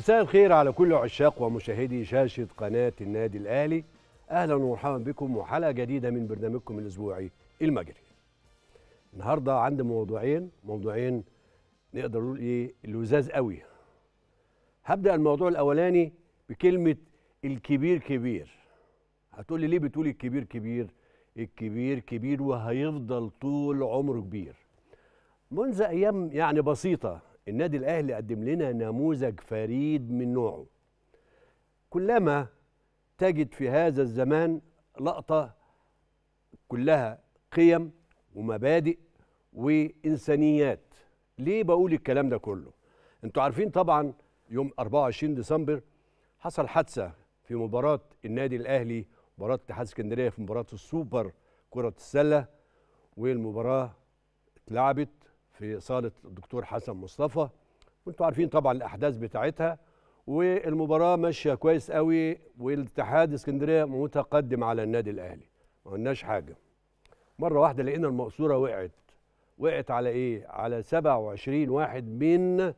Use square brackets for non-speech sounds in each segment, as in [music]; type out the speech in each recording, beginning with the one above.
مساء الخير على كل عشاق ومشاهدي شاشة قناة النادي الأهلي أهلا ومرحبا بكم وحلقة جديدة من برنامجكم الأسبوعي المجري النهاردة عندي موضوعين موضوعين نقدر نقول إيه لزاز قوي هبدأ الموضوع الأولاني بكلمة الكبير كبير هتقولي ليه بتقول الكبير كبير الكبير كبير وهيفضل طول عمره كبير منذ أيام يعني بسيطة النادي الاهلي قدم لنا نموذج فريد من نوعه كلما تجد في هذا الزمان لقطه كلها قيم ومبادئ وانسانيات ليه بقول الكلام ده كله انتوا عارفين طبعا يوم 24 ديسمبر حصل حادثه في مباراه النادي الاهلي مباراه اتحاد اسكندريه في مباراه السوبر كره السله والمباراه اتلعبت في صاله الدكتور حسن مصطفى وانتم عارفين طبعا الاحداث بتاعتها والمباراه ماشيه كويس قوي والاتحاد اسكندريه متقدم على النادي الاهلي ما قلناش حاجه مره واحده لقينا المقصوره وقعت وقعت على ايه على 27 واحد من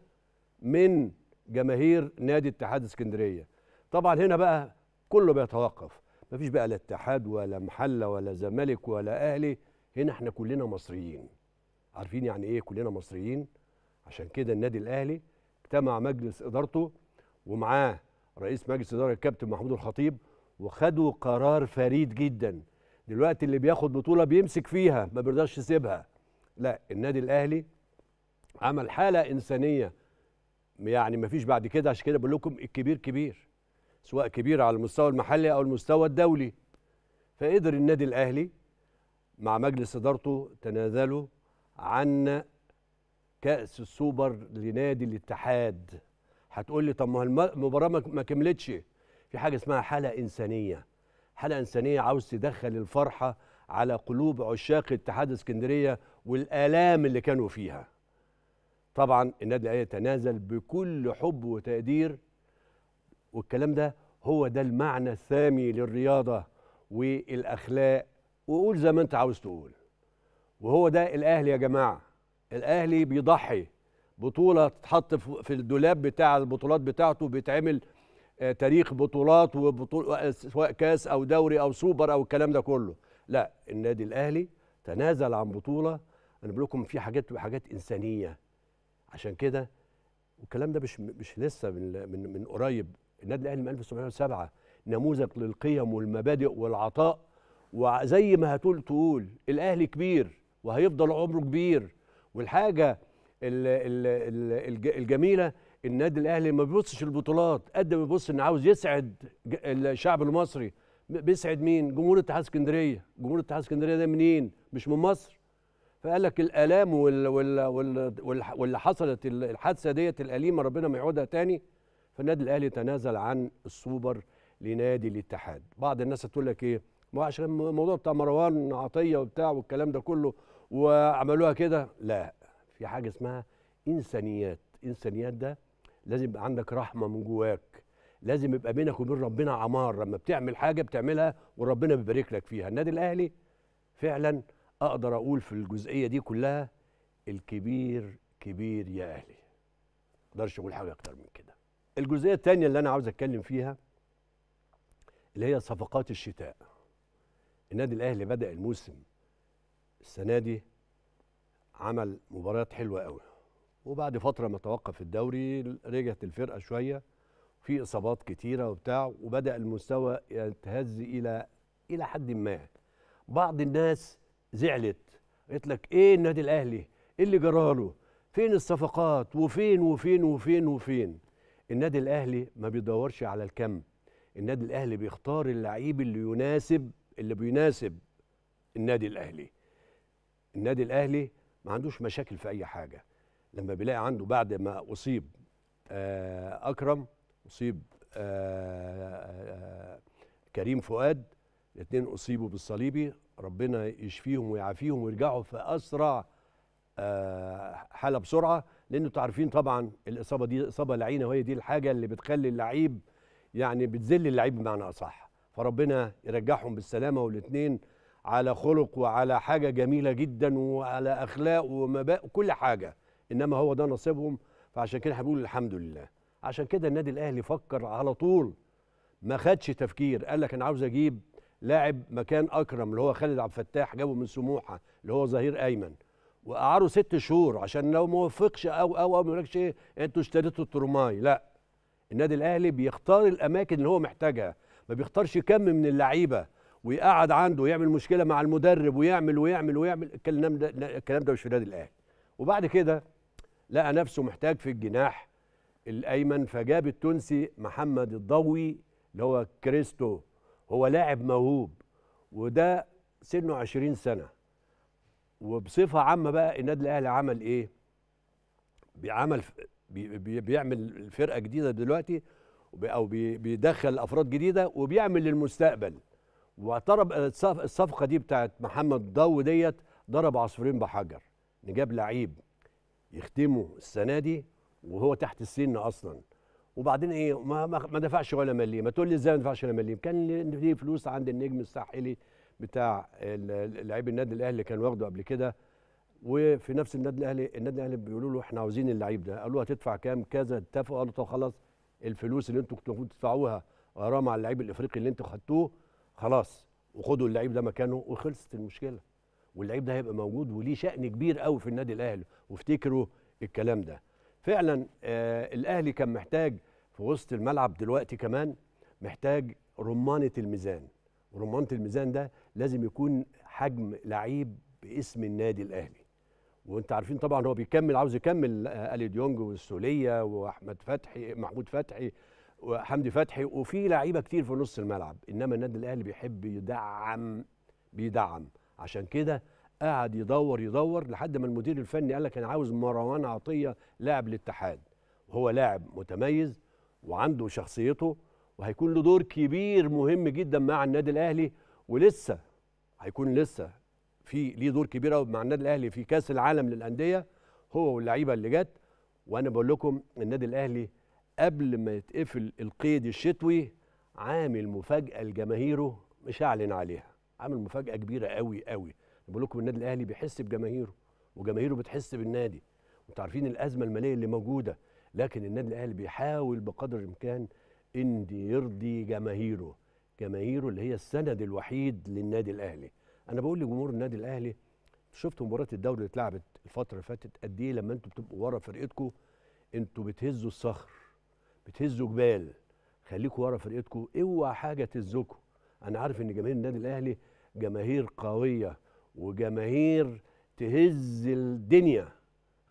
من جماهير نادي اتحاد اسكندريه طبعا هنا بقى كله بيتوقف مفيش بقى لا اتحاد ولا محله ولا زمالك ولا اهلي هنا احنا كلنا مصريين عارفين يعني ايه كلنا مصريين عشان كده النادي الاهلي اجتمع مجلس ادارته ومعاه رئيس مجلس اداره الكابتن محمود الخطيب وخدوا قرار فريد جدا دلوقتي اللي بياخد بطوله بيمسك فيها ما بيرضاش يسيبها لا النادي الاهلي عمل حاله انسانيه يعني ما فيش بعد كده عشان كده بقول لكم الكبير كبير سواء كبير على المستوى المحلي او المستوى الدولي فقدر النادي الاهلي مع مجلس ادارته تنازلوا عن كأس السوبر لنادي الاتحاد هتقول لي طب ما المباراة ما كملتش في حاجة اسمها حالة إنسانية حالة إنسانية عاوز تدخل الفرحة على قلوب عشاق اتحاد اسكندرية والآلام اللي كانوا فيها طبعا النادي الأهلي يتنازل بكل حب وتقدير والكلام ده هو ده المعنى السامي للرياضة والأخلاق وقول زي ما أنت عاوز تقول وهو ده الاهلي يا جماعه الاهلي بيضحي بطوله تتحط في الدولاب بتاع البطولات بتاعته بيتعمل آه، تاريخ بطولات وبطولة آه، سواء كاس او دوري او سوبر او الكلام ده كله لا النادي الاهلي تنازل عن بطوله انا بقول لكم في حاجات حاجات انسانيه عشان كده والكلام ده مش مش لسه من من, من قريب النادي الاهلي من 1907 نموذج للقيم والمبادئ والعطاء وزي ما هتقول تقول الاهلي كبير وهيفضل عمره كبير والحاجه الجميله النادي الاهلي ما بيبصش البطولات قد ما بيبص انه عاوز يسعد الشعب المصري بيسعد مين جمهور اتحاد اسكندريه جمهور اتحاد اسكندريه ده منين مش من مصر فقال لك الالام واللي حصلت الحادثه ديت الاليمه ربنا ما يعودها تاني فالنادي الاهلي تنازل عن السوبر لنادي الاتحاد بعض الناس هتقول لك ايه ما عشان الموضوع بتاع مروان عطيه وبتاع والكلام ده كله وعملوها كده لا في حاجه اسمها انسانيات انسانيات ده لازم يبقى عندك رحمه من جواك لازم يبقى بينك وبين ربنا عمار لما بتعمل حاجه بتعملها وربنا بيبارك لك فيها النادي الاهلي فعلا اقدر اقول في الجزئيه دي كلها الكبير كبير يا اهلي اقدرش اقول حاجه اكتر من كده الجزئيه الثانيه اللي انا عاوز اتكلم فيها اللي هي صفقات الشتاء النادي الاهلي بدا الموسم السنه دي عمل مباريات حلوه قوي وبعد فتره ما توقف الدوري رجعت الفرقه شويه في اصابات كتيره وبتاع وبدا المستوى يتهز الى الى حد ما بعض الناس زعلت قالت لك ايه النادي الاهلي ايه اللي جراله فين الصفقات وفين وفين وفين وفين النادي الاهلي ما بيدورش على الكم النادي الاهلي بيختار اللعيب اللي يناسب اللي بيناسب النادي الاهلي النادي الاهلي ما عندوش مشاكل في اي حاجه لما بيلاقي عنده بعد ما اصيب آه، اكرم اصيب آه، آه، كريم فؤاد الاثنين اصيبوا بالصليبي ربنا يشفيهم ويعافيهم ويرجعوا في اسرع حاله بسرعه لان انتوا عارفين طبعا الاصابه دي اصابه لعينه وهي دي الحاجه اللي بتخلي اللعيب يعني بتذل اللعيب بمعنى اصح فربنا يرجعهم بالسلامه والاثنين على خلق وعلى حاجه جميله جدا وعلى اخلاق ومبادئ كل حاجه انما هو ده نصيبهم فعشان كده احنا بنقول الحمد لله عشان كده النادي الاهلي فكر على طول ما خدش تفكير قال لك انا عاوز اجيب لاعب مكان اكرم اللي هو خالد عبد الفتاح جابه من سموحه اللي هو ظهير ايمن واعاره ست شهور عشان لو ما وفقش او او او ما يقولكش ايه انتوا اشتريتوا الترماي لا النادي الاهلي بيختار الاماكن اللي هو محتاجها ما بيختارش كم من اللعيبه ويقعد عنده ويعمل مشكله مع المدرب ويعمل ويعمل ويعمل الكلام ده الكلام ده مش في النادي الاهلي وبعد كده لقى نفسه محتاج في الجناح الايمن فجاب التونسي محمد الضوي اللي هو كريستو هو لاعب موهوب وده سنه 20 سنه وبصفه عامه بقى النادي الاهلي عمل ايه بيعمل بي بيعمل فرقه جديده دلوقتي او بيدخل افراد جديده وبيعمل للمستقبل وضرب الصفقه دي بتاعت محمد ضو ديت ضرب عصفورين بحجر نجاب لعيب يختمه السنه دي وهو تحت السن اصلا وبعدين ايه ما, ما دفعش ولا مليم ما تقول لي ازاي ما دفعش ولا مليم كان ليه فلوس عند النجم الساحلي بتاع لعيب النادي الاهلي كان واخده قبل كده وفي نفس النادي الاهلي النادي الاهلي بيقولوا له احنا عاوزين اللعيب ده قالوا له هتدفع كام كذا اتفقوا قالوا طب خلاص الفلوس اللي انتوا كنتوا تدفعوها غرامه على اللعيب الافريقي اللي انتوا خدتوه خلاص وخدوا اللعيب ده مكانه وخلصت المشكله واللعيب ده هيبقى موجود وليه شأن كبير قوي في النادي الاهلي وافتكروا الكلام ده فعلا آه الاهلي كان محتاج في وسط الملعب دلوقتي كمان محتاج رمانه الميزان رمانة الميزان ده لازم يكون حجم لعيب باسم النادي الاهلي وانت عارفين طبعا هو بيكمل عاوز يكمل آه، الي ديونج والسوليه واحمد فتحي محمود فتحي وحمدي فتحي وفي لعيبه كتير في نص الملعب انما النادي الاهلي بيحب يدعم بيدعم عشان كده قعد يدور يدور لحد ما المدير الفني قال لك انا عاوز مروان عطيه لاعب الاتحاد وهو لاعب متميز وعنده شخصيته وهيكون له دور كبير مهم جدا مع النادي الاهلي ولسه هيكون لسه في ليه دور كبير قوي مع النادي الاهلي في كاس العالم للانديه هو واللعيبه اللي جت وانا بقول لكم النادي الاهلي قبل ما يتقفل القيد الشتوي عامل مفاجاه لجماهيره مش هعلن عليها عامل مفاجاه كبيره قوي قوي بقول لكم النادي الاهلي بيحس بجماهيره وجماهيره بتحس بالنادي وانتوا عارفين الازمه الماليه اللي موجوده لكن النادي الاهلي بيحاول بقدر الامكان ان يرضي جماهيره جماهيره اللي هي السند الوحيد للنادي الاهلي انا بقول لجمهور النادي الاهلي شفتوا مباراه الدوري اللي اتلعبت الفتره اللي فاتت قد ايه لما انتوا بتبقوا ورا فرقتكم انتوا بتهزوا الصخر بتهزوا جبال خليكوا ورا فرقتكوا اوعى حاجه تهزكوا انا عارف ان جماهير النادي الاهلي جماهير قويه وجماهير تهز الدنيا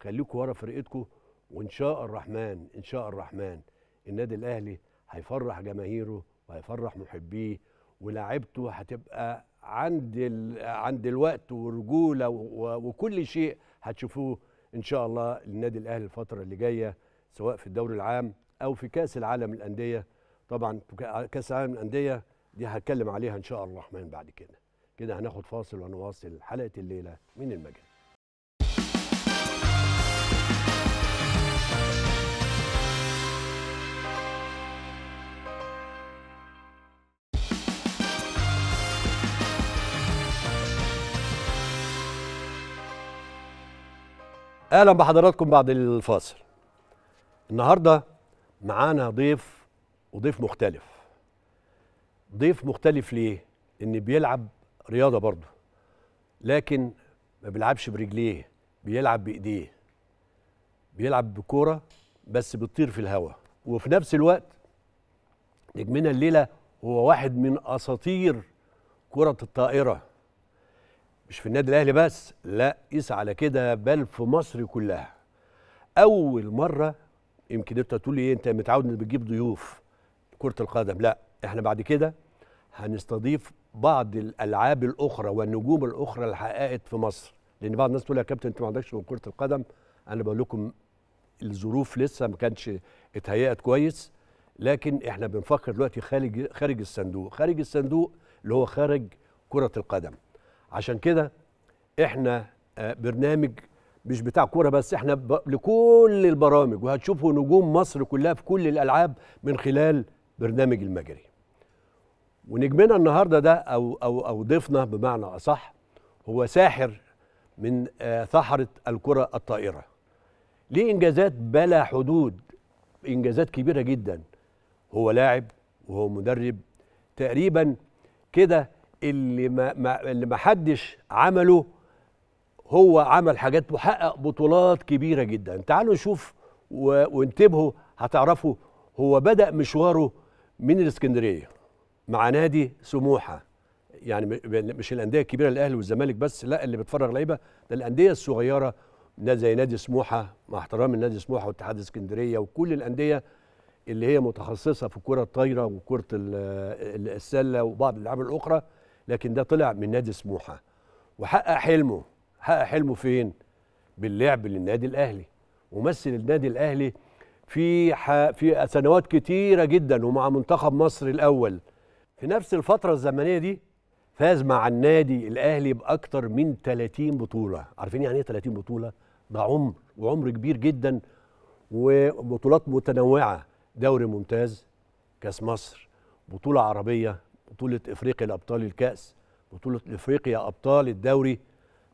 خليكوا ورا فرقتكوا وان شاء الرحمن ان شاء الرحمن النادي الاهلي هيفرح جماهيره وهيفرح محبيه ولاعيبته هتبقى عند عند الوقت ورجوله وكل شيء هتشوفوه ان شاء الله للنادي الاهلي الفتره اللي جايه سواء في الدوري العام او في كاس العالم الانديه طبعا كاس العالم الانديه دي هتكلم عليها ان شاء الله الرحمن بعد كده كده هناخد فاصل ونواصل حلقه الليله من المجال اهلا بحضراتكم بعد الفاصل النهارده معانا ضيف وضيف مختلف ضيف مختلف ليه ان بيلعب رياضه برضه لكن ما بيلعبش برجليه بيلعب بايديه بيلعب بكوره بس بتطير في الهواء وفي نفس الوقت نجمنا الليله هو واحد من اساطير كره الطائره مش في النادي الاهلي بس لا قيس على كده بل في مصر كلها اول مره يمكن انت تقول لي ايه انت متعود ان بتجيب ضيوف كره القدم لا احنا بعد كده هنستضيف بعض الالعاب الاخرى والنجوم الاخرى اللي حققت في مصر لان بعض الناس تقول يا كابتن انت ما عندكش كره القدم انا بقول لكم الظروف لسه ما كانتش اتهيأت كويس لكن احنا بنفكر دلوقتي خارج خارج الصندوق خارج الصندوق اللي هو خارج كره القدم عشان كده احنا آه، برنامج مش بتاع كوره بس احنا ب... لكل البرامج وهتشوفوا نجوم مصر كلها في كل الالعاب من خلال برنامج المجري ونجمنا النهارده ده او او او ضيفنا بمعنى اصح هو ساحر من آه، ثحره الكره الطائره ليه انجازات بلا حدود انجازات كبيره جدا هو لاعب وهو مدرب تقريبا كده اللي ما اللي ما حدش عمله هو عمل حاجات وحقق بطولات كبيرة جدا تعالوا نشوف وانتبهوا هتعرفوا هو بدأ مشواره من الاسكندرية مع نادي سموحة يعني مش الأندية الكبيرة الأهلي والزمالك بس لا اللي بتفرغ لعيبة ده الأندية الصغيرة زي نادي سموحة مع احترامي لنادي سموحة واتحاد اسكندرية وكل الأندية اللي هي متخصصة في كرة الطايرة وكرة السلة وبعض الألعاب الأخرى لكن ده طلع من نادي سموحة وحقق حلمه حقق حلمه فين؟ باللعب للنادي الاهلي ومثل النادي الاهلي في ح... في سنوات كتيره جدا ومع منتخب مصر الاول في نفس الفتره الزمنيه دي فاز مع النادي الاهلي باكثر من 30 بطوله عارفين يعني ايه 30 بطوله ده عمر وعمر كبير جدا وبطولات متنوعه دوري ممتاز كاس مصر بطوله عربيه بطوله افريقيا لابطال الكاس بطوله افريقيا ابطال الدوري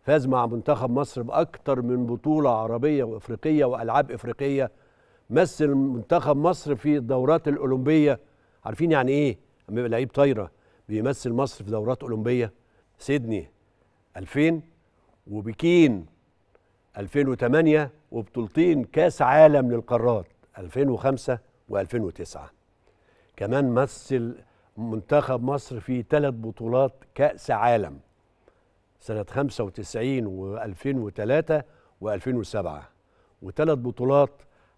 فاز مع منتخب مصر باكتر من بطوله عربيه وافريقيه والعاب افريقيه مثل منتخب مصر في الدورات الاولمبيه عارفين يعني ايه لما يبقى لعيب طايره بيمثل مصر في دورات اولمبيه سيدني 2000 وبكين 2008 وبطولتين كاس عالم للقارات 2005 و2009 كمان مثل منتخب مصر في ثلاث بطولات كاس عالم سنة 95 و2003 و2007 وثلاث بطولات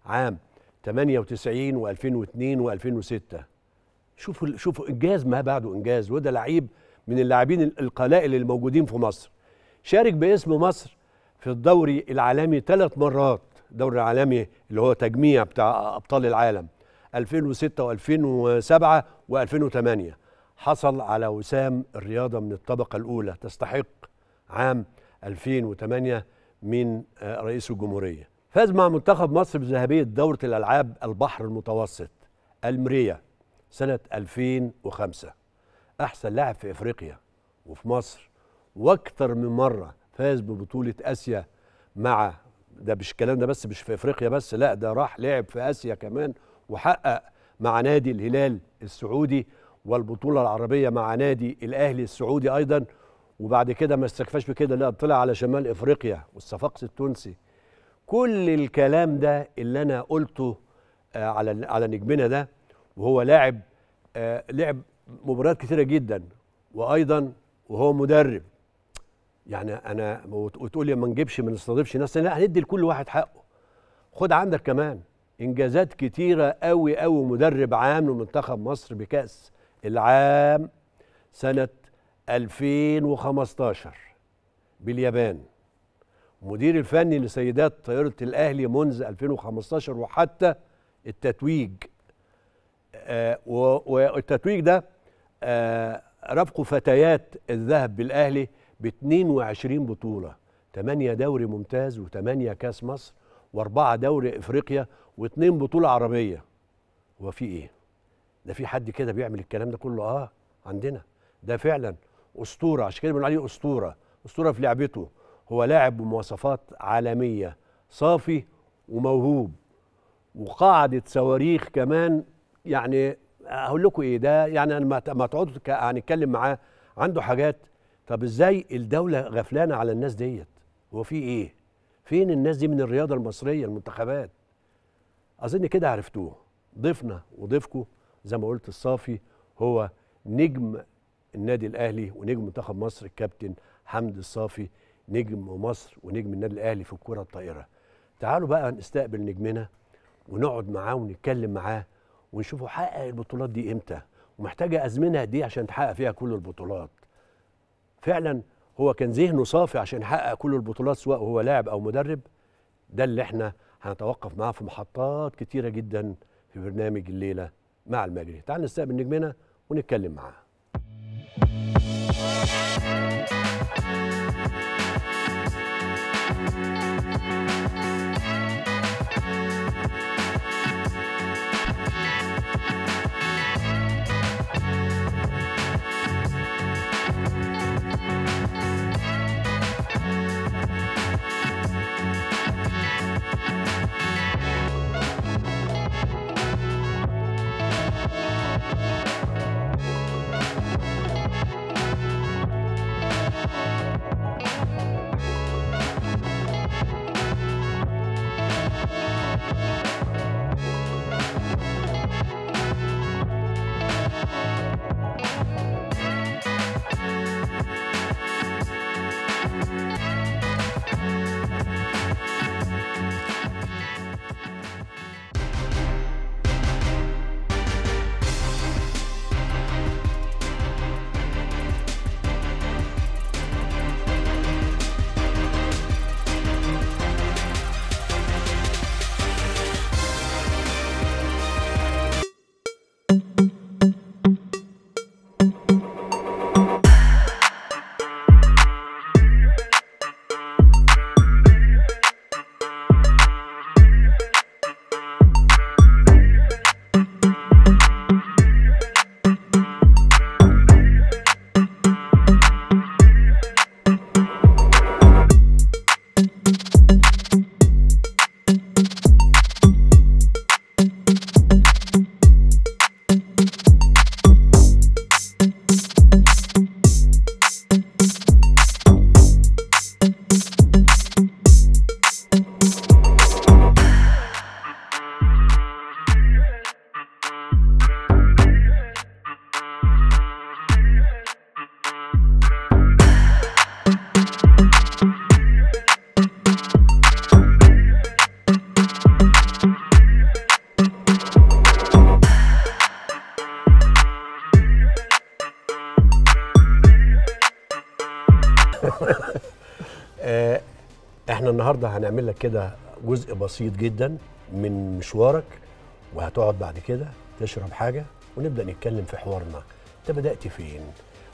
عام 98 و2002 و2006 شوفوا شوفوا انجاز ما بعده انجاز وده لعيب من اللاعبين القلائل الموجودين في مصر شارك باسم مصر في الدوري العالمي ثلاث مرات الدوري العالمي اللي هو تجميع بتاع ابطال العالم 2006 و2007 و2008 حصل على وسام الرياضه من الطبقه الاولى تستحق عام 2008 من آه، رئيس الجمهورية فاز مع منتخب مصر بذهبية دورة الألعاب البحر المتوسط المريا سنة 2005 أحسن لاعب في إفريقيا وفي مصر وأكثر من مرة فاز ببطولة آسيا مع ده مش الكلام ده بس مش في إفريقيا بس لا ده راح لعب في آسيا كمان وحقق مع نادي الهلال السعودي والبطولة العربية مع نادي الأهلي السعودي أيضا وبعد كده ما استكفاش بكده لا طلع على شمال افريقيا والصفاقس التونسي كل الكلام ده اللي انا قلته آه، على على نجمنا ده وهو لاعب آه، لعب مباريات كثيره جدا وايضا وهو مدرب يعني انا وتقول لي ما نجيبش ما نستضيفش ناس لا هندي لكل واحد حقه خد عندك كمان انجازات كتيره قوي قوي مدرب عام لمنتخب مصر بكاس العام سنه 2015 باليابان مدير الفني لسيدات طائرة الأهلي منذ 2015 وحتى التتويج آه والتتويج ده آه رافقوا فتيات الذهب بالأهلي ب 22 بطولة 8 دوري ممتاز و8 كاس مصر و4 دوري افريقيا و2 بطولة عربية هو في ايه؟ ده في حد كده بيعمل الكلام ده كله اه عندنا ده فعلا اسطوره عشان كده بنقول عليه اسطوره اسطوره في لعبته هو لاعب بمواصفات عالميه صافي وموهوب وقاعده صواريخ كمان يعني هقول لكم ايه ده يعني لما ما تقعدوا هنتكلم معاه عنده حاجات طب ازاي الدوله غفلانه على الناس ديت هو في ايه فين الناس دي من الرياضه المصريه المنتخبات اظن كده عرفتوه ضيفنا وضيفكم زي ما قلت الصافي هو نجم النادي الاهلي ونجم منتخب مصر الكابتن حمدي الصافي نجم مصر ونجم النادي الاهلي في الكره الطائره تعالوا بقى نستقبل نجمنا ونقعد معاه ونتكلم معاه ونشوفه حقق البطولات دي امتى ومحتاجه ازمنه دي إيه عشان تحقق فيها كل البطولات فعلا هو كان ذهنه صافي عشان يحقق كل البطولات سواء هو لاعب او مدرب ده اللي احنا هنتوقف معاه في محطات كتيره جدا في برنامج الليله مع المجري تعال نستقبل نجمنا ونتكلم معاه Música النهارده هنعمل لك كده جزء بسيط جدا من مشوارك وهتقعد بعد كده تشرب حاجه ونبدا نتكلم في حوارنا انت بدات فين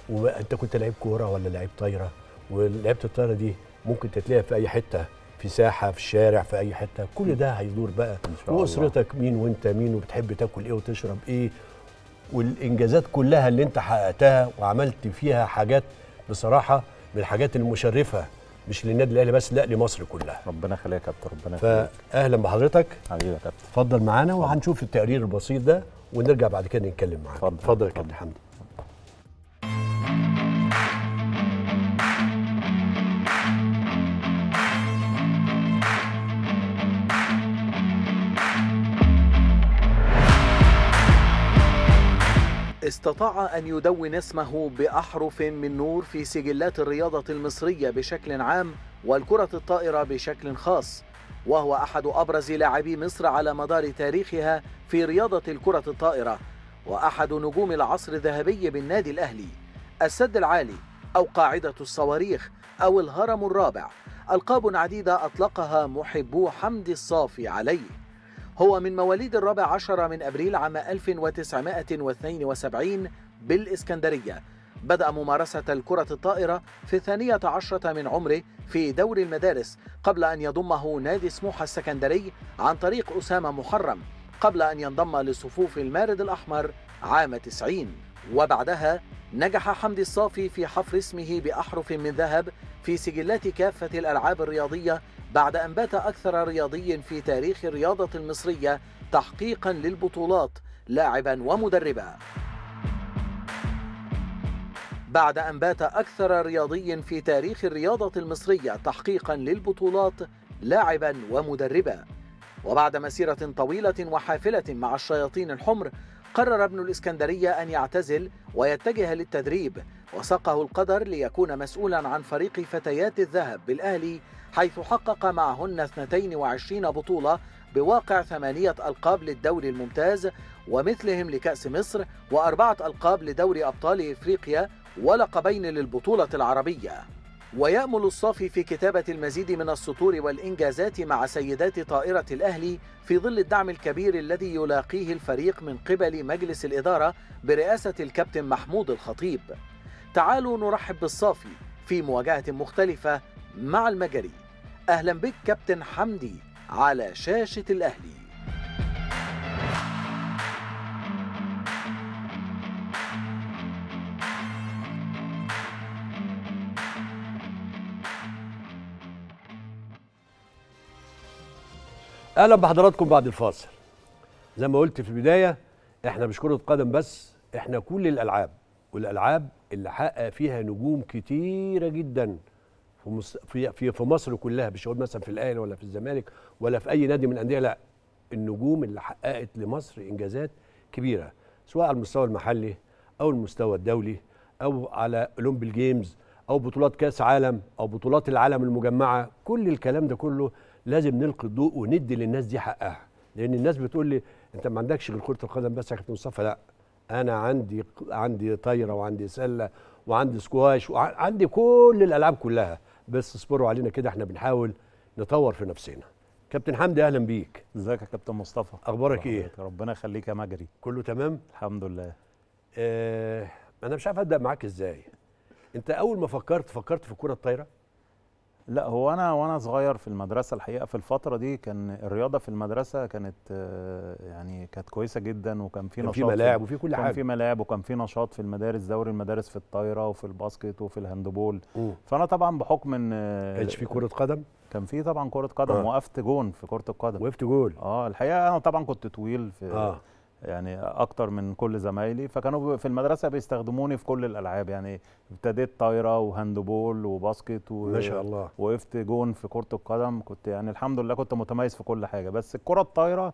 وانت كنت لعيب كوره ولا لعيب طايره ولعيبه الطايره دي ممكن تتلاقيها في اي حته في ساحه في الشارع في اي حته كل ده هيدور بقى واسرتك مين وانت مين وبتحب تاكل ايه وتشرب ايه والانجازات كلها اللي انت حققتها وعملت فيها حاجات بصراحه من الحاجات المشرفه مش للنادي الاهلي بس لا لمصر كلها ربنا يخليك يا كابتن ربنا يخليك فاهلا بحضرتك حبيبي يا كابتن اتفضل معانا وهنشوف التقرير البسيط ده ونرجع بعد كده نتكلم معاك اتفضل اتفضل يا كابتن حمدي استطاع أن يدون اسمه بأحرف من نور في سجلات الرياضة المصرية بشكل عام والكرة الطائرة بشكل خاص وهو أحد أبرز لاعبي مصر على مدار تاريخها في رياضة الكرة الطائرة وأحد نجوم العصر الذهبي بالنادي الأهلي السد العالي أو قاعدة الصواريخ أو الهرم الرابع ألقاب عديدة أطلقها محبو حمدي الصافي عليه هو من مواليد الرابع عشر من أبريل عام 1972 بالإسكندرية بدأ ممارسة الكرة الطائرة في الثانية عشرة من عمره في دور المدارس قبل أن يضمه نادي سموحة السكندري عن طريق أسامة محرم قبل أن ينضم لصفوف المارد الأحمر عام 90 وبعدها نجح حمدي الصافي في حفر اسمه بأحرف من ذهب في سجلات كافة الألعاب الرياضية بعد أن بات أكثر رياضي في تاريخ الرياضة المصرية تحقيقا للبطولات لاعبا ومدربا بعد أن بات أكثر رياضي في تاريخ الرياضة المصرية تحقيقا للبطولات لاعبا ومدربا وبعد مسيرة طويلة وحافلة مع الشياطين الحمر قرر ابن الإسكندرية أن يعتزل ويتجه للتدريب وساقه القدر ليكون مسؤولا عن فريق فتيات الذهب بالأهلي حيث حقق معهن 22 بطولة بواقع ثمانية ألقاب للدوري الممتاز ومثلهم لكأس مصر وأربعة ألقاب لدوري أبطال إفريقيا ولقبين للبطولة العربية ويأمل الصافي في كتابة المزيد من السطور والإنجازات مع سيدات طائرة الأهلي في ظل الدعم الكبير الذي يلاقيه الفريق من قبل مجلس الإدارة برئاسة الكابتن محمود الخطيب تعالوا نرحب بالصافي في مواجهة مختلفة مع المجري أهلا بك كابتن حمدي على شاشة الأهلي اهلا بحضراتكم بعد الفاصل زي ما قلت في البدايه احنا مش كره قدم بس احنا كل الالعاب والالعاب اللي حقق فيها نجوم كتيره جدا في في في مصر كلها مش هقول مثلا في الاهلي ولا في الزمالك ولا في اي نادي من الانديه لا النجوم اللي حققت لمصر انجازات كبيره سواء على المستوى المحلي او المستوى الدولي او على اولمبي الجيمز او بطولات كاس عالم او بطولات العالم المجمعه كل الكلام ده كله لازم نلقي الضوء وندي للناس دي حقها لان الناس بتقول لي انت ما عندكش غير كره القدم بس يا كابتن مصطفى لا انا عندي عندي طايره وعندي سله وعندي سكواش وعندي كل الالعاب كلها بس اصبروا علينا كده احنا بنحاول نطور في نفسنا كابتن حمدي اهلا بيك ازيك يا كابتن مصطفى اخبارك ايه ربنا يخليك يا مجري كله تمام الحمد لله اه انا مش عارف ابدا معاك ازاي انت اول ما فكرت فكرت في الكره الطايره لا هو انا وانا صغير في المدرسه الحقيقه في الفتره دي كان الرياضه في المدرسه كانت آه، يعني كانت كويسه جدا وكان في نشاط في ملاعب وفي كل كان حاجه كان في ملاعب وكان في نشاط في المدارس دوري المدارس في الطايره وفي الباسكت وفي الهاندبول فانا طبعا بحكم ان كانش في كره قدم كان في طبعا كره قدم آه. وقفت جون في كره القدم وقفت جون اه الحقيقه انا طبعا كنت طويل في آه. يعني اكتر من كل زمايلي فكانوا في المدرسه بيستخدموني في كل الالعاب يعني ابتديت طايره وهاندبول وباسكت و... ما شاء الله وقفت جون في كره القدم كنت يعني الحمد لله كنت متميز في كل حاجه بس الكره الطايره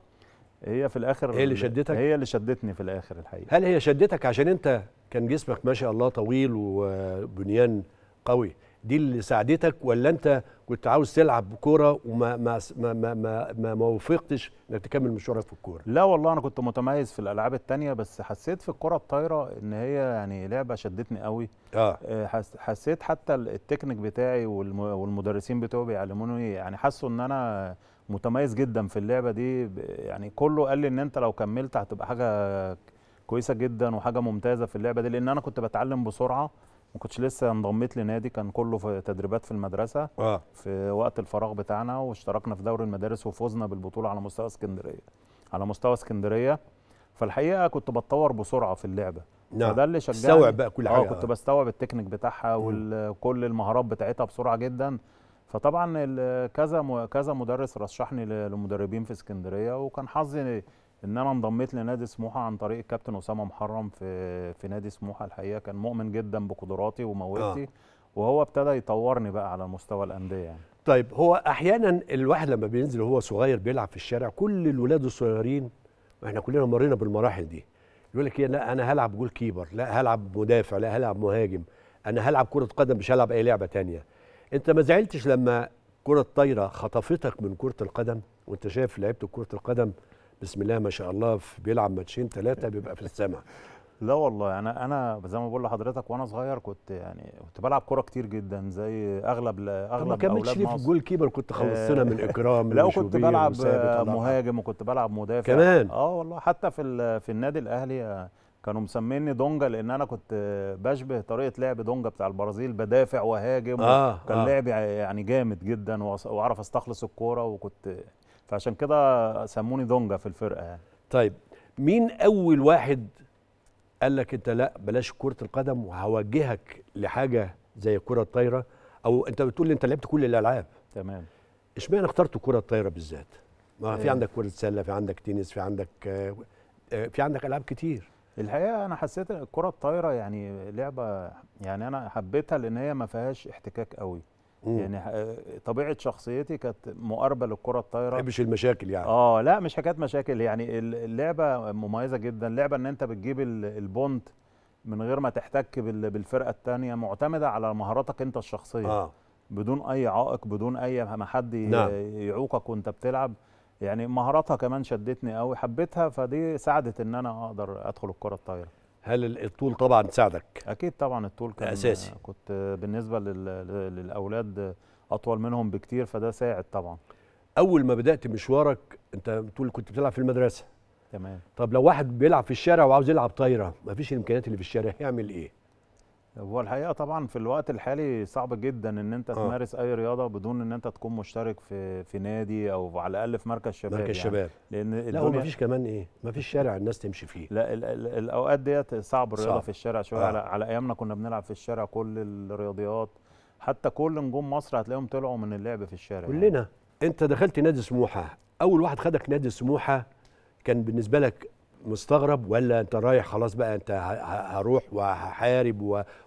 هي في الاخر هي اللي شدتك هي اللي شدتني في الاخر الحقيقه هل هي شدتك عشان انت كان جسمك ما شاء الله طويل وبنيان قوي دي اللي ساعدتك ولا انت كنت عاوز تلعب كوره وما ما ما ما ما, ما, ما وفقتش انك تكمل مشوارك في الكوره لا والله انا كنت متميز في الالعاب الثانيه بس حسيت في الكوره الطايره ان هي يعني لعبه شدتني قوي اه, آه، حسيت حتى التكنيك بتاعي والمدرسين بتوعي بيعلموني يعني حسوا ان انا متميز جدا في اللعبه دي يعني كله قال لي ان انت لو كملت هتبقى حاجه كويسه جدا وحاجه ممتازه في اللعبه دي لان انا كنت بتعلم بسرعه ما كنتش لسه انضميت لنادي كان كله في تدريبات في المدرسه آه. في وقت الفراغ بتاعنا واشتركنا في دوري المدارس وفوزنا بالبطوله على مستوى اسكندريه على مستوى اسكندريه فالحقيقه كنت بتطور بسرعه في اللعبه نعم فده اللي شجعني استوعب بقى كل آه، حاجه اه كنت بستوعب التكنيك بتاعها وكل المهارات بتاعتها بسرعه جدا فطبعا كذا كذا مدرس رشحني لمدربين في اسكندريه وكان حظي ان انا انضميت لنادي سموحه عن طريق الكابتن اسامه محرم في في نادي سموحه الحقيقه كان مؤمن جدا بقدراتي وموهبتي آه. وهو ابتدى يطورني بقى على مستوى الانديه يعني طيب هو احيانا الواحد لما بينزل وهو صغير بيلعب في الشارع كل الولاد الصغيرين احنا كلنا مرينا بالمراحل دي يقول لك ايه لا انا هلعب جول كيبر لا هلعب مدافع لا هلعب مهاجم انا هلعب كره قدم مش هلعب اي لعبه تانية انت ما زعلتش لما كره الطايره خطفتك من كره القدم وانت شايف لعيبه كره القدم بسم الله ما شاء الله بيلعب ماتشين ثلاثه بيبقى في السماء [laughs] لا والله انا يعني انا زي ما بقول لحضرتك وانا صغير كنت يعني كنت بلعب كوره كتير جدا زي اغلب اغلب ما كملتش ليه في الجول كيبر كنت آه، خلصتنا من اكرام [laughs] لا وكنت بلعب مهاجم وكنت بلعب مدافع كمان اه والله حتى في في النادي الاهلي كانوا مسميني دونجا لان انا كنت بشبه طريقه لعب دونجا بتاع البرازيل بدافع وهاجم آه كان آه لعبي يعني جامد جدا واعرف استخلص الكوره وكنت فعشان كده سموني دونجا في الفرقه يعني طيب مين اول واحد قال لك انت لا بلاش كره القدم وهوجهك لحاجه زي الكره الطايره او انت بتقول لي انت لعبت كل الالعاب تمام اشمعنى اخترت الكره الطايره بالذات ما في آه. عندك كره سله في عندك تنس في عندك آه، آه، في عندك العاب كتير الحقيقه انا حسيت الكره الطايره يعني لعبه يعني انا حبيتها لان هي ما فيهاش احتكاك قوي مم. يعني آه، طبيعه شخصيتي كانت مقاربه للكره الطايره مش المشاكل يعني اه لا مش حكايه مشاكل يعني اللعبه مميزه جدا لعبه ان انت بتجيب البونت من غير ما تحتك بالفرقه الثانيه معتمده على مهاراتك انت الشخصيه آه. بدون اي عائق بدون اي ما حد نعم. يعوقك وانت بتلعب يعني مهاراتها كمان شدتني قوي حبيتها فدي ساعدت ان انا اقدر ادخل الكره الطايره هل الطول طبعا ساعدك اكيد طبعا الطول كان اساسي كنت بالنسبه للاولاد اطول منهم بكتير فده ساعد طبعا اول ما بدات مشوارك انت بتقول كنت بتلعب في المدرسه تمام طب لو واحد بيلعب في الشارع وعاوز يلعب طايره مفيش الامكانيات اللي في الشارع هيعمل ايه هو الحقيقه طبعا في الوقت الحالي صعب جدا ان انت أوه. تمارس اي رياضه بدون ان انت تكون مشترك في في نادي او على الاقل في مركز شباب مركز يعني. شباب لان لا ما فيش كمان ايه مفيش شارع الناس تمشي فيه لا الـ الـ الاوقات ديت صعب الرياضه صعب. في الشارع شويه آه. على, على ايامنا كنا بنلعب في الشارع كل الرياضيات حتى كل نجوم مصر هتلاقيهم طلعوا من اللعب في الشارع يعني. كلنا يعني. انت دخلت نادي سموحه اول واحد خدك نادي سموحه كان بالنسبه لك مستغرب ولا انت رايح خلاص بقى انت هروح وهحارب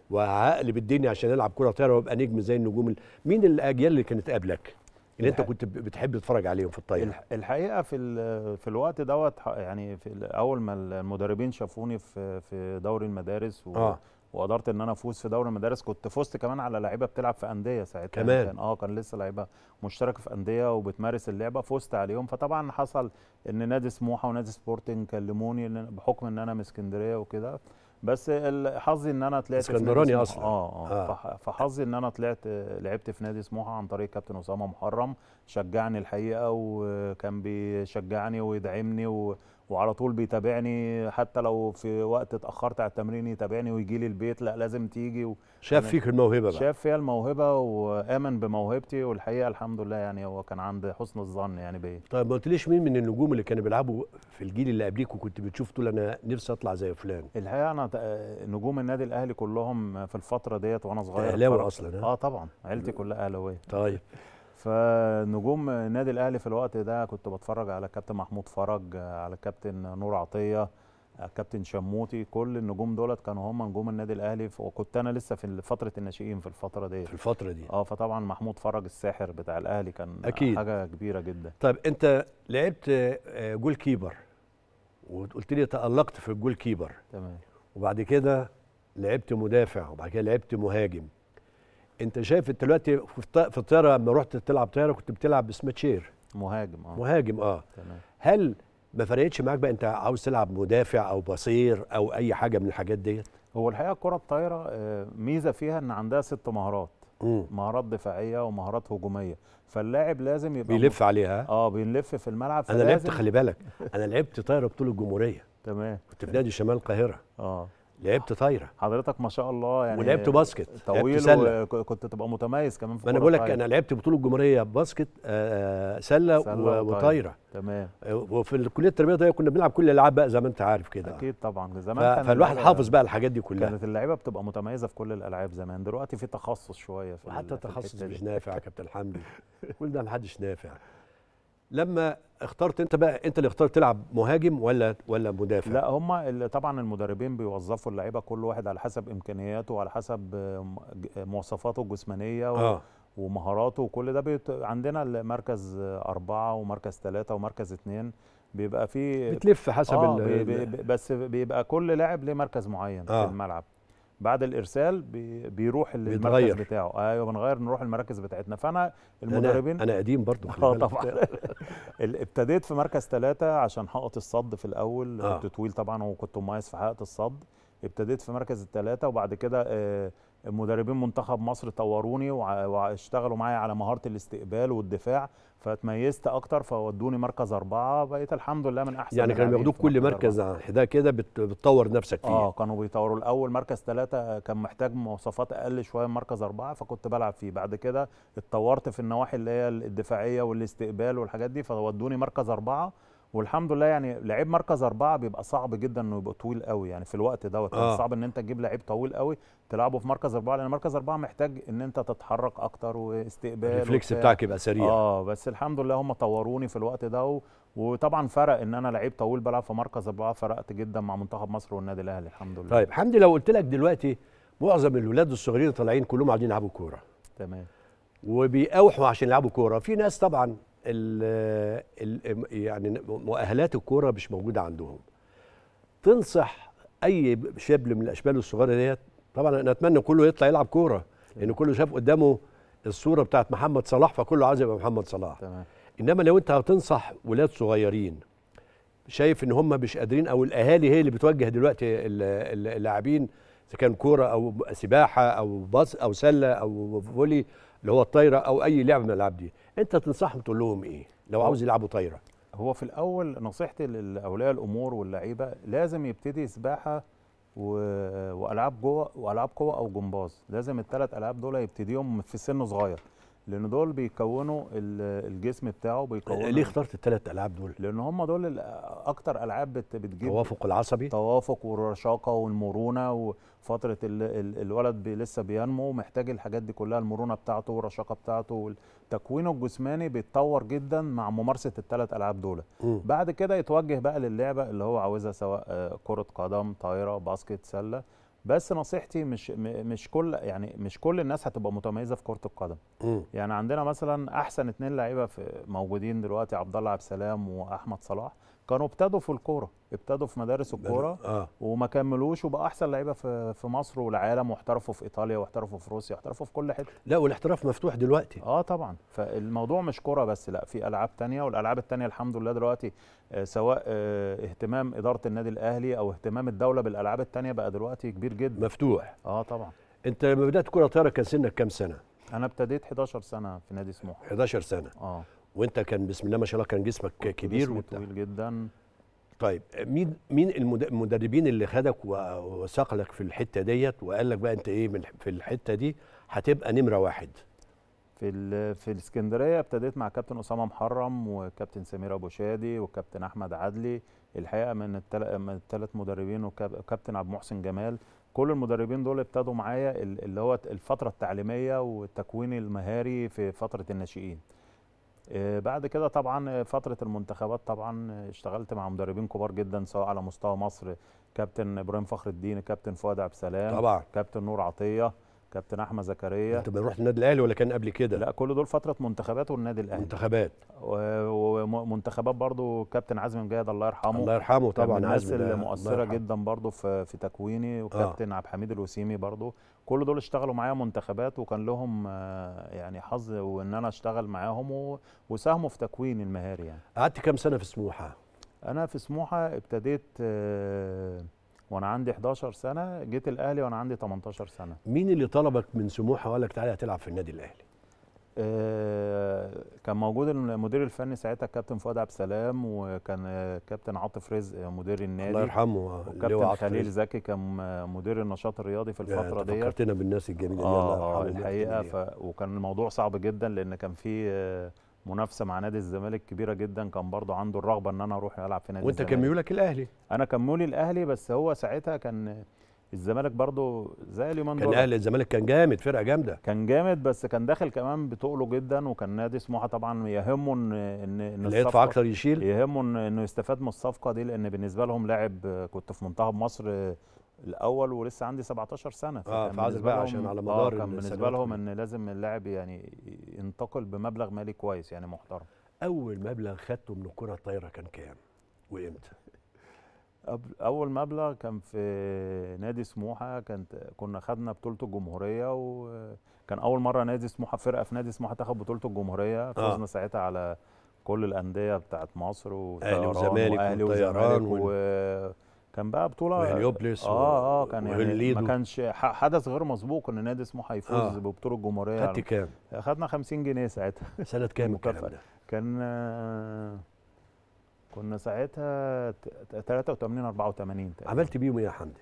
وهقلب الدنيا عشان العب كره طايره وابقى نجم زي النجوم مين الاجيال اللي كانت قبلك اللي انت كنت بتحب تتفرج عليهم في الطايره الحقيقه في في الوقت دوت يعني في اول ما المدربين شافوني في في دوري المدارس و... آه. وقدرت ان انا افوز في دوري المدارس كنت فزت كمان على لعيبه بتلعب في انديه ساعتها كمان يعني اه كان لسه لعيبه مشتركه في انديه وبتمارس اللعبه فزت عليهم فطبعا حصل ان نادي سموحه ونادي سبورتنج كلموني بحكم ان انا من اسكندريه وكده بس حظي ان انا طلعت اسكندراني اصلا اه اه, آه. فحظي ان انا طلعت لعبت في نادي سموحه عن طريق كابتن اسامه محرم شجعني الحقيقه وكان بيشجعني ويدعمني و وعلى طول بيتابعني حتى لو في وقت اتاخرت على التمرين يتابعني ويجي لي البيت لا لازم تيجي و... شاف يعني فيك الموهبه بقى شاف فيها الموهبه وامن بموهبتي والحقيقه الحمد لله يعني هو كان عند حسن الظن يعني بيا طيب ما قلتليش مين من النجوم اللي كانوا بيلعبوا في الجيل اللي قبليك وكنت بتشوف تقول انا نفسي اطلع زي فلان الحقيقه انا نجوم النادي الاهلي كلهم في الفتره ديت وانا صغير اهلاوي اصلا اه طبعا عيلتي كلها اهلاويه طيب فنجوم نادي الاهلي في الوقت ده كنت بتفرج على الكابتن محمود فرج على الكابتن نور عطيه الكابتن شموتي كل النجوم دولت كانوا هم نجوم النادي الاهلي وكنت انا لسه في فتره الناشئين في الفتره دي في الفتره دي اه فطبعا محمود فرج الساحر بتاع الاهلي كان أكيد. حاجه كبيره جدا طيب انت لعبت آه، جول كيبر وقلت لي تالقت في الجول كيبر تمام وبعد كده لعبت مدافع وبعد كده لعبت مهاجم انت شايف انت دلوقتي في الطياره لما رحت تلعب طياره كنت بتلعب بسماتشير مهاجم اه مهاجم اه تمام. هل ما فرقتش معاك بقى انت عاوز تلعب مدافع او بصير او اي حاجه من الحاجات ديت هو الحقيقه الكره الطايره آه، ميزه فيها ان عندها ست مهارات م. مهارات دفاعيه ومهارات هجوميه فاللاعب لازم يبقى بيلف م... عليها اه بيلف في الملعب انا لعبت خلي بالك انا لعبت طايره بطوله الجمهوريه تمام كنت في نادي شمال القاهره اه لعبت طايره حضرتك ما شاء الله يعني ولعبت باسكت طويل وكنت تبقى متميز كمان في ما انا بقول لك انا لعبت بطوله الجمهوريه باسكت سله, سلة وطايره تمام وفي الكليه التربيه ده كنا بنلعب كل الالعاب بقى زي ما انت عارف كده اكيد طبعا زمان ف... فالواحد حافظ بقى الحاجات دي كلها كانت اللعيبه بتبقى متميزه في كل الالعاب زمان دلوقتي في تخصص شويه في وحتى التخصص مش نافع يا كابتن حمدي [laughs] كل ده محدش نافع لما اخترت انت بقى انت اللي اخترت تلعب مهاجم ولا ولا مدافع لا هم طبعا المدربين بيوظفوا اللعيبه كل واحد على حسب امكانياته وعلى حسب مواصفاته الجسمانيه و... آه. ومهاراته وكل ده بيت... عندنا المركز أربعة ومركز ثلاثة ومركز اثنين بيبقى فيه بتلف حسب آه ال... بي... بي... بس بيبقى كل لاعب ليه مركز معين آه. في الملعب بعد الارسال بي بيروح المركز بتاعه ايوه بنغير نروح المراكز بتاعتنا فانا المدربين انا, قديم برضو اه طبعا [laughs] ابتديت في مركز ثلاثة عشان حائط الصد في الاول آه. كنت طويل طبعا وكنت مميز في حائط الصد ابتديت في مركز الثلاثة وبعد كده آه مدربين منتخب مصر طوروني واشتغلوا معايا على مهاره الاستقبال والدفاع فتميزت اكتر فودوني مركز اربعه بقيت الحمد لله من احسن يعني كانوا بياخدوك كل مركز حدا آه، كده بتطور نفسك فيه اه كانوا بيطوروا الاول مركز ثلاثه كان محتاج مواصفات اقل شويه من مركز اربعه فكنت بلعب فيه بعد كده اتطورت في النواحي اللي هي الدفاعيه والاستقبال والحاجات دي فودوني مركز اربعه والحمد لله يعني لعيب مركز أربعة بيبقى صعب جدا انه يبقى طويل قوي يعني في الوقت دوت يعني آه. صعب ان انت تجيب لعيب طويل قوي تلعبه في مركز أربعة لأن مركز أربعة محتاج ان انت تتحرك أكتر واستقبال الريفلكس بتاعك يبقى سريع اه بس الحمد لله هم طوروني في الوقت ده وطبعا فرق ان انا لعيب طويل بلعب في مركز أربعة فرقت جدا مع منتخب مصر والنادي الأهلي الحمد لله طيب حمدي لو قلت لك دلوقتي معظم الولاد الصغيرين طالعين كلهم قاعدين يلعبوا كورة تمام وبيأوحوا عشان يلعبوا كورة في ناس طبعا ال ال يعني مؤهلات الكوره مش موجوده عندهم تنصح اي شبل من الاشبال الصغيره ديت طبعا انا اتمنى كله يطلع يلعب كوره لان كله شاف قدامه الصوره بتاعت محمد صلاح فكله عايز يبقى محمد صلاح تمام. انما لو انت هتنصح ولاد صغيرين شايف ان هم مش قادرين او الاهالي هي اللي بتوجه دلوقتي اللاعبين اذا كان كوره او سباحه او باص او سله او فولي اللي هو الطايره او اي لعبه من الالعاب دي انت تنصحهم تقول لهم ايه لو عاوز يلعبوا طايره هو في الاول نصيحتي لاولياء الامور واللعيبه لازم يبتدي سباحه و... والعاب جوه والعاب قوه او جمباز لازم الثلاث العاب دول يبتديهم في سن صغير لان دول بيكونوا الجسم بتاعه بيكونوا ليه اخترت الثلاث العاب دول لان هم دول اكتر العاب بتجيب توافق العصبي توافق والرشاقه والمرونه وفتره ال... ال... الولد بي لسه بينمو ومحتاج الحاجات دي كلها المرونه بتاعته والرشاقه بتاعته تكوينه الجسماني بيتطور جدا مع ممارسه الثلاث العاب دول بعد كده يتوجه بقى للعبه اللي هو عاوزها سواء آه، كره قدم طايره باسكت سله بس نصيحتي مش مش كل يعني مش كل الناس هتبقى متميزه في كره القدم م. يعني عندنا مثلا احسن اثنين لعيبه موجودين دلوقتي عبد الله عبد السلام واحمد صلاح كانوا ابتدوا في الكوره ابتدوا في مدارس الكوره آه. وما كملوش وبقى احسن لعيبه في في مصر والعالم واحترفوا في ايطاليا واحترفوا في روسيا واحترفوا في كل حته لا والاحتراف مفتوح دلوقتي اه طبعا فالموضوع مش كوره بس لا في العاب تانية والالعاب التانية الحمد لله دلوقتي آه سواء آه اهتمام اداره النادي الاهلي او اهتمام الدوله بالالعاب التانية بقى دلوقتي كبير جدا مفتوح اه طبعا انت لما بدات كره طايره كان سنك كام سنه انا ابتديت 11 سنه في نادي سموحه 11 سنه اه وانت كان بسم الله ما شاء الله كان جسمك كبير جسمي طويل جدا طيب مين مين المدربين اللي خدك وساقلك في الحته ديت وقال لك بقى انت ايه في الحته دي هتبقى نمره واحد في في الاسكندريه ابتديت مع كابتن اسامه محرم وكابتن سمير ابو شادي وكابتن احمد عدلي الحقيقه من من الثلاث مدربين وكابتن عبد المحسن جمال كل المدربين دول ابتدوا معايا اللي هو الفتره التعليميه والتكوين المهاري في فتره الناشئين آه، بعد كده طبعا آه، فتره المنتخبات طبعا آه، اشتغلت مع مدربين كبار جدا سواء على مستوى مصر كابتن ابراهيم فخر الدين كابتن فؤاد عبد السلام طبعا كابتن نور عطيه كابتن احمد زكريا انت رحت النادي الاهلي ولا كان قبل كده لا كل دول فتره منتخبات والنادي الاهلي منتخبات ومنتخبات برضو كابتن عازم مجاهد الله يرحمه الله يرحمه طبعا الناس المؤثره جدا برضو في, في تكويني آه. وكابتن آه. عبد الحميد الوسيمي برضو كل دول اشتغلوا معايا منتخبات وكان لهم آه، يعني حظ وان انا اشتغل معاهم وساهموا في تكوين المهاري يعني قعدت كام سنه في سموحه انا في سموحه ابتديت آه وانا عندي 11 سنه جيت الاهلي وانا عندي 18 سنه مين اللي طلبك من سموحه وقال لك تعالى هتلعب في النادي الاهلي آه، كان موجود المدير الفني ساعتها الكابتن فؤاد عبد السلام وكان الكابتن آه، عاطف رزق مدير النادي الله يرحمه آه، وكابتن خليل زكي كان مدير النشاط الرياضي في الفتره دي فكرتنا بالناس الجميله آه الحقيقه ف... وكان الموضوع صعب جدا لان كان في منافسه مع نادي الزمالك كبيره جدا كان برضه عنده الرغبه ان انا اروح العب في نادي وانت كان ميولك الاهلي انا كان ميولي الاهلي بس هو ساعتها كان الزمالك برضه زي اليومين دول كان الاهلي الزمالك كان جامد فرقه جامده كان جامد بس كان داخل كمان بتقله جدا وكان نادي سموحه طبعا يهمه ان ان, إن اللي يدفع اكتر يشيل يهمه انه يستفاد من الصفقه دي لان بالنسبه لهم لاعب كنت في منتخب مصر الاول ولسه عندي 17 سنه اه فعايز بقى عشان على آه، مدار آه كان بالنسبه لهم ان لازم اللاعب يعني ينتقل بمبلغ مالي كويس يعني محترم اول مبلغ خدته من الكره الطايره كان كام وامتى اول مبلغ كان في نادي سموحه كانت كنا خدنا بطوله الجمهوريه وكان اول مره نادي سموحه فرقه في نادي سموحه تاخد بطوله الجمهوريه فزنا آه. ساعتها على كل الانديه بتاعت مصر اهلي وزمالك وطيران وزمالك و... كان بقى بطوله هليوبلس اه اه كان يعني ما كانش حدث غير مسبوق ان نادي اسمه هيفوز آه. ببطوله الجمهوريه خدت كام؟ خدنا 50 جنيه ساعتها سنه كام [laughs] الكلام ده؟ كان كنا ساعتها 83 84 تقريبا عملت بيهم ايه يا حمدي؟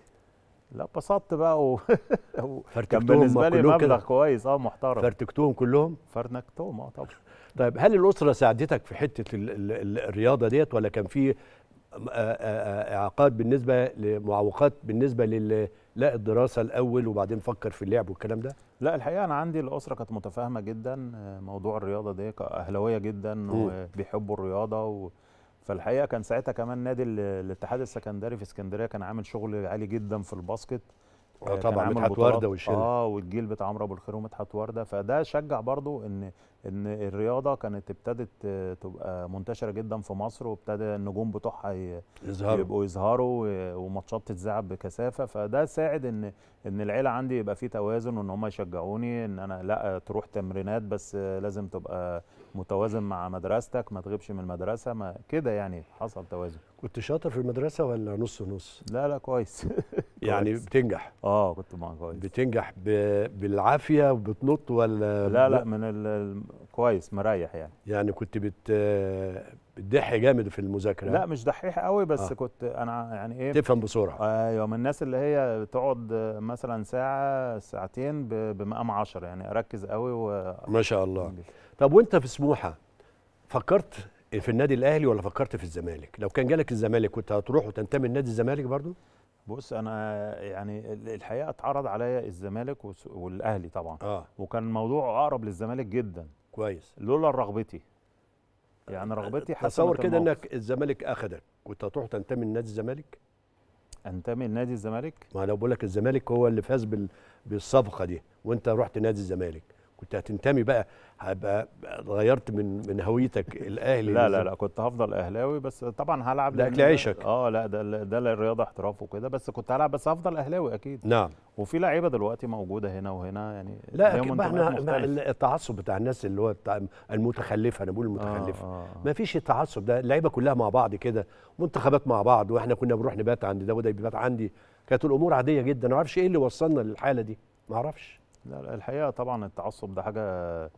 لا بسطت بقى و... [laughs] كان بالنسبه لي مبلغ كده. كويس اه محترم فرتكتهم كلهم؟ فرتكتهم اه طبعا طيب هل الاسره ساعدتك في حته الرياضه ديت ولا كان في اعاقات بالنسبه لمعوقات بالنسبه لل لا الدراسه الاول وبعدين فكر في اللعب والكلام ده لا الحقيقه انا عندي الاسره كانت متفاهمه جدا آه، موضوع الرياضه دي اهلاويه جدا وبيحبوا الرياضه و... فالحقيقه كان ساعتها كمان نادي الاتحاد السكندري في اسكندريه كان عامل شغل عالي جدا في الباسكت آه،, اه طبعا مدحت ورده والشله اه والجيل بتاع عمرو ابو الخير ومدحت ورده فده شجع برضو ان ان الرياضه كانت ابتدت آه، تبقى منتشره جدا في مصر وابتدى النجوم بتوعها يظهروا يبقوا يظهروا وماتشات تتذاعب بكثافه فده ساعد ان ان العيله عندي يبقى في توازن وان هم يشجعوني ان انا لا تروح تمرينات بس لازم تبقى متوازن مع مدرستك ما تغيبش من المدرسه ما كده يعني حصل توازن كنت شاطر في المدرسه ولا نص نص لا لا كويس [laughs] يعني بتنجح اه كنت مع كويس بتنجح ب... بالعافيه وبتنط ولا لا لا من ال... كويس مريح يعني يعني كنت بت بتضحي جامد في المذاكره لا مش دحيح قوي بس آه. كنت انا يعني ايه تفهم بسرعه ايوه من الناس اللي هي تقعد مثلا ساعه ساعتين بمقام 10 يعني اركز قوي و... ما شاء الله طب وانت في سموحه فكرت في النادي الاهلي ولا فكرت في الزمالك لو كان جالك الزمالك كنت هتروح وتنتمي لنادي الزمالك برضو بص انا يعني الحقيقه اتعرض عليا الزمالك والاهلي طبعا آه. وكان الموضوع اقرب للزمالك جدا كويس لولا رغبتي يعني رغبتي حسمت تصور كده انك الزمالك اخذك كنت هتروح تنتمي لنادي الزمالك انتمي لنادي الزمالك ما انا بقول لك الزمالك هو اللي فاز بالصفقه دي وانت رحت نادي الزمالك كنت هتنتمي بقى هبقى غيرت من من هويتك الاهلي لا لا لا كنت هفضل اهلاوي بس طبعا هلعب ده اكل عيشك اه لا ده ده الرياضه احتراف وكده بس كنت هلعب بس هفضل اهلاوي اكيد نعم وفي لعيبه دلوقتي موجوده هنا وهنا يعني لا ما احنا التعصب بتاع الناس اللي هو بتاع المتخلفه انا بقول المتخلفه آه،, آه آه. ما فيش التعصب ده اللعيبه كلها مع بعض كده منتخبات مع بعض واحنا كنا بنروح نبات عند ده وده بيبات عندي كانت الامور عاديه جدا ما اعرفش ايه اللي وصلنا للحاله دي ما اعرفش لا الحقيقه طبعا التعصب ده حاجه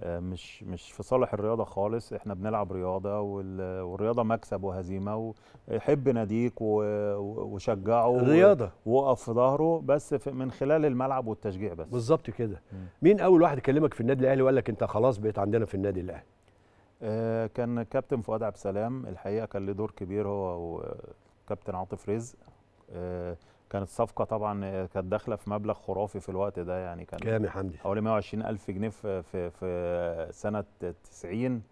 آه، مش مش في صالح الرياضه خالص احنا بنلعب رياضه والرياضه مكسب وهزيمه وحب ناديك وشجعه رياضه وقف في ظهره بس من خلال الملعب والتشجيع بس بالظبط كده مين اول واحد كلمك في النادي الاهلي وقال لك انت خلاص بقيت عندنا في النادي الاهلي آه، كان كابتن فؤاد عبد السلام الحقيقه كان له دور كبير هو وكابتن عاطف رزق آه، كانت صفقه طبعا كانت داخله في مبلغ خرافي في الوقت ده يعني كان كام يا حمدي؟ حوالي 120 الف جنيه في في, في سنه 90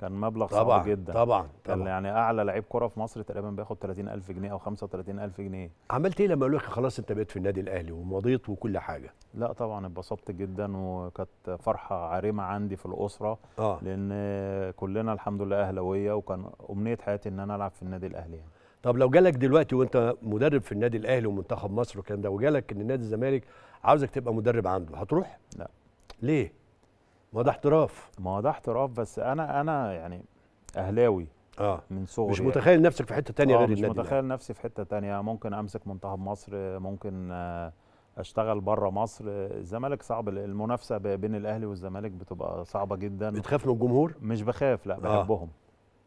كان مبلغ صعب جدا طبعا طبعا كان يعني اعلى لعيب كره في مصر تقريبا بياخد 30000 جنيه او 35000 جنيه عملت ايه لما قالوا لك خلاص انت بقيت في النادي الاهلي ومضيت وكل حاجه لا طبعا اتبسطت جدا وكانت فرحه عارمه عندي في الاسره آه. لان كلنا الحمد لله اهلاويه وكان امنيه حياتي ان انا العب في النادي الاهلي يعني. طب لو جالك دلوقتي وانت مدرب في النادي الاهلي ومنتخب مصر والكلام ده وجالك ان نادي الزمالك عاوزك تبقى مدرب عنده هتروح؟ لا ليه؟ ما ده احتراف ما هو ده احتراف بس انا انا يعني اهلاوي اه من صغري مش يعني. متخيل يعني. نفسك في حته تانية آه غير مش متخيل نفسي في حته تانية ممكن امسك منتخب مصر ممكن آه، اشتغل بره مصر الزمالك صعب المنافسه بين الاهلي والزمالك بتبقى صعبه جدا بتخاف من الجمهور مش بخاف لا آه. بحبهم آه.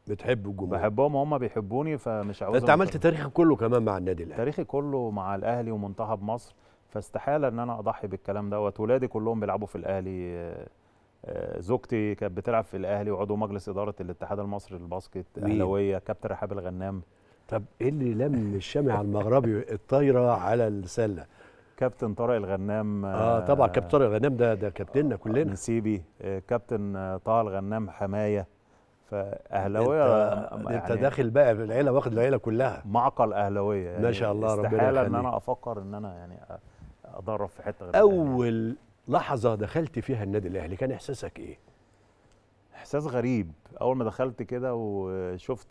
بتحب الجمهور بحبهم وهم بيحبوني فمش عاوز انت عملت تاريخك كله كمان مع النادي الاهلي تاريخي كله مع الاهلي ومنتخب مصر فاستحاله ان انا اضحي بالكلام دوت ولادي كلهم بيلعبوا في الاهلي آه، آه، زوجتي كانت بتلعب في الاهلي وعضو مجلس اداره الاتحاد المصري للباسكت اهلاويه كابتن رحاب الغنام طب ايه اللي لم الشمع المغربي [laughs] الطايره على السله كابتن طارق الغنام اه طبعا كابتن طارق الغنام ده ده كابتننا آه، كلنا نسيبي كابتن طه الغنام حمايه فاهلاويه انت, يعني انت داخل بقى في العيله واخد العيله كلها معقل اهلاويه يعني ما شاء الله ربنا يخليك استحاله ان انا افكر ان انا يعني ادرب في حته غير اول لحظه دخلت فيها النادي الاهلي كان احساسك ايه؟ احساس غريب اول ما دخلت كده وشفت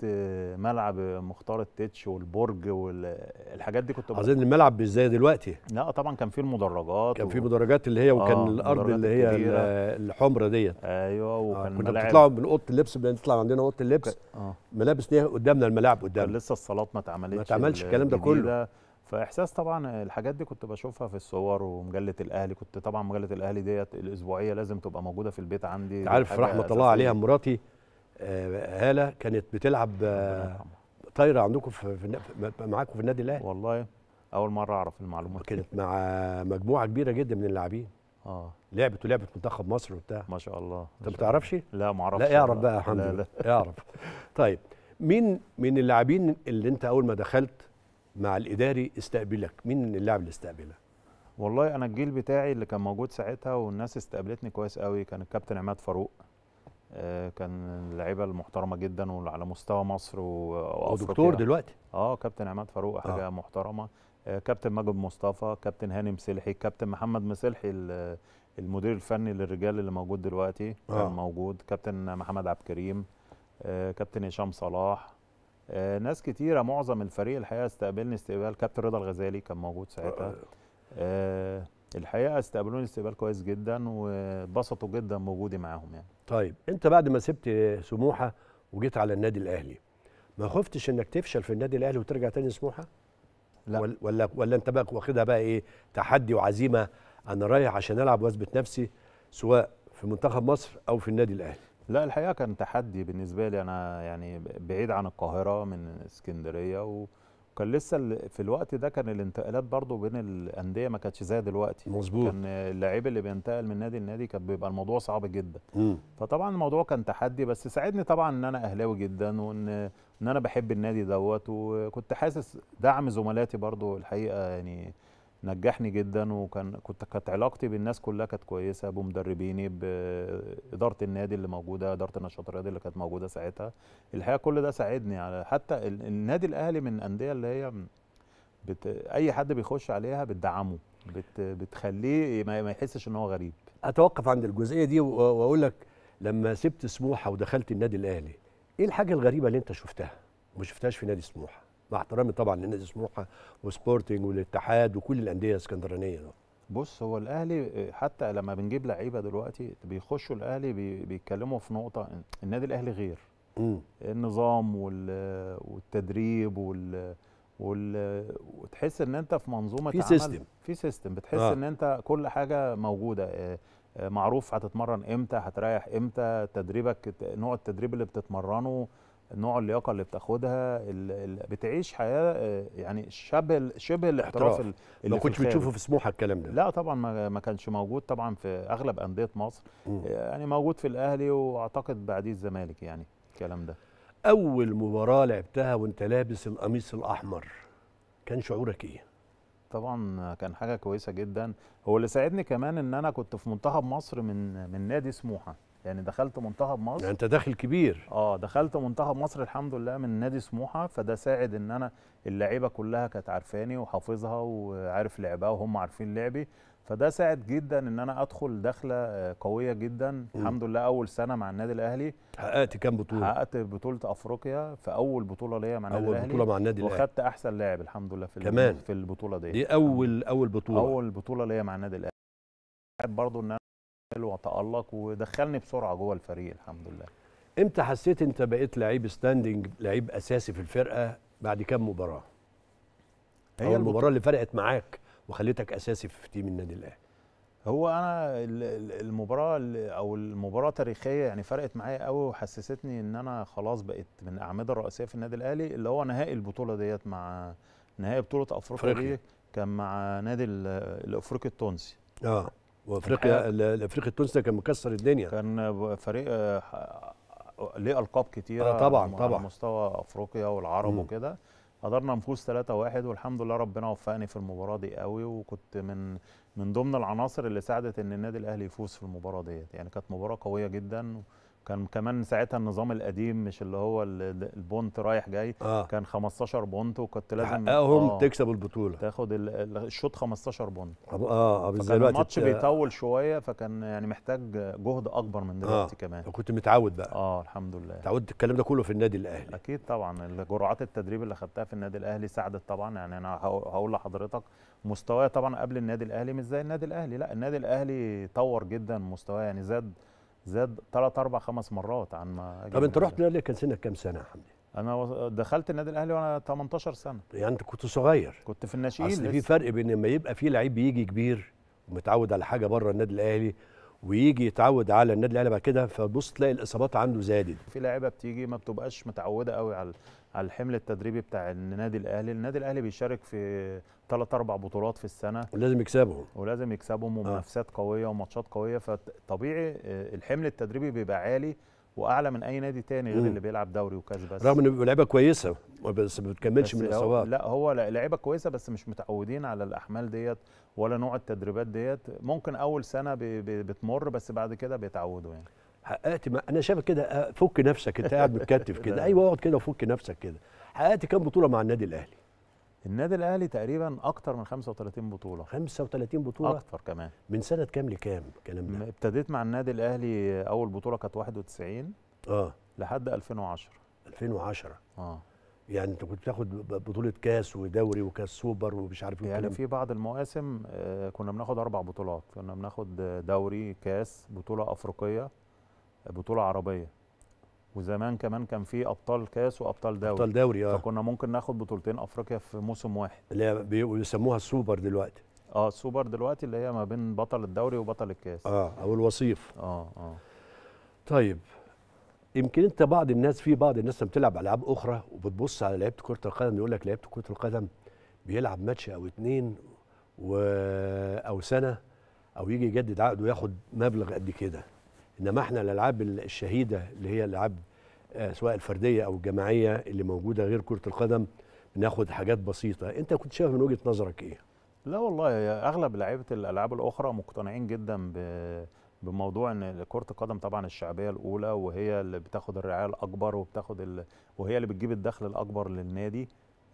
ملعب مختار التتش والبرج والحاجات دي كنت عايزين الملعب مش زي دلوقتي لا طبعا كان فيه المدرجات كان و... فيه مدرجات اللي هي وكان آه الارض اللي هي الحمرة ديت ايوه آه، وكان آه كنا بنطلع من اوضه اللبس بنطلع عندنا اوضه اللبس آه. ملابس قدامنا الملاعب قدامنا لسه الصالات ما اتعملتش ما اتعملش الكلام ده كله فاحساس طبعا الحاجات دي كنت بشوفها في الصور ومجله الاهلي كنت طبعا مجله الاهلي ديت الاسبوعيه لازم تبقى موجوده في البيت عندي عارف رحمه الله عليها مراتي آه هاله كانت بتلعب آه طايره عندكم في, في معاكم في النادي الاهلي والله اول مره اعرف المعلومات كانت مع مجموعه كبيره جدا من اللاعبين اه لعبت ولعبت منتخب مصر وبتاع ما شاء الله انت ما تعرفش؟ لا ما اعرفش لا اعرف بقى الحمد لله اعرف طيب مين من اللاعبين اللي انت اول ما دخلت مع الاداري استقبلك مين اللاعب اللي استقبلك والله انا الجيل بتاعي اللي كان موجود ساعتها والناس استقبلتني كويس قوي كان الكابتن عماد فاروق آه، كان اللعيبه المحترمه جدا وعلى مستوى مصر ودكتور دكتور دلوقتي اه كابتن عماد فاروق حاجه آه. محترمه آه، كابتن ماجد مصطفى كابتن هاني مسلحي كابتن محمد مسلحي المدير الفني للرجال اللي موجود دلوقتي آه. كان موجود كابتن محمد عبد الكريم آه، كابتن هشام صلاح آه، ناس كتيره معظم الفريق الحقيقه استقبلني استقبال كابتن رضا الغزالي كان موجود ساعتها آه، الحقيقه استقبلوني استقبال كويس جدا واتبسطوا جدا بوجودي معاهم يعني طيب انت بعد ما سبت سموحه وجيت على النادي الاهلي ما خفتش انك تفشل في النادي الاهلي وترجع تاني سموحه لا ولا ولا انت بقى واخدها بقى ايه تحدي وعزيمه انا رايح عشان العب واثبت نفسي سواء في منتخب مصر او في النادي الاهلي لا الحقيقه كان تحدي بالنسبه لي انا يعني بعيد عن القاهره من اسكندريه وكان لسه في الوقت ده كان الانتقالات برضو بين الانديه ما كانتش زي دلوقتي مظبوط كان اللعيب اللي بينتقل من نادي لنادي كان بيبقى الموضوع صعب جدا مم. فطبعا الموضوع كان تحدي بس ساعدني طبعا ان انا اهلاوي جدا وان ان انا بحب النادي دوت وكنت حاسس دعم زملاتي برضو الحقيقه يعني نجحني جدا وكان كنت كانت علاقتي بالناس كلها كانت كويسه بمدربيني باداره النادي اللي موجوده اداره النشاط الرياضي اللي كانت موجوده ساعتها الحقيقه كل ده ساعدني على حتى النادي الاهلي من الانديه اللي هي بت... اي حد بيخش عليها بتدعمه بت... بتخليه ما يحسش ان هو غريب اتوقف عند الجزئيه دي واقول لك لما سبت سموحه ودخلت النادي الاهلي ايه الحاجه الغريبه اللي انت شفتها ما شفتهاش في نادي سموحه مع احترامي طبعا لنادي سموحه وسبورتنج والاتحاد وكل الانديه الاسكندرانيه بص هو الاهلي حتى لما بنجيب لعيبه دلوقتي بيخشوا الاهلي بيتكلموا في نقطه النادي الاهلي غير م. النظام والتدريب وال وال... وتحس ان انت في منظومه في سيستم في سيستم بتحس آه. ان انت كل حاجه موجوده آه، آه، معروف هتتمرن امتى هتريح امتى تدريبك نوع التدريب اللي بتتمرنه نوع اللياقه اللي بتاخدها بتعيش حياه آه، يعني شبه شبه الاحتراف اللي ما كنتش بتشوفه في سموحه الكلام ده لا طبعا ما كانش موجود طبعا في اغلب انديه مصر م. يعني موجود في الاهلي واعتقد بعديه الزمالك يعني الكلام ده اول مباراه لعبتها وانت لابس القميص الاحمر كان شعورك ايه طبعا كان حاجه كويسه جدا هو اللي ساعدني كمان ان انا كنت في منتخب مصر من من نادي سموحه يعني دخلت منتخب مصر يعني انت داخل كبير اه دخلت منتخب مصر الحمد لله من نادي سموحه فده ساعد ان انا اللعيبه كلها كانت عارفاني وحافظها وعارف لعبها وهم عارفين لعبي فده ساعد جدا ان انا ادخل دخله آه، قويه جدا م. الحمد لله اول سنه مع النادي الاهلي حققت كام بطوله حققت بطوله افريقيا في اول بطوله ليا مع النادي الاهلي اول بطوله مع النادي الاهلي وخدت احسن لاعب الحمد لله في كمان في البطوله دي دي اول اول بطوله اول بطوله ليا مع النادي الاهلي برضه ان أنا واتقاتل واتالق ودخلني بسرعه جوه الفريق الحمد لله امتى حسيت انت بقيت لعيب ستاندنج لعيب اساسي في الفرقه بعد كام مباراه هي أو المباراه اللي فرقت معاك وخليتك اساسي في تيم النادي الاهلي هو انا المباراه او المباراه تاريخيه يعني فرقت معايا قوي وحسستني ان انا خلاص بقيت من الاعمده الرئيسيه في النادي الاهلي اللي هو نهائي البطوله ديت مع نهائي بطوله افريقيا كان مع نادي الافريقي التونسي اه وافريقيا افريقيا التونسي كان مكسر الدنيا كان فريق آه، ليه القاب كتيره آه طبعا طبعا مستوى افريقيا والعرب وكده قدرنا نفوز 3-1 والحمد لله ربنا وفقني في المباراه دي قوي وكنت من من ضمن العناصر اللي ساعدت ان النادي الاهلي يفوز في المباراه ديت يعني كانت مباراه قويه جدا كان كمان ساعتها النظام القديم مش اللي هو البونت رايح جاي آه. كان 15 بونت وكنت لازم تحققهم آه،, آه تكسب البطوله تاخد الشوط 15 بونت اه اه بالظبط الماتش بيطول شويه فكان يعني محتاج جهد اكبر من دلوقتي آه. كمان كنت متعود بقى اه الحمد لله تعودت الكلام ده كله في النادي الاهلي اكيد طبعا جرعات التدريب اللي خدتها في النادي الاهلي ساعدت طبعا يعني انا هقول لحضرتك مستوايا طبعا قبل النادي الاهلي مش زي النادي الاهلي لا النادي الاهلي طور جدا مستواه يعني زاد زاد ثلاث اربع خمس مرات عن ما طب انت رحت الاهلي كان سنك كام سنه يا حمدي؟ انا دخلت النادي الاهلي وانا 18 سنه يعني انت كنت صغير كنت في الناشئين اصل في فرق بين لما يبقى في لعيب بيجي كبير ومتعود على حاجه بره النادي الاهلي ويجي يتعود على النادي الاهلي بعد كده فبص تلاقي الاصابات عنده زادت في لعيبه بتيجي ما بتبقاش متعوده قوي على على الحمل التدريبي بتاع النادي الاهلي النادي الاهلي بيشارك في ثلاث اربع بطولات في السنه ولازم يكسبهم ولازم يكسبهم آه. ومنافسات قويه وماتشات قويه فطبيعي آه، الحمل التدريبي بيبقى عالي واعلى من اي نادي تاني غير اللي بيلعب دوري وكاس بس رغم ان لعيبه كويسه بس ما بتكملش من الاصابات لا هو لعيبه كويسه بس مش متعودين على الاحمال ديت ولا نوع التدريبات ديت ممكن اول سنه بتمر بس بعد كده بيتعودوا يعني حققت ما انا شايفك كده آه، فك نفسك انت قاعد متكتف كده [laughs] ايوه اقعد كده وفك نفسك كده حققت كام بطوله مع النادي الاهلي النادي الاهلي تقريبا اكتر من 35 بطوله 35 بطوله اكتر كمان من سنه كام لكام الكلام ده ابتديت مع النادي الاهلي اول بطوله كانت 91 اه لحد 2010 2010 اه يعني انت كنت بتاخد بطوله كاس ودوري وكاس سوبر ومش عارف ايه يعني في بعض المواسم آه، كنا بناخد اربع بطولات كنا بناخد دوري كاس بطوله افريقيه بطوله عربيه وزمان كمان كان في ابطال كاس وابطال دوري ابطال دوري اه فكنا ممكن ناخد بطولتين افريقيا في موسم واحد اللي هي بيسموها السوبر دلوقتي اه السوبر دلوقتي اللي هي ما بين بطل الدوري وبطل الكاس اه او الوصيف اه اه طيب يمكن انت بعض الناس في بعض الناس لما بتلعب العاب اخرى وبتبص على لعيبه كره القدم يقول لك لعيبه كره القدم بيلعب ماتش او اتنين و... او سنه او يجي يجدد عقده وياخد مبلغ قد كده انما احنا الالعاب الشهيده اللي هي الالعاب آه، سواء الفرديه او الجماعيه اللي موجوده غير كره القدم بناخد حاجات بسيطه انت كنت شايف من وجهه نظرك ايه لا والله اغلب لعيبه الالعاب الاخرى مقتنعين جدا ب بموضوع ان كره القدم طبعا الشعبيه الاولى وهي اللي بتاخد الرعايه الاكبر وبتاخد ال... وهي اللي بتجيب الدخل الاكبر للنادي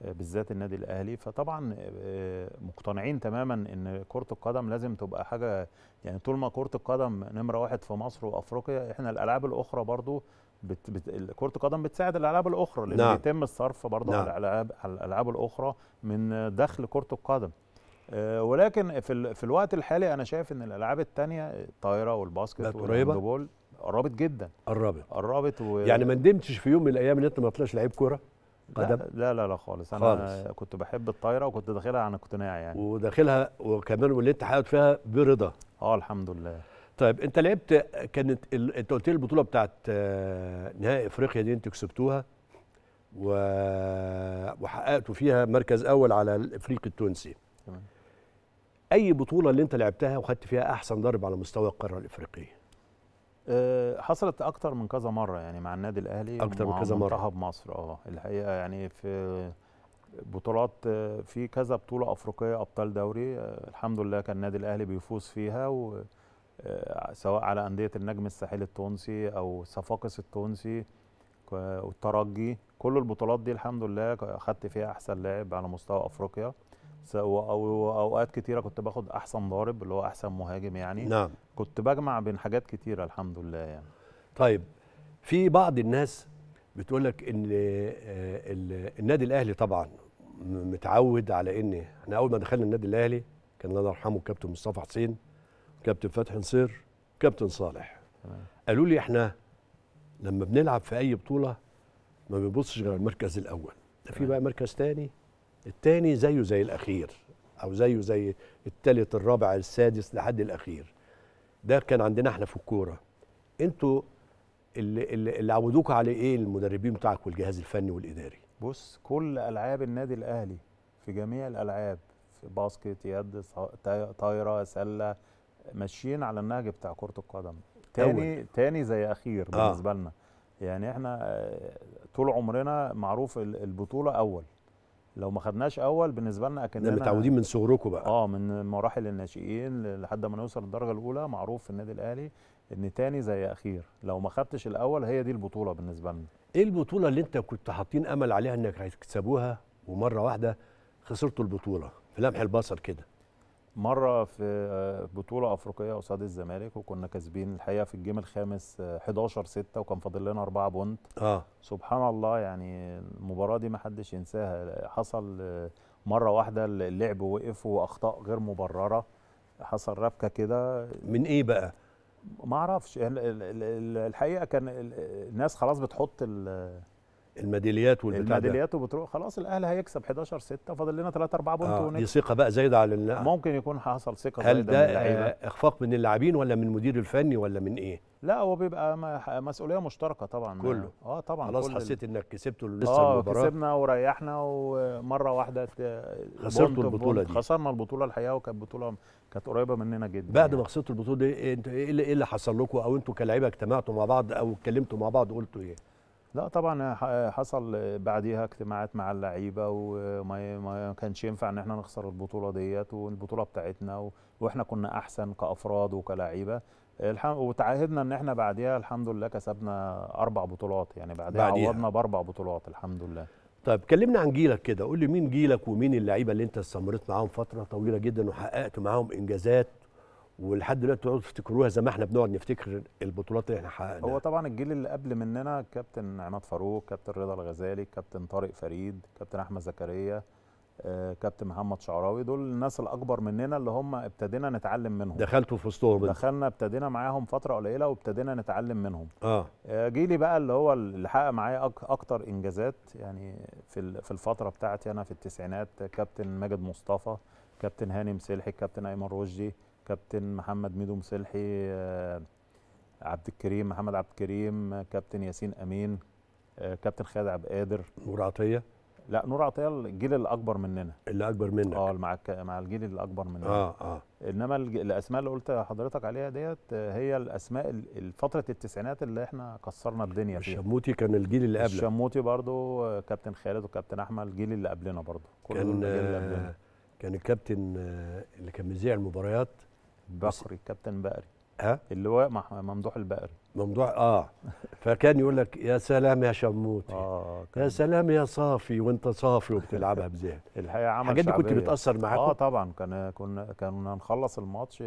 بالذات النادي الاهلي فطبعا آه، مقتنعين تماما ان كره القدم لازم تبقى حاجه يعني طول ما كره القدم نمره واحد في مصر وافريقيا احنا الالعاب الاخرى برضو بت بت كره القدم بتساعد الالعاب الاخرى لان نعم. يتم الصرف برضو نعم. على الالعاب على الالعاب الاخرى من دخل كره القدم آه، ولكن في ال... في الوقت الحالي انا شايف ان الالعاب الثانيه الطايره والباسكت والهاندبول قربت جدا قربت قربت و... يعني ما ندمتش في يوم من الايام ان انت ما طلعش لعيب كوره قدم لا لا لا خالص انا خالص. كنت بحب الطايره وكنت داخلها عن يعني اقتناع يعني وداخلها وكمان واللي انت حاطط فيها برضا اه الحمد لله طيب انت لعبت كانت انت قلت لي البطوله بتاعت آه، نهائي افريقيا دي انتوا كسبتوها و... وحققتوا فيها مركز اول على الافريقي التونسي تمام اي بطوله اللي انت لعبتها وخدت فيها احسن ضرب على مستوى القاره الافريقيه آه، حصلت اكتر من كذا مره يعني مع النادي الاهلي اكتر من كذا مره منتخب مصر اه الحقيقه يعني في بطولات آه، في كذا بطوله افريقيه ابطال دوري آه، الحمد لله كان النادي الاهلي بيفوز فيها و سواء على انديه النجم الساحلي التونسي او صفاقس التونسي والترجي كل البطولات دي الحمد لله اخذت فيها احسن لاعب على مستوى افريقيا او اوقات كتيره كنت باخد احسن ضارب اللي هو احسن مهاجم يعني نعم كنت بجمع بين حاجات كتيرة الحمد لله يعني. طيب في بعض الناس بتقول لك ان آه، النادي الاهلي طبعا متعود على ان احنا اول ما دخلنا النادي الاهلي كان الله يرحمه الكابتن مصطفى حسين كابتن فتحي نصير كابتن صالح قالوا لي احنا لما بنلعب في اي بطوله ما بنبصش غير المركز الاول ده في بقى مركز تاني التاني زيه زي الاخير او زيه زي التالت الرابع السادس لحد الاخير ده كان عندنا احنا في الكوره انتوا اللي اللي عودوكوا على ايه المدربين بتاعك والجهاز الفني والاداري بص كل العاب النادي الاهلي في جميع الالعاب في باسكت يد طايره سله ماشيين على النهج بتاع كره القدم تاني أول. تاني زي اخير آه. بالنسبه آه. لنا يعني احنا آه، طول عمرنا معروف البطوله اول لو ما خدناش اول بالنسبه لنا اكننا متعودين من صغركم بقى اه من مراحل الناشئين لحد ما نوصل الدرجه الاولى معروف في النادي الاهلي ان تاني زي اخير لو ما خدتش الاول هي دي البطوله بالنسبه لنا ايه البطوله اللي انت كنت حاطين امل عليها انك هتكسبوها ومره واحده خسرتوا البطوله في لمح البصر كده مره في آه، بطوله افريقيه قصاد الزمالك وكنا كاسبين الحقيقه في الجيم الخامس 11 آه، 6 وكان فاضل لنا 4 بونت اه سبحان الله يعني المباراه دي ما حدش ينساها حصل آه، مره واحده اللعب وقف واخطاء غير مبرره حصل ربكه كده من ايه بقى ما اعرفش يعني الحقيقه كان الناس خلاص بتحط الميداليات والبتاع الميداليات وبتروح خلاص الاهلي هيكسب 11 6 فاضل لنا 3 4 بونت آه دي ثقه بقى زايده على اللعب ممكن يكون حصل ثقه هل ده من آه، اخفاق من اللاعبين ولا من المدير الفني ولا من ايه؟ لا هو بيبقى مسؤوليه مشتركه طبعا كله اه طبعا خلاص كل حسيت انك كسبته لسه آه المباراه اه كسبنا وريحنا ومره واحده خسرتوا البطوله دي خسرنا البطوله الحقيقه وكانت بطوله كانت قريبه مننا جدا بعد يعني. ما خسرتوا البطوله دي ايه, إيه, إيه اللي حصل لكم او انتوا كلاعيبه اجتمعتوا مع بعض او اتكلمتوا مع بعض قلتوا ايه؟ لا طبعا آه، آه، حصل بعديها اجتماعات مع اللعيبه وما ما كانش ينفع ان احنا نخسر البطوله ديت والبطوله بتاعتنا واحنا كنا احسن كافراد وكلعيبه وتعهدنا ان احنا بعديها الحمد لله كسبنا اربع بطولات يعني بعديها, بعديها. عوضنا باربع بطولات الحمد لله طيب كلمنا عن جيلك كده قول لي مين جيلك ومين اللعيبه اللي انت استمريت معاهم فتره طويله جدا وحققت معاهم انجازات ولحد دلوقتي تقعدوا تفتكروها زي ما احنا بنقعد نفتكر البطولات اللي احنا حققناها هو طبعا الجيل اللي قبل مننا كابتن عماد فاروق كابتن رضا الغزالي كابتن طارق فريد كابتن احمد زكريا آه، كابتن محمد شعراوي دول الناس الاكبر مننا اللي هم ابتدينا نتعلم منهم دخلتوا في وسطهم دخلنا ابتدينا معاهم فتره قليله وابتدينا نتعلم منهم اه, آه، جيلي بقى اللي هو اللي حقق معايا اكتر انجازات يعني في في الفتره بتاعتي انا في التسعينات كابتن ماجد مصطفى كابتن هاني مسلحي كابتن ايمن رشدي كابتن محمد ميدو مسلحي آه، عبد الكريم محمد عبد الكريم كابتن ياسين امين آه، كابتن خالد عبد القادر نور عطيه لا نور عطيه الجيل اللي اكبر مننا اللي اكبر منك اه مع مع الجيل اللي اكبر مننا اه اه انما الاسماء اللي قلت حضرتك عليها ديت آه، هي الاسماء فتره التسعينات اللي احنا كسرنا الدنيا فيها الشموتي كان الجيل اللي قبلك الشموتي برضو كابتن خالد وكابتن احمد الجيل اللي قبلنا برضو كل كان اللي قبلنا. كان الكابتن اللي كان مذيع المباريات بقري كابتن بقري ها اللواء ممدوح البقري ممدوح اه فكان يقول لك يا سلام يا شموتي آه يا سلام يا صافي وانت صافي وبتلعبها [laughs] بذهن الحقيقه عمل الحاجات دي كنت بتاثر معاك اه طبعا كان كنا كنا نخلص الماتش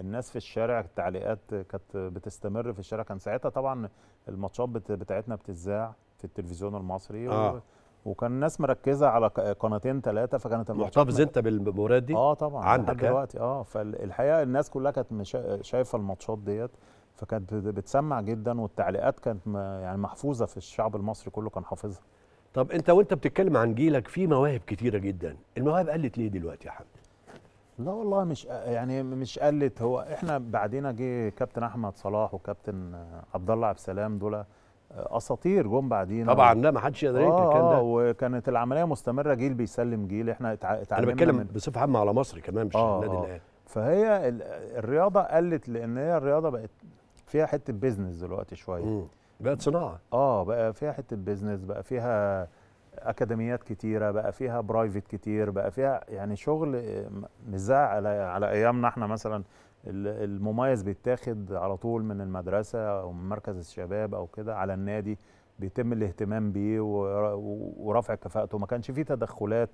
الناس في الشارع التعليقات كانت بتستمر في الشارع كان ساعتها طبعا الماتشات بتاعتنا بتذاع في التلفزيون المصري آه. وكان الناس مركزه على قناتين ثلاثه فكانت محتفظ انت بالمباريات دي؟ اه طبعا عندك دلوقتي اه فالحقيقه الناس كلها كانت شايفه الماتشات ديت فكانت بتسمع جدا والتعليقات كانت يعني محفوظه في الشعب المصري كله كان حافظها طب انت وانت بتتكلم عن جيلك في مواهب كتيره جدا المواهب قلت ليه دلوقتي يا حمد لا والله مش يعني مش قلت هو احنا بعدين جه كابتن احمد صلاح وكابتن عبد الله عبد السلام دول اساطير جم بعدين طبعا لا ما حدش يقدر ينكر آه الكلام ده آه، وكانت العمليه مستمره جيل بيسلم جيل احنا اتعلمنا انا بتكلم من... بصفه عامه على مصر كمان مش آه النادي آه. الاهلي فهي الرياضه قلت لان هي الرياضه بقت فيها حته بيزنس دلوقتي شويه بقت صناعه اه بقى فيها حته بيزنس بقى فيها اكاديميات كتيره بقى فيها برايفت كتير بقى فيها يعني شغل آه، مش على على ايامنا احنا مثلا المميز بيتاخد على طول من المدرسه او من مركز الشباب او كده على النادي بيتم الاهتمام بيه ورفع كفاءته ما كانش فيه تدخلات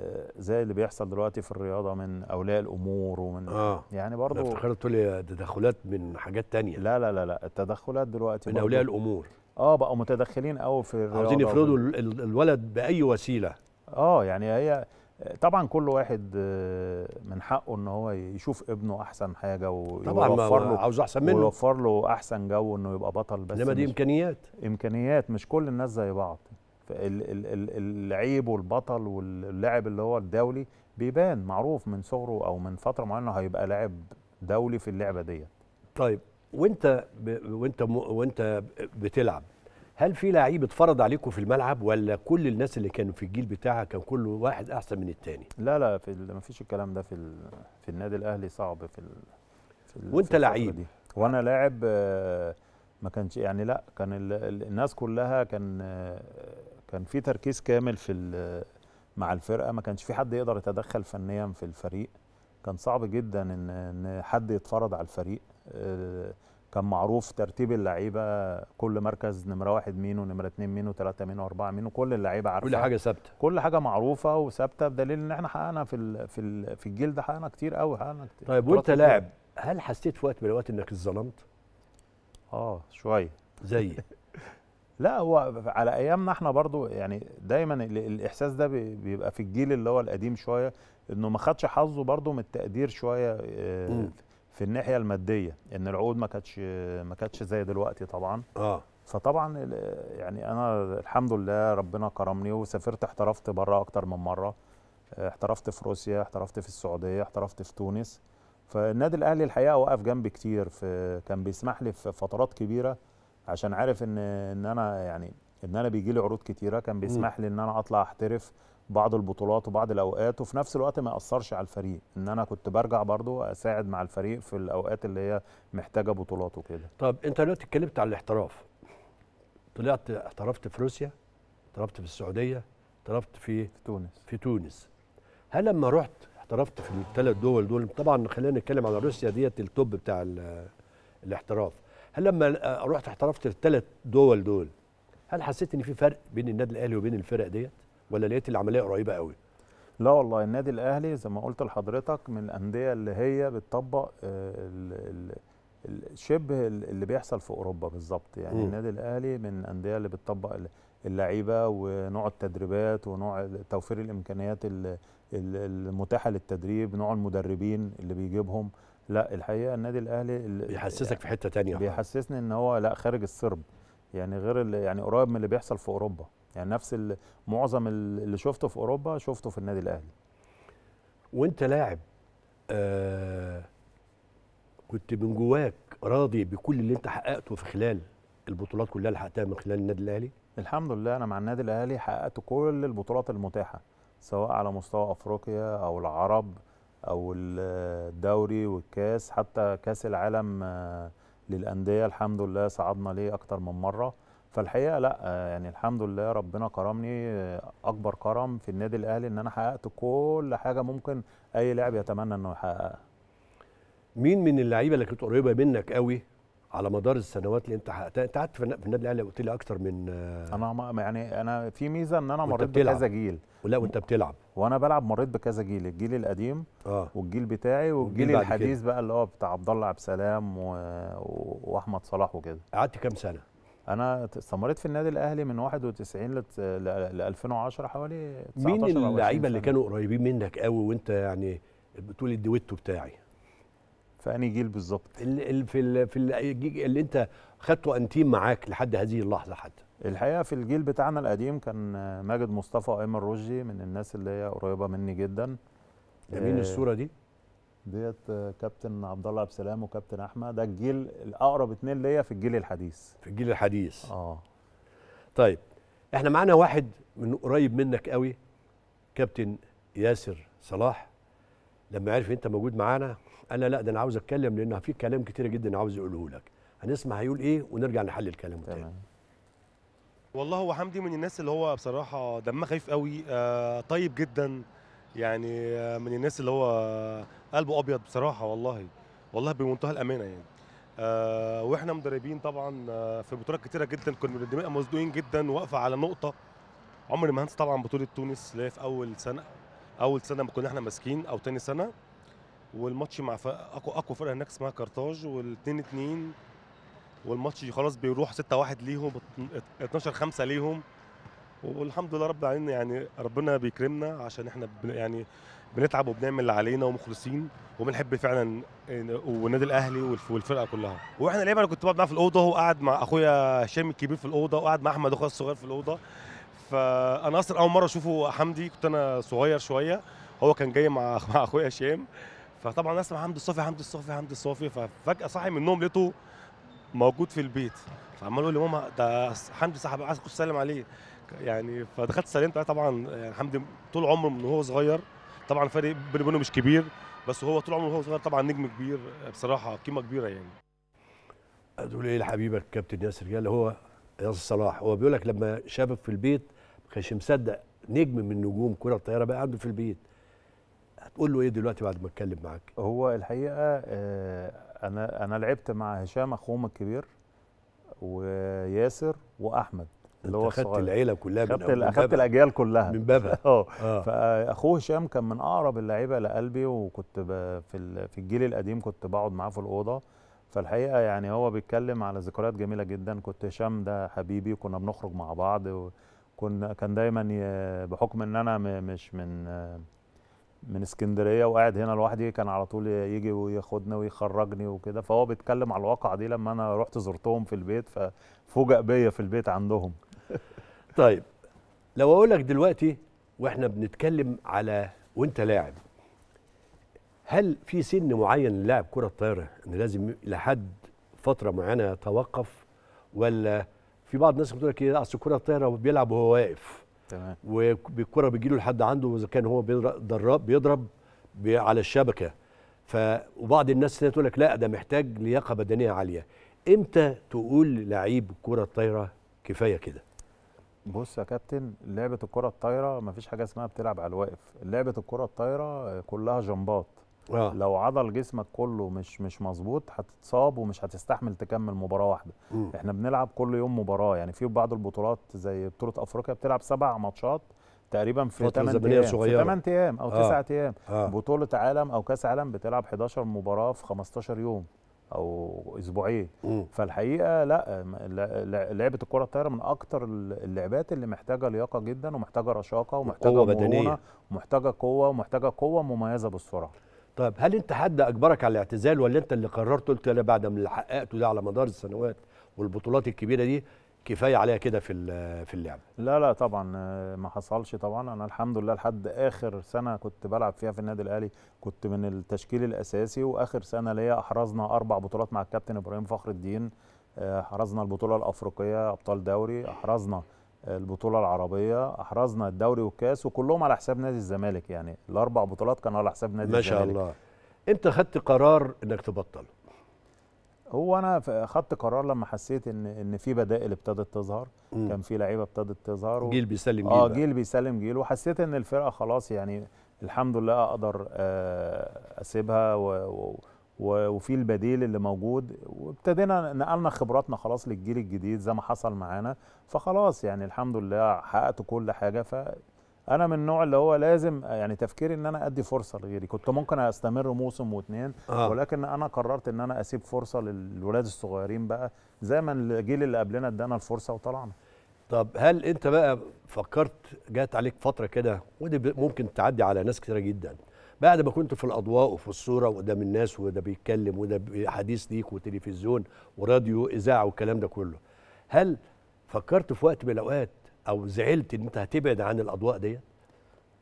آه، زي اللي بيحصل دلوقتي في الرياضه من اولياء الامور ومن آه. يعني برضه افتكرت تقول لي تدخلات من حاجات تانية لا لا لا لا التدخلات دلوقتي من اولياء الامور اه بقوا متدخلين قوي في الرياضه عاوزين يفرضوا الولد باي وسيله اه يعني هي طبعا كل واحد آه، من حقه ان هو يشوف ابنه احسن حاجه ويوفر له عاوز احسن منه ويوفر له احسن جو انه يبقى بطل بس انما دي امكانيات امكانيات مش كل الناس زي بعض اللعيب والبطل واللاعب اللي هو الدولي بيبان معروف من صغره او من فتره معينه هيبقى لاعب دولي في اللعبه ديت طيب وانت ب... وانت م... وانت بتلعب هل في لعيب اتفرض عليكم في الملعب ولا كل الناس اللي كانوا في الجيل بتاعك كان كل واحد احسن من الثاني لا لا في ما فيش الكلام ده في في النادي الاهلي صعب في, ال في ال وانت لعيب وانا لاعب آه، ما كانش يعني لا كان الناس كلها كان آه، كان في تركيز كامل في مع الفرقه ما كانش في حد يقدر يتدخل فنيا في الفريق كان صعب جدا ان ان حد يتفرض على الفريق آه، كان معروف ترتيب اللعيبه كل مركز نمره واحد مين ونمره اثنين مين وثلاثه مين واربعه مين وكل اللعيبه عارفه كل حاجه ثابته كل حاجه معروفه وثابته بدليل ان احنا حققنا في الـ في الـ في الجيل ده حققنا كتير قوي حققنا كتير طيب وانت لاعب هل حسيت في وقت من الاوقات انك اتظلمت؟ اه شويه زي [laughs] لا هو على ايامنا احنا برضو يعني دايما الاحساس ده بيبقى في الجيل اللي هو القديم شويه انه ما خدش حظه برضو من التقدير شويه آه، في الناحيه الماديه ان العقود ما كانتش ما كانتش زي دلوقتي طبعا اه فطبعا يعني انا الحمد لله ربنا كرمني وسافرت احترفت بره اكتر من مره احترفت في روسيا احترفت في السعوديه احترفت في تونس فالنادي الاهلي الحقيقه وقف جنبي كتير في كان بيسمح لي في فترات كبيره عشان عارف ان ان انا يعني ان انا بيجي لي عروض كتيره كان بيسمح لي ان انا اطلع احترف بعض البطولات وبعض الاوقات وفي نفس الوقت ما اثرش على الفريق ان انا كنت برجع برضو اساعد مع الفريق في الاوقات اللي هي محتاجه بطولات وكده طب انت دلوقتي اتكلمت على الاحتراف طلعت احترفت في روسيا احترفت في السعوديه احترفت في, في تونس في تونس هل لما رحت احترفت في الثلاث دول دول طبعا خلينا نتكلم على روسيا ديت التوب بتاع الاحتراف هل لما رحت احترفت في الثلاث دول دول هل حسيت ان في فرق بين النادي الاهلي وبين الفرق ديت ولا لقيت العمليه قريبه قوي لا والله النادي الاهلي زي ما قلت لحضرتك من الانديه اللي هي بتطبق آه، شبه اللي بيحصل في اوروبا بالظبط يعني م. النادي الاهلي من الانديه اللي بتطبق اللعيبه ونوع التدريبات ونوع توفير الامكانيات المتاحه للتدريب نوع المدربين اللي بيجيبهم لا الحقيقه النادي الاهلي بيحسسك في يعني حته تانية بيحسسني ان هو لا خارج الصرب يعني غير يعني قريب من اللي بيحصل في اوروبا يعني نفس معظم اللي شفته في اوروبا شفته في النادي الاهلي وانت لاعب آه كنت من جواك راضي بكل اللي انت حققته في خلال البطولات كلها اللي حققتها من خلال النادي الاهلي الحمد لله انا مع النادي الاهلي حققت كل البطولات المتاحه سواء على مستوى افريقيا او العرب او الدوري والكاس حتى كاس العالم آه، للانديه الحمد لله صعدنا ليه اكتر من مره فالحقيقه لا يعني الحمد لله ربنا كرمني اكبر كرم في النادي الاهلي ان انا حققت كل حاجه ممكن اي لاعب يتمنى انه يحققها مين من اللعيبه اللي كانت قريبه منك قوي على مدار السنوات اللي انت حققتها انت قعدت في النادي الاهلي قلت لي اكثر من انا يعني انا في ميزه ان انا مريت بكذا جيل لا وانت بتلعب وانا بلعب مريت بكذا جيل الجيل القديم آه. والجيل بتاعي والجيل, والجيل الحديث كده. بقى اللي هو بتاع عبد الله عبد السلام و... واحمد صلاح وكده قعدت كام سنه انا استمريت في النادي الاهلي من 91 ل 2010 حوالي 19 مين اللعيبه اللي كانوا قريبين منك قوي وانت يعني بتقول الدويتو بتاعي فاني جيل بالظبط في الـ في الـ اللي انت خدته انتيم معاك لحد هذه اللحظه حتى الحقيقه في الجيل بتاعنا القديم كان ماجد مصطفى وايمن رشدي من الناس اللي هي قريبه مني جدا جميل مين آه، الصوره دي ديت آه، كابتن عبد الله عبد السلام وكابتن احمد ده الجيل الاقرب اتنين ليا في الجيل الحديث في الجيل الحديث اه طيب احنا معانا واحد من قريب منك قوي كابتن ياسر صلاح لما عرف انت موجود معانا قال لا ده انا عاوز اتكلم لان في كلام كتير جدا عاوز اقوله لك هنسمع هيقول ايه ونرجع نحلل كلامه تاني والله هو حمدي من الناس اللي هو بصراحه دمه خفيف قوي آه طيب جدا يعني آه، من الناس اللي هو قلبه ابيض بصراحه والله والله بمنتهى الامانه يعني آه واحنا مدربين طبعا آه، في بطولات كتيره جدا كنا بنبقى مصدوقين جدا واقفه على نقطه عمري ما هنسى طبعا بطوله تونس اللي في اول سنه اول سنه ما كنا احنا ماسكين او تاني سنه والماتش مع اقوى اقوى فرقه هناك اسمها كارتاج وال2 2 والماتش خلاص بيروح 6 1 ليهم 12 5 ليهم والحمد لله رب العالمين يعني ربنا بيكرمنا عشان احنا يعني بنتعب وبنعمل اللي علينا ومخلصين وبنحب فعلا والنادي الاهلي والفرقه كلها واحنا لعيبه انا كنت بقعد معاه في الاوضه قاعد مع اخويا هشام الكبير في الاوضه وقاعد مع احمد اخويا الصغير في الاوضه فانا اصلا اول مره اشوفه حمدي كنت انا صغير شويه هو كان جاي مع [laughs] مع اخويا هشام فطبعا اسمع حمدي الصافي حمدي الصافي حمدي الصافي ففجاه صاحي من النوم لقيته موجود في البيت فعمال اقول لماما ده حمدي صاحبي عايز اسلم عليه يعني فدخلت سلمت طبعا يعني حمدي طول عمره من وهو صغير طبعا فرق بيني وبينه مش كبير بس هو طول عمره وهو صغير طبعا نجم كبير بصراحه قيمه كبيره يعني تقول ايه لحبيبك كابتن ياسر جلال هو ياسر صلاح هو بيقول لك لما شافك في البيت ما كانش مصدق نجم من نجوم كره الطياره بقى عنده في البيت هتقول له ايه دلوقتي بعد ما اتكلم معاك هو الحقيقه آه، انا انا لعبت مع هشام اخوهم الكبير وياسر واحمد اللي هو خدت العيله كلها خدت اخدت الاجيال كلها من بابها [laughs] أه. اه فاخوه هشام كان من اقرب اللعيبه لقلبي وكنت في في الجيل القديم كنت بقعد معاه في الاوضه فالحقيقه يعني هو بيتكلم على ذكريات جميله جدا كنت هشام ده حبيبي وكنا بنخرج مع بعض وكنا كان دايما بحكم ان انا مش من من اسكندريه وقاعد هنا لوحدي كان على طول يجي وياخدني ويخرجني وكده فهو بيتكلم على الواقعه دي لما انا رحت زرتهم في البيت ففوجئ بيا في البيت عندهم طيب لو اقول لك دلوقتي واحنا بنتكلم على وانت لاعب هل في سن معين للاعب كره الطايره ان لازم لحد فتره معينه يتوقف ولا في بعض الناس بتقول لك ايه اصل كره الطايره بيلعب وهو واقف تمام والكره بتجي له لحد عنده واذا كان هو بيضرب بيضرب على الشبكه ف وبعض الناس تقول لك لا ده محتاج لياقه بدنيه عاليه امتى تقول لعيب كره طايره كفايه كده بص يا كابتن لعبه الكره الطايره مفيش حاجه اسمها بتلعب على الواقف لعبه الكره الطايره كلها جنبات آه. لو عضل جسمك كله مش مش مظبوط هتتصاب ومش هتستحمل تكمل مباراه واحده م. احنا بنلعب كل يوم مباراه يعني في بعض البطولات زي بطوله افريقيا بتلعب سبع ماتشات تقريبا في 8 ايام صغيرة. في 8 ايام او 9 آه. ايام آه. بطوله عالم او كاس عالم بتلعب 11 مباراه في 15 يوم او اسبوعين فالحقيقه لا لعبه الكره الطايره من اكتر اللعبات اللي محتاجه لياقه جدا ومحتاجه رشاقه ومحتاجه قوه بدنيه ومحتاجه قوه ومحتاجه قوه مميزه بالسرعه طيب هل انت حد اجبرك على الاعتزال ولا انت اللي قررت قلت انا بعد ما اللي حققته ده على مدار السنوات والبطولات الكبيره دي كفايه عليها كده في في اللعب لا لا طبعا آه، ما حصلش طبعا انا الحمد لله لحد اخر سنه كنت بلعب فيها في النادي الاهلي كنت من التشكيل الاساسي واخر سنه ليا احرزنا اربع بطولات مع الكابتن ابراهيم فخر الدين آه، احرزنا البطوله الافريقيه ابطال دوري احرزنا البطوله العربيه احرزنا الدوري والكاس وكلهم على حساب نادي الزمالك يعني الاربع بطولات كانوا على حساب نادي الزمالك ما شاء الزمالك. الله امتى خدت قرار انك تبطل هو انا خدت قرار لما حسيت ان ان في بدائل ابتدت تظهر كان في لعيبه ابتدت تظهر و... جيل بيسلم جيل اه جيل بيسلم جيل وحسيت ان الفرقه خلاص يعني الحمد لله اقدر آه، اسيبها و... و... وفي البديل اللي موجود وابتدينا نقلنا خبراتنا خلاص للجيل الجديد زي ما حصل معانا فخلاص يعني الحمد لله حققت كل حاجه ف انا من النوع اللي هو لازم يعني تفكيري ان انا ادي فرصه لغيري كنت ممكن استمر موسم واتنين آه. ولكن انا قررت ان انا اسيب فرصه للولاد الصغيرين بقى زي ما الجيل اللي قبلنا ادانا الفرصه وطلعنا طب هل انت بقى فكرت جات عليك فتره كده ودي ممكن تعدي على ناس كتير جدا بعد ما كنت في الاضواء وفي الصوره وقدام الناس وده بيتكلم وده حديث ليك وتلفزيون وراديو اذاعه والكلام ده كله هل فكرت في وقت من الاوقات او زعلت ان انت هتبعد عن الاضواء ديت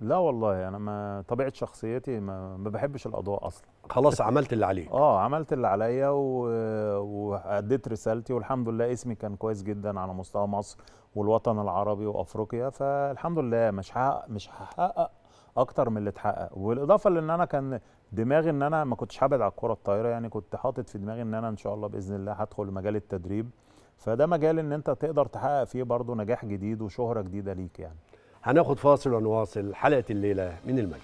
لا والله انا ما طبيعه شخصيتي ما, ما بحبش الاضواء اصلا خلاص عملت اللي عليك [laughs] اه عملت اللي عليا واديت رسالتي والحمد لله اسمي كان كويس جدا على مستوى مصر والوطن العربي وافريقيا فالحمد لله مش حق مش هحقق اكتر من اللي اتحقق والاضافه لان انا كان دماغي ان انا ما كنتش هبعد على الكره الطايره يعني كنت حاطط في دماغي ان انا ان شاء الله باذن الله هدخل مجال التدريب فده مجال ان انت تقدر تحقق فيه برضه نجاح جديد وشهره جديده ليك يعني هناخد فاصل ونواصل حلقه الليله من المجال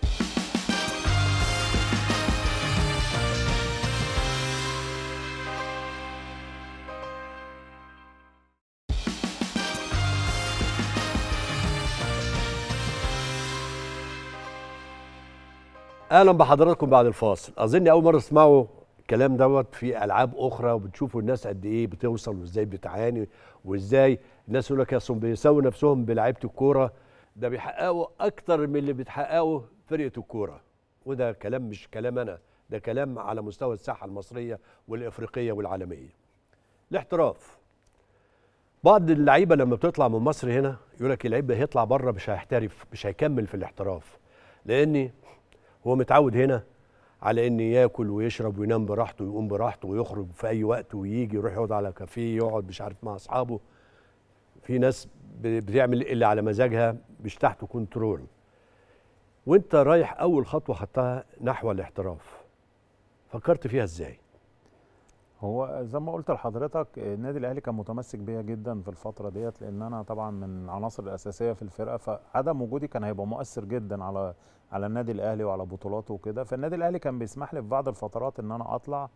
اهلا بحضراتكم بعد الفاصل اظن اول مره تسمعوا الكلام دوت في العاب اخرى وبتشوفوا الناس قد ايه بتوصل وازاي بتعاني وازاي الناس يقول لك اصل بيساووا نفسهم بلعيبه الكوره ده بيحققوا اكتر من اللي بتحققه فرقه الكوره وده كلام مش كلام انا ده كلام على مستوى الساحه المصريه والافريقيه والعالميه. الاحتراف بعض اللعيبه لما بتطلع من مصر هنا يقول لك اللعيب هيطلع بره مش هيحترف مش هيكمل في الاحتراف لان هو متعود هنا على ان ياكل ويشرب وينام براحته ويقوم براحته ويخرج في اي وقت ويجي يروح يقعد على كافيه يقعد مش عارف مع اصحابه في ناس بتعمل اللي على مزاجها مش تحت كنترول وانت رايح اول خطوه حطها نحو الاحتراف فكرت فيها ازاي هو زي ما قلت لحضرتك النادي الاهلي كان متمسك بيا جدا في الفتره ديت لان انا طبعا من العناصر الاساسيه في الفرقه فعدم وجودي كان هيبقى مؤثر جدا على على النادي الاهلي وعلى بطولاته وكده فالنادي الاهلي كان بيسمح لي في بعض الفترات ان انا اطلع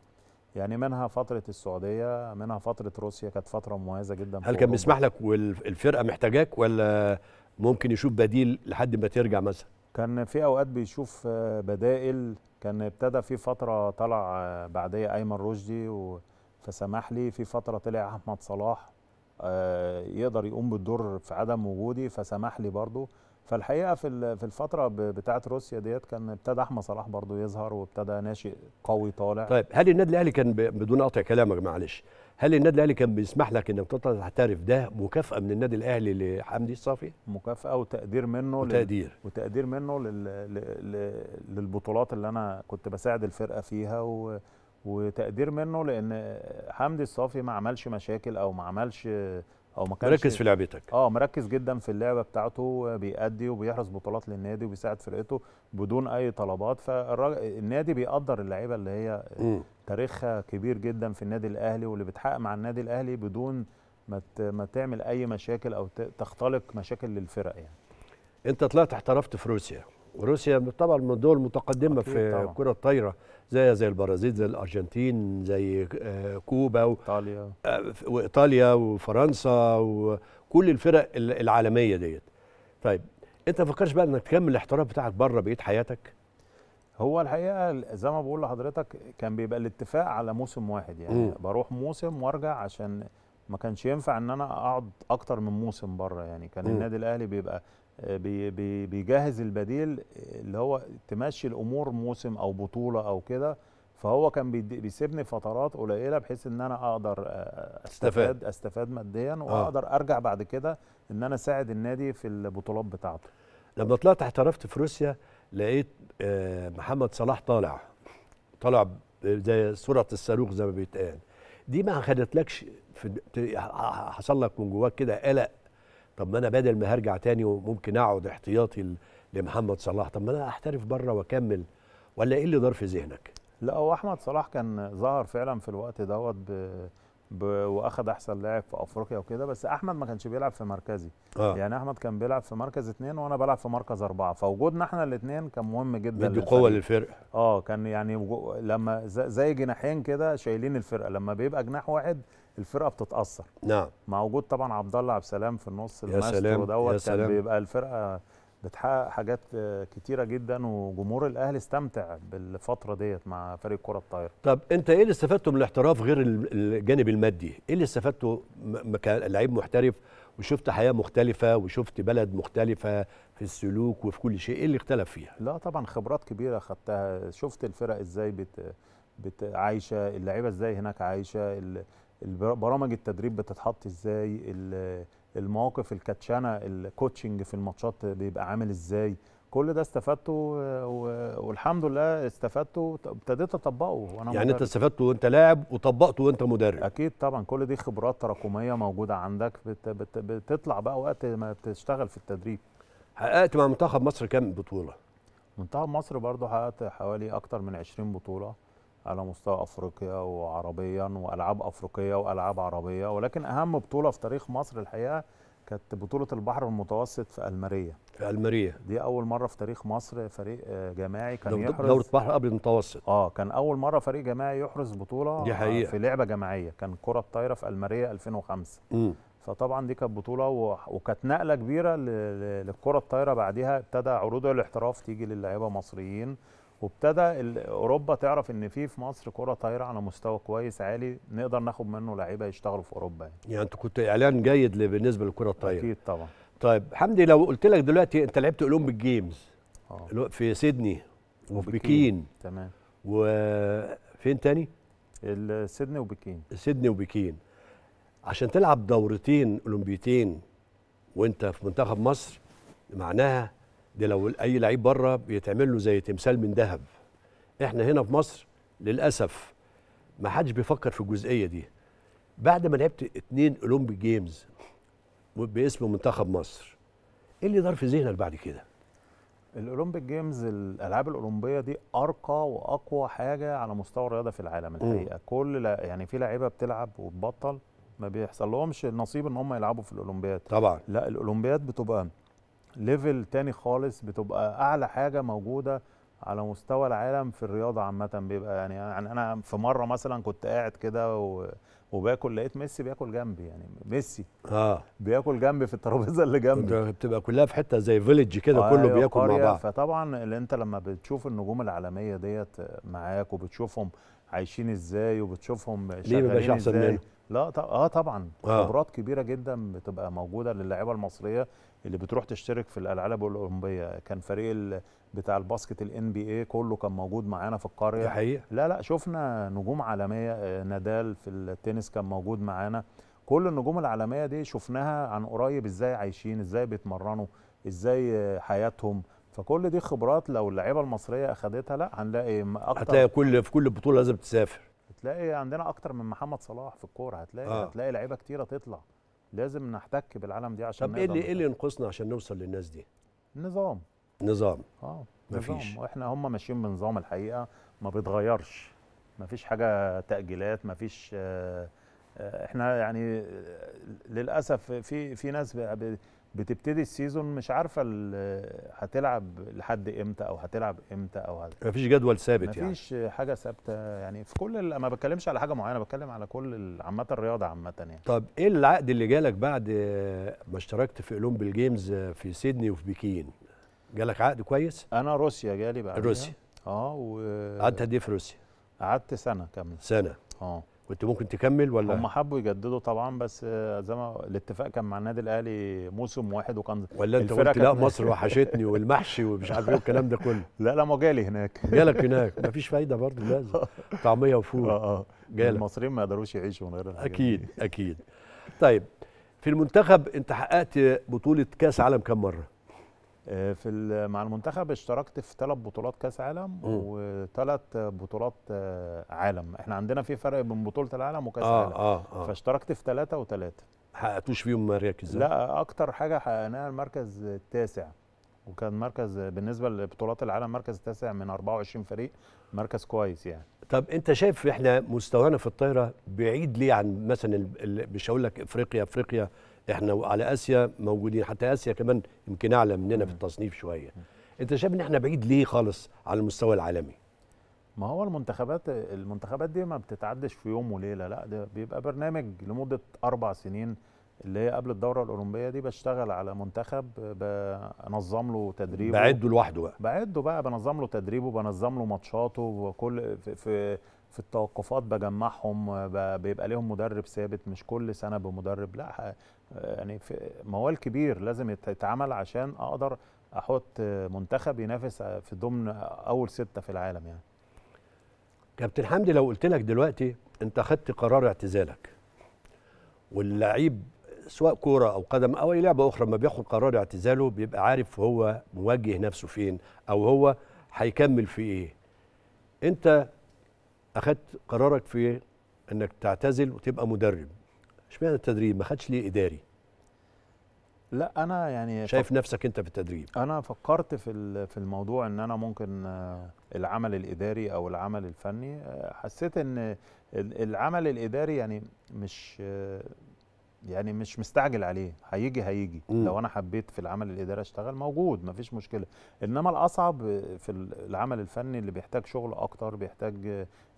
يعني منها فترة السعودية منها فترة روسيا كانت فترة مميزة جدا هل كان بيسمح لك والفرقة محتاجاك ولا ممكن يشوف بديل لحد ما ترجع مثلا؟ كان في أوقات بيشوف آه، بدائل كان ابتدى في فتره طلع آه، بعديه ايمن رشدي فسمح لي في فتره طلع احمد صلاح آه، يقدر يقوم بالدور في عدم وجودي فسمح لي برضو فالحقيقه في في الفتره بتاعه روسيا ديت كان ابتدى احمد صلاح برضو يظهر وابتدى ناشئ قوي طالع طيب هل النادي الاهلي كان بدون قطع كلامك معلش هل النادي الاهلي كان بيسمح لك انك تحترف ده مكافاه من النادي الاهلي لحمدي الصافي مكافاه وتقدير منه وتقدير لل... وتقدير منه لل... لل... للبطولات اللي انا كنت بساعد الفرقه فيها و... وتقدير منه لان حمدي الصافي ما عملش مشاكل او ما عملش او ما كانش مركز في لعبتك اه مركز جدا في اللعبه بتاعته بيأدي وبيحرز بطولات للنادي وبيساعد فرقته بدون اي طلبات فالنادي بيقدر اللعيبه اللي هي م. تاريخها كبير جدا في النادي الاهلي واللي بتحقق مع النادي الاهلي بدون ما ما تعمل اي مشاكل او تختلق مشاكل للفرق يعني انت طلعت احترفت في روسيا وروسيا طبعا من الدول المتقدمه في كره الطايره زي زي البرازيل زي الارجنتين زي آه، كوبا وايطاليا آه، وايطاليا وفرنسا وكل الفرق العالميه ديت طيب انت ما فكرش بقى انك تكمل الاحتراف بتاعك بره بقيه حياتك هو الحقيقه زي ما بقول لحضرتك كان بيبقى الاتفاق على موسم واحد يعني م. بروح موسم وارجع عشان ما كانش ينفع ان انا اقعد اكتر من موسم بره يعني كان م. النادي الاهلي بيبقى آه، بيجهز البديل اللي هو تمشي الامور موسم او بطوله او كده فهو كان بيسيبني فترات قليله بحيث ان انا اقدر آه، آه، استفاد استفاد ماديا واقدر ارجع بعد كده ان انا اساعد النادي في البطولات بتاعته لما طلعت احترفت في روسيا لقيت محمد صلاح طالع طالع زي صوره الصاروخ زي ما بيتقال دي ما خدتلكش في حصل لك من جواك كده قلق طب ما انا بدل ما هرجع تاني وممكن اقعد احتياطي لمحمد صلاح طب ما انا احترف بره واكمل ولا ايه اللي دار في ذهنك؟ لا هو احمد صلاح كان ظهر فعلا في الوقت دوت ب... ب... واخد احسن لاعب في افريقيا وكده بس احمد ما كانش بيلعب في مركزي آه. يعني احمد كان بيلعب في مركز اثنين وانا بلعب في مركز اربعه فوجودنا احنا الاثنين كان مهم جدا بيدي قوه للفرق اه كان يعني لما زي جناحين كده شايلين الفرقه لما بيبقى جناح واحد الفرقه بتتاثر نعم مع وجود طبعا عبد الله عبد السلام في النص الماسترو دوت كان بيبقى الفرقه بتحقق حاجات كتيرة جدا وجمهور الأهلي استمتع بالفترة ديت مع فريق كرة الطائرة طب أنت إيه اللي استفدته من الاحتراف غير الجانب المادي؟ إيه اللي استفدته كلاعب محترف وشفت حياة مختلفة وشفت بلد مختلفة في السلوك وفي كل شيء إيه اللي اختلف فيها؟ لا طبعا خبرات كبيرة خدتها شفت الفرق إزاي بت... عايشة اللعيبة إزاي هناك عايشة برامج التدريب بتتحط ازاي المواقف الكاتشانه الكوتشنج في الماتشات بيبقى عامل ازاي كل ده استفدته والحمد لله استفدته ابتديت اطبقه وانا يعني مدرب. انت استفدته وانت لاعب وطبقته وانت مدرب اكيد طبعا كل دي خبرات تراكميه موجوده عندك بت بت بتطلع بقى وقت ما بتشتغل في التدريب حققت مع منتخب مصر كام بطوله منتخب مصر برضه حققت حوالي اكتر من 20 بطوله على مستوى افريقيا وعربيا والعاب افريقيه والعاب عربيه ولكن اهم بطوله في تاريخ مصر الحقيقه كانت بطوله البحر المتوسط في الماريه في الماريه دي اول مره في تاريخ مصر فريق آه، جماعي كان يحرز دوره بحر قبل المتوسط اه كان اول مره فريق جماعي يحرز بطوله دي آه، حقيقة. في لعبه جماعيه كان كره الطايره في الماريه 2005 م. فطبعا دي كانت بطوله وكانت نقله كبيره للكره الطايره بعدها ابتدى عروض الاحتراف تيجي للاعيبه مصريين وابتدى اوروبا تعرف ان في في مصر كره طايره على مستوى كويس عالي نقدر ناخد منه لعيبه يشتغلوا في اوروبا يعني يعني انت كنت اعلان جيد بالنسبه للكره الطايره اكيد طبعا طيب حمدي لو قلت لك دلوقتي انت لعبت اولمبيك جيمز اه في سيدني وفي بكين تمام وفين تاني؟ سيدني وبكين سيدني وبكين عشان تلعب دورتين اولمبيتين وانت في منتخب مصر معناها ده لو اي لعيب بره بيتعمل له زي تمثال من ذهب احنا هنا في مصر للاسف ما حدش بيفكر في الجزئيه دي بعد ما لعبت اتنين اولمبيك جيمز باسم منتخب مصر ايه اللي دار في ذهنك بعد كده الاولمبيك جيمز الالعاب الاولمبيه دي ارقى واقوى حاجه على مستوى الرياضه في العالم الحقيقه كل يعني في لعيبه بتلعب وتبطل ما بيحصل لهمش نصيب ان هم يلعبوا في الاولمبياد طبعا لا الاولمبياد بتبقى ليفل تاني خالص بتبقى اعلى حاجه موجوده على مستوى العالم في الرياضه عامه بيبقى يعني انا في مره مثلا كنت قاعد كده و... وباكل لقيت ميسي بياكل جنبي يعني ميسي اه بياكل جنبي في الترابيزه اللي جنبي بتبقى كلها في حته زي فيلج كده آه كله بياكل مع أيوة، بعض فطبعا اللي انت لما بتشوف النجوم العالميه ديت معاك وبتشوفهم عايشين ازاي وبتشوفهم شغالين ليه ازاي احسن لا اه طبعا آه. خبرات آه. كبيره جدا بتبقى موجوده للاعيبه المصريه اللي بتروح تشترك في الالعاب الاولمبيه كان فريق بتاع الباسكت الان بي اي كله كان موجود معانا في القريه دي حقيقة. لا لا شفنا نجوم عالميه آه، نادال في التنس كان موجود معانا كل النجوم العالميه دي شفناها عن قريب ازاي عايشين ازاي بيتمرنوا ازاي آه، حياتهم فكل دي خبرات لو اللعيبه المصريه اخذتها لا هنلاقي اكتر هتلاقي كل في كل بطوله لازم تسافر هتلاقي عندنا اكتر من محمد صلاح في الكوره هتلاقي آه. هتلاقي لعيبه كتيره تطلع لازم نحتك بالعالم دي عشان طب ايه اللي ايه اللي ينقصنا عشان نوصل للناس دي؟ نظام نظام اه مفيش واحنا هم ماشيين بنظام الحقيقه ما بيتغيرش مفيش حاجه تاجيلات مفيش آه, آه، احنا يعني آه، للاسف في في ناس بتبتدي السيزون مش عارفه هتلعب لحد امتى او هتلعب امتى او هذا مفيش جدول ثابت يعني مفيش حاجه ثابته يعني في كل ال... ما بتكلمش على حاجه معينه بتكلم على كل عامه الرياضه عامه يعني طب ايه العقد اللي جالك بعد ما اشتركت في اولمبي جيمز في سيدني وفي بكين جالك عقد كويس انا روسيا جالي بعد روسيا اه و قعدت قد ايه في روسيا قعدت سنه كامله سنه اه كنت ممكن تكمل ولا هم حبوا يجددوا طبعا بس زي ما الاتفاق كان مع النادي الاهلي موسم واحد وكان ولا انت قلت لا مصر [laughs] وحشتني والمحشي ومش عارف ايه والكلام ده كله لا لا ما جالي هناك جالك هناك [laughs] مفيش فايده برضه لازم طعميه وفول اه اه جالك المصريين ما يقدروش يعيشوا من غير اكيد اكيد طيب في المنتخب انت حققت بطوله كاس عالم كم مره؟ آه، في مع المنتخب اشتركت في ثلاث بطولات كاس عالم وثلاث بطولات آه، عالم احنا عندنا في فرق بين بطوله العالم وكاس آه عالم آه آه. فاشتركت في ثلاثه وثلاثه حققتوش فيهم مراكز لا اكتر حاجه حققناها المركز التاسع وكان مركز بالنسبه لبطولات العالم مركز التاسع من 24 فريق مركز كويس يعني طب انت شايف احنا مستوانا في الطايره بعيد ليه عن مثلا مش هقول لك افريقيا افريقيا احنا وعلى اسيا موجودين حتى اسيا كمان يمكن اعلى مننا في التصنيف شويه انت شايف ان احنا بعيد ليه خالص على المستوى العالمي ما هو المنتخبات المنتخبات دي ما بتتعدش في يوم وليله لا ده بيبقى برنامج لمده اربع سنين اللي هي قبل الدوره الاولمبيه دي بشتغل على منتخب بنظم له تدريبه بعده لوحده بقى بعده بقى بنظم له تدريبه بنظم له ماتشاته وكل في, في في التوقفات بجمعهم بيبقى ليهم مدرب ثابت مش كل سنه بمدرب لا يعني في موال كبير لازم يتعمل عشان اقدر احط منتخب ينافس في ضمن اول سته في العالم يعني كابتن حمدي لو قلت لك دلوقتي انت خدت قرار اعتزالك واللعيب سواء كوره او قدم او اي لعبه اخرى ما بياخد قرار اعتزاله بيبقى عارف هو موجه نفسه فين او هو هيكمل في ايه انت اخدت قرارك في انك تعتزل وتبقى مدرب اشمعنى التدريب ما خدش ليه اداري لا انا يعني شايف فك... نفسك انت في التدريب انا فكرت في في الموضوع ان انا ممكن آه، العمل الاداري او العمل الفني آه، حسيت ان العمل الاداري يعني مش آه، يعني مش مستعجل عليه هيجي هيجي م. لو انا حبيت في العمل الاداري اشتغل موجود مفيش مشكله انما الاصعب في العمل الفني اللي بيحتاج شغل اكتر بيحتاج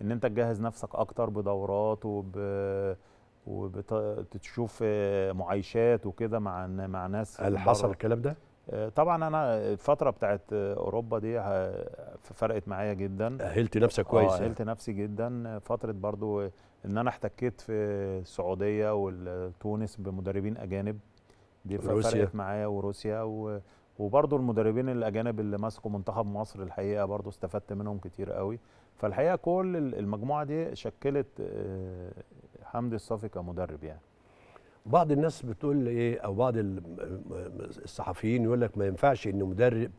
ان انت تجهز نفسك اكتر بدورات وب وبتشوف آه، معايشات وكده مع مع ناس هل حصل الكلام ده؟ آه، طبعا انا الفتره بتاعت آه، اوروبا دي فرقت معايا جدا اهلت نفسك كويس اه يعني. اهلت نفسي جدا فتره برضو ان انا احتكيت في السعوديه وتونس بمدربين اجانب دي فرقت معايا وروسيا و وبرضه المدربين الاجانب اللي ماسكوا منتخب مصر الحقيقه برضه استفدت منهم كتير قوي فالحقيقه كل المجموعه دي شكلت حمدي الصافي كمدرب يعني بعض الناس بتقول ايه او بعض الصحفيين يقول لك ما ينفعش ان مدرب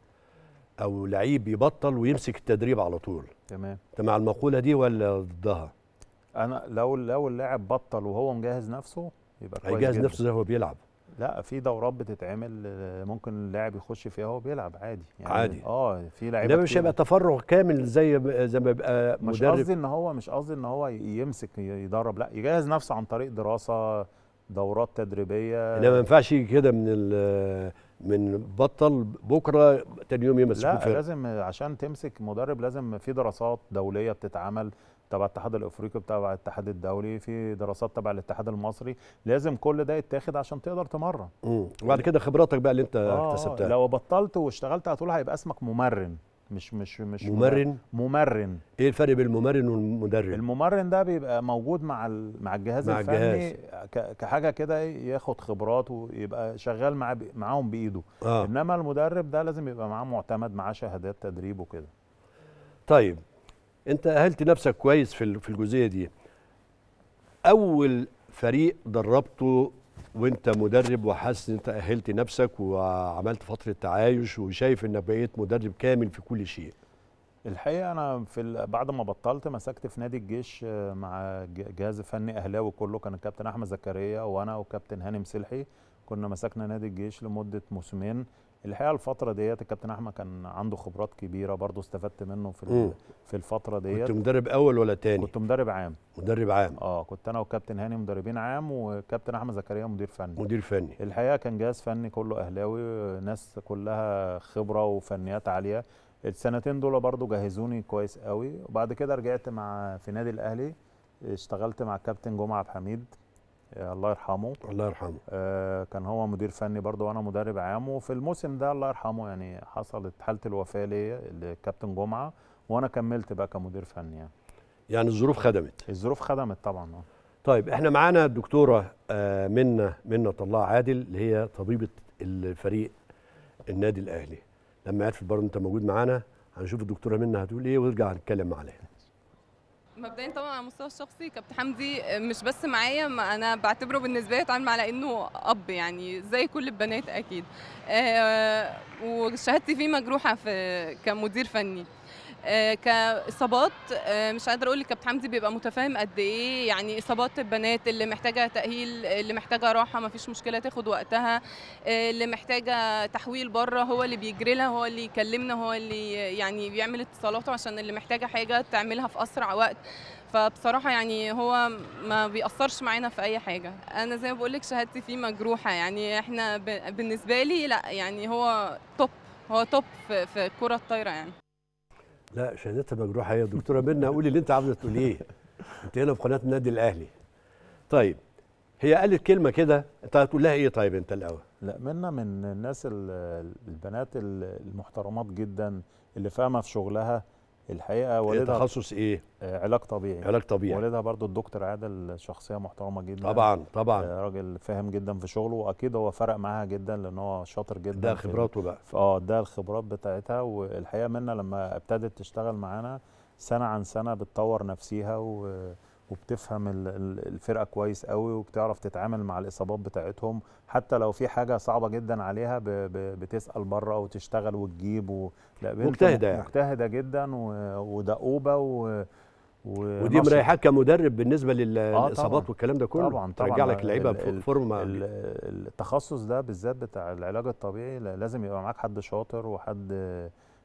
او لعيب يبطل ويمسك التدريب على طول تمام انت مع المقوله دي ولا ضدها انا لو لو اللاعب بطل وهو مجهز نفسه يبقى كويس هيجهز نفسه زي هو بيلعب لا في دورات بتتعمل آه، ممكن اللاعب يخش فيها وهو بيلعب عادي يعني عادي اه في لعيبه ده مش هيبقى تفرغ كامل زي زي ما بيبقى مدرب مش قصدي ان هو مش قصدي ان هو يمسك يدرب لا يجهز نفسه عن طريق دراسه دورات تدريبيه لا ما ينفعش كده من من بطل بكره تاني يوم يمسك لا لازم عشان تمسك مدرب لازم في دراسات دوليه بتتعمل تبع الاتحاد الافريقي تبع الاتحاد الدولي في دراسات تبع الاتحاد المصري لازم كل ده يتاخد عشان تقدر تمرن وبعد كده خبراتك بقى اللي انت آه اكتسبتها لو بطلت واشتغلت هتقول هيبقى اسمك ممرن مش مش مش ممرن ممرن ايه الفرق بين الممرن والمدرب الممرن ده بيبقى موجود مع مع الجهاز مع الفني الجهاز. كحاجه كده ايه، ياخد خبرات ويبقى شغال مع معاهم بايده آه. انما المدرب ده لازم يبقى معاه معتمد معاه شهادات تدريب وكده طيب انت اهلت نفسك كويس في في الجزئيه دي اول فريق دربته وانت مدرب وحاسس ان انت اهلت نفسك وعملت فتره تعايش وشايف انك بقيت مدرب كامل في كل شيء الحقيقه انا في بعد ما بطلت مسكت في نادي الجيش آه، مع جهاز فني اهلاوي كله كان الكابتن احمد زكريا وانا وكابتن هاني مسلحي كنا مسكنا نادي الجيش لمده موسمين الحقيقه الفتره ديت الكابتن احمد كان عنده خبرات كبيره برضه استفدت منه في مم. في الفتره ديت كنت مدرب اول ولا تاني كنت مدرب عام مدرب عام اه كنت انا والكابتن هاني مدربين عام والكابتن احمد زكريا مدير فني مدير فني الحقيقه كان جهاز فني كله اهلاوي ناس كلها خبره وفنيات عاليه السنتين دول برضه جهزوني كويس قوي وبعد كده رجعت مع في نادي الاهلي اشتغلت مع الكابتن جمعه حميد آه، الله يرحمه الله يرحمه آه كان هو مدير فني برضه وانا مدرب عام وفي الموسم ده الله يرحمه يعني حصلت حاله الوفاه ليا للكابتن جمعه وانا كملت بقى كمدير فني يعني يعني الظروف خدمت الظروف خدمت طبعا اه طيب احنا معانا الدكتوره آه منة منة طلعه عادل اللي هي طبيبه الفريق النادي الاهلي لما عرفت برضه انت موجود معانا هنشوف الدكتوره منة هتقول ايه ونرجع نتكلم عليها مبدئيا طبعا على المستوى الشخصي كابتن حمدي آه، مش بس معايا ما انا بعتبره بالنسبه لي اتعامل على انه اب يعني زي كل البنات اكيد أه وشهادتي فيه مجروحه في كمدير فني آه، كاصابات آه، مش قادره اقول الكابتن حمدي بيبقى متفاهم قد ايه يعني اصابات البنات اللي محتاجه تاهيل اللي محتاجه راحه ما فيش مشكله تاخد وقتها آه، اللي محتاجه تحويل بره هو اللي بيجري لها هو اللي يكلمنا هو اللي يعني بيعمل اتصالاته عشان اللي محتاجه حاجه تعملها في اسرع وقت فبصراحة يعني هو ما بيأثرش معانا في أي حاجة أنا زي ما بقولك شهادتي فيه مجروحة يعني إحنا بالنسبة لي لا يعني هو توب هو توب في الكرة الطايرة يعني لا شهادتها مجروحه يا دكتوره منى قولي اللي انت عاوزه تقوليه انت هنا في قناه النادي الاهلي طيب هي قالت كلمه كده انت هتقول لها ايه طيب انت الاول لا منا من الناس البنات المحترمات جدا اللي فاهمه في شغلها الحقيقه إيه، والدها تخصص ايه آه، علاج طبيعي علاج طبيعي والدها برضو الدكتور عادل شخصيه محترمه جدا طبعا طبعا آه، راجل فاهم جدا في شغله واكيد هو فرق معاها جدا لان هو شاطر جدا ده خبراته بقى اه ده الخبرات بتاعتها والحقيقه منى لما ابتدت تشتغل معانا سنه عن سنه بتطور نفسيها و وبتفهم الفرقه كويس قوي وبتعرف تتعامل مع الاصابات بتاعتهم حتى لو في حاجه صعبه جدا عليها بتسال بره وتشتغل وتجيب لا مجتهده يعني. مجتهده جدا ودؤوبه و... ودي مريحاك كمدرب بالنسبه للاصابات آه والكلام ده كله طبعا طبعا ترجع لك لعيبه فورمه التخصص ده بالذات بتاع العلاج الطبيعي لازم يبقى معاك حد شاطر وحد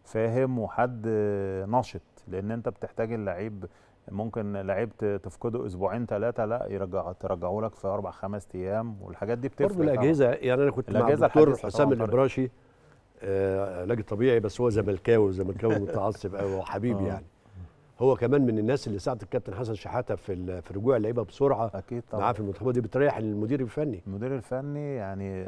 فاهم وحد ناشط لان انت بتحتاج اللعيب ممكن لعبت تفقده اسبوعين ثلاثه لا يرجع ترجعه لك في اربع خمس ايام والحاجات دي بتفرق برضه الاجهزه يعني انا كنت مع الدكتور حسام البراشي آه، علاج آه طبيعي بس هو زملكاوي زملكاوي متعصب قوي وحبيبي آه. يعني هو كمان من الناس اللي ساعدت الكابتن حسن شحاته في في رجوع اللعيبه بسرعه اكيد طبعا معاه في المنتخبات دي بتريح المدير الفني المدير الفني يعني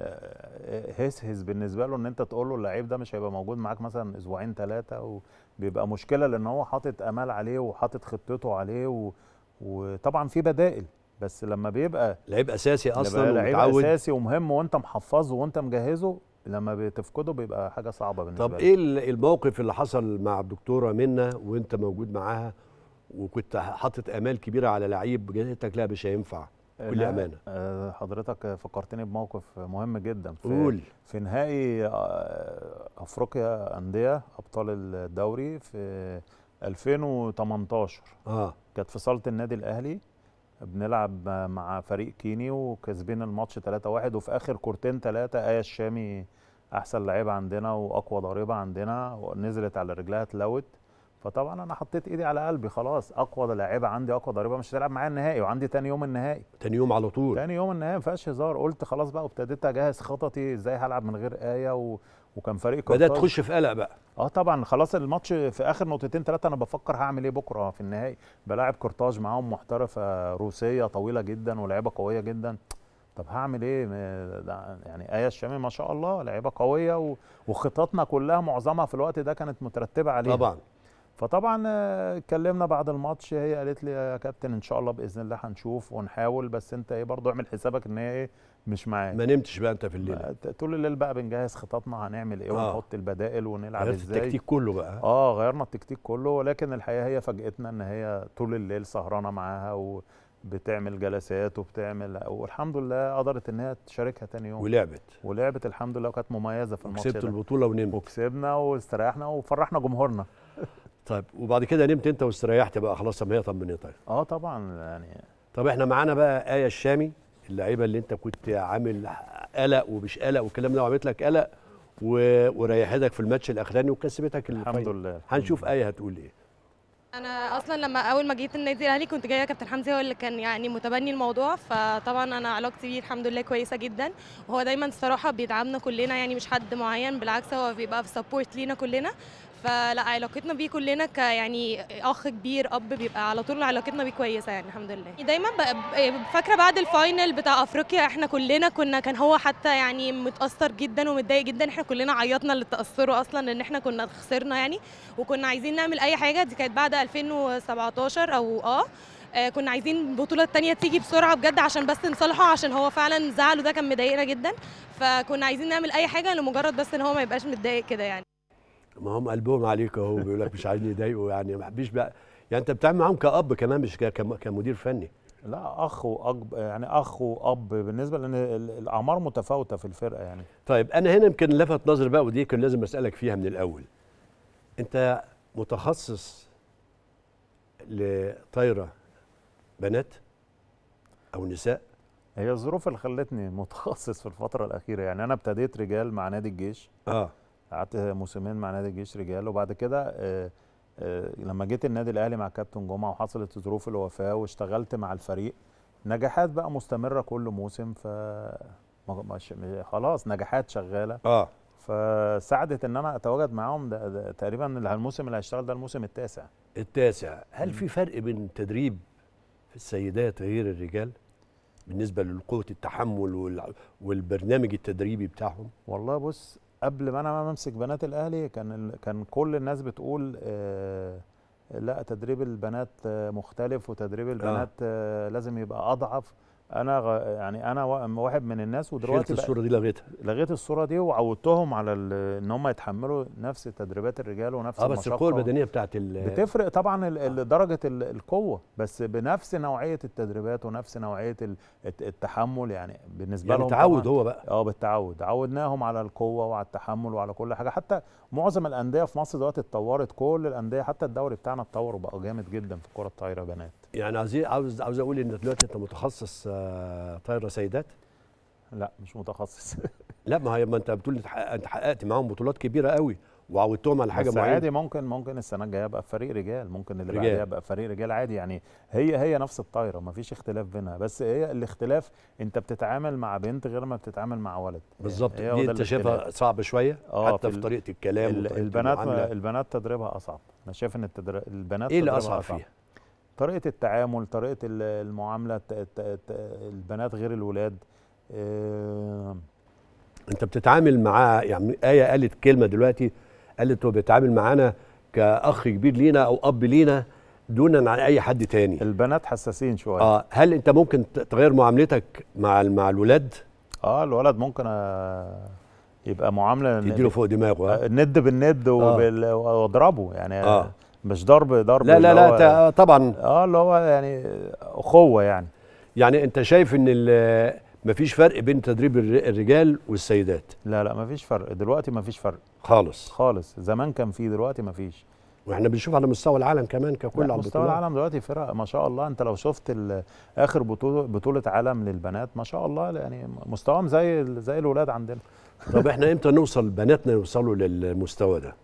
هسهس آه، بالنسبه له ان انت تقول له اللعيب ده مش هيبقى موجود معاك مثلا اسبوعين ثلاثه بيبقى مشكله لان هو حاطط امال عليه وحاطط خطته عليه و... وطبعا في بدائل بس لما بيبقى لعيب اساسي اصلا لعيب اساسي ومهم وانت محفظه وانت مجهزه لما بتفقده بيبقى حاجه صعبه بالنسبه طب إيه, ايه الموقف اللي حصل مع الدكتوره منا وانت موجود معاها وكنت حاطط امال كبيره على لعيب جاتك لا مش هينفع كل امانه آه، حضرتك فكرتني بموقف مهم جدا في قول. في نهائي آه، افريقيا انديه ابطال الدوري في 2018 اه كانت في صاله النادي الاهلي بنلعب مع فريق كيني وكسبين الماتش 3-1 وفي اخر كورتين ثلاثه ايه الشامي احسن لعيبه عندنا واقوى ضريبه عندنا نزلت على رجلها اتلوت فطبعا انا حطيت ايدي على قلبي خلاص اقوى لاعيبه عندي اقوى ضريبه مش هتلعب معايا النهائي وعندي تاني يوم النهائي تاني يوم على طول تاني يوم النهائي ما فيهاش هزار قلت خلاص بقى وابتديت اجهز خططي ازاي هلعب من غير ايه و... وكان فريق قطاز بدات تخش في قلق بقى اه طبعا خلاص الماتش في اخر نقطتين ثلاثه انا بفكر هعمل ايه بكره في النهائي بلاعب كورتاج معاهم محترفه روسيه طويله جدا ولاعيبه قويه جدا طب هعمل ايه يعني ايه الشامي ما شاء الله لعيبه قويه وخططنا كلها معظمها في الوقت ده كانت مترتبه عليها طبعا فطبعا آه، اتكلمنا بعد الماتش هي قالت لي يا كابتن ان شاء الله باذن الله هنشوف ونحاول بس انت ايه برضه اعمل حسابك ان هي ايه مش معاك ما نمتش بقى انت في الليل طول الليل بقى بنجهز خططنا هنعمل ايه آه. ونحط البدائل ونلعب ازاي التكتيك كله بقى اه غيرنا التكتيك كله ولكن الحقيقه هي فاجئتنا ان هي طول الليل سهرانه معاها و بتعمل جلسات وبتعمل والحمد لله قدرت ان هي تشاركها تاني يوم ولعبت ولعبت الحمد لله وكانت مميزه في الماتش وكسبت البطوله ونمت وكسبنا واستريحنا وفرحنا جمهورنا طيب وبعد كده نمت انت واستريحت بقى خلاص لما هي طيب اه طبعا يعني طب احنا معانا بقى ايه الشامي اللعيبه اللي انت كنت عامل قلق ومش قلق والكلام ده وعملت لك قلق وريحتك في الماتش الاخراني وكسبتك الحمد لله هنشوف ايه هتقول ايه انا اصلا لما اول ما جيت النادي الاهلي كنت جايه كابتن حمزه هو اللي كان يعني متبني الموضوع فطبعا انا علاقتي بيه الحمد لله كويسه جدا وهو دايما الصراحه بيدعمنا كلنا يعني مش حد معين بالعكس هو بيبقى في سبورت لينا كلنا فلا علاقتنا بيه كلنا يعني اخ كبير اب بيبقى على طول علاقتنا بيه كويسه يعني الحمد لله دايما يعني فاكره بعد الفاينل بتاع افريقيا احنا كلنا كنا كان هو حتى يعني متاثر جدا ومتضايق جدا احنا كلنا عيطنا للتاثر اصلا ان احنا كنا خسرنا يعني وكنا عايزين نعمل اي حاجه دي كانت بعد 2017 او آه،, اه كنا عايزين بطولة تانية تيجي بسرعة بجد عشان بس نصالحه عشان هو فعلا زعله ده كان مضايقنا جدا فكنا عايزين نعمل أي حاجة لمجرد بس إن هو ما يبقاش متضايق كده يعني ما هم قلبهم عليك اهو بيقول لك مش عايزين يضايقوا يعني ما حبيش بقى يعني انت بتعمل معاهم كاب كمان مش كمدير فني لا اخ واب يعني اخ واب بالنسبه لان الاعمار متفاوته في الفرقه يعني طيب انا هنا يمكن لفت نظري بقى ودي كان لازم اسالك فيها من الاول انت متخصص لطايره بنات او نساء هي الظروف اللي خلتني متخصص في الفتره الاخيره يعني انا ابتديت رجال مع نادي الجيش اه قعدت موسمين مع نادي الجيش رجال وبعد كده آه، آه، لما جيت النادي الاهلي مع كابتن جمعه وحصلت ظروف الوفاه واشتغلت مع الفريق نجاحات بقى مستمره كل موسم ف خلاص نجاحات شغاله اه فساعدت ان انا اتواجد معاهم ده, ده تقريبا الموسم اللي هيشتغل ده الموسم التاسع التاسع هل في فرق بين تدريب السيدات غير الرجال بالنسبه لقوه التحمل والبرنامج التدريبي بتاعهم والله بص قبل ما انا ما امسك بنات الاهلي كان كان كل الناس بتقول آه لا تدريب البنات مختلف وتدريب البنات آه. لازم يبقى اضعف انا غ... يعني انا واحد من الناس ودلوقتي شلت الصوره دي لغيتها لغيت الصوره دي وعودتهم على ال... ان هم يتحملوا نفس تدريبات الرجال ونفس اه بس القوه البدنيه بتاعت ال... بتفرق طبعا ال... درجه ال... القوه بس بنفس نوعيه التدريبات ونفس نوعيه ال... التحمل يعني بالنسبه يعني لهم تعود هو بقى اه بالتعود عودناهم على القوه وعلى التحمل وعلى كل حاجه حتى معظم الانديه في مصر دلوقتي اتطورت كل الانديه حتى الدوري بتاعنا اتطور وبقى جامد جدا في الكره الطايره بنات يعني عايز عاوز عاوز اقول ان دلوقتي انت متخصص طايره سيدات لا مش متخصص [laughs] لا ما هي ما انت بتقول انت حققت معاهم بطولات كبيره قوي وعودتهم على حاجه معينه عادي ممكن ممكن السنه الجايه ابقى في فريق رجال ممكن اللي بعديها ابقى فريق رجال عادي يعني هي هي نفس الطايره ما فيش اختلاف بينها بس هي الاختلاف انت بتتعامل مع بنت غير ما بتتعامل مع ولد يعني بالظبط دي انت شايفها صعبه شويه آه، حتى في طريقه الكلام البنات البنات تدريبها اصعب انا شايف ان التدريب البنات ايه اللي اصعب فيها طريقه التعامل طريقه المعامله البنات غير الولاد آه، انت بتتعامل معاه يعني ايه قالت كلمه دلوقتي قالت هو بيتعامل معانا كاخ كبير لينا او اب لينا دونا عن اي حد تاني البنات حساسين شويه اه هل انت ممكن تغير معاملتك مع مع الولاد اه الولد ممكن آه، يبقى معامله تديله فوق دماغه آه الند بالند آه. واضربه يعني آه. مش ضرب ضرب لا لا لا آه، طبعا اه اللي هو يعني اخوه يعني يعني انت شايف ان مفيش فرق بين تدريب الرجال والسيدات لا لا مفيش فرق دلوقتي مفيش فرق خالص خالص زمان كان في دلوقتي مفيش واحنا بنشوف على مستوى العالم كمان ككل على مستوى العالم دلوقتي فرق ما شاء الله انت لو شفت اخر بطوله بطوله عالم للبنات ما شاء الله يعني مستواهم زي زي الاولاد عندنا طب احنا امتى نوصل بناتنا يوصلوا للمستوى ده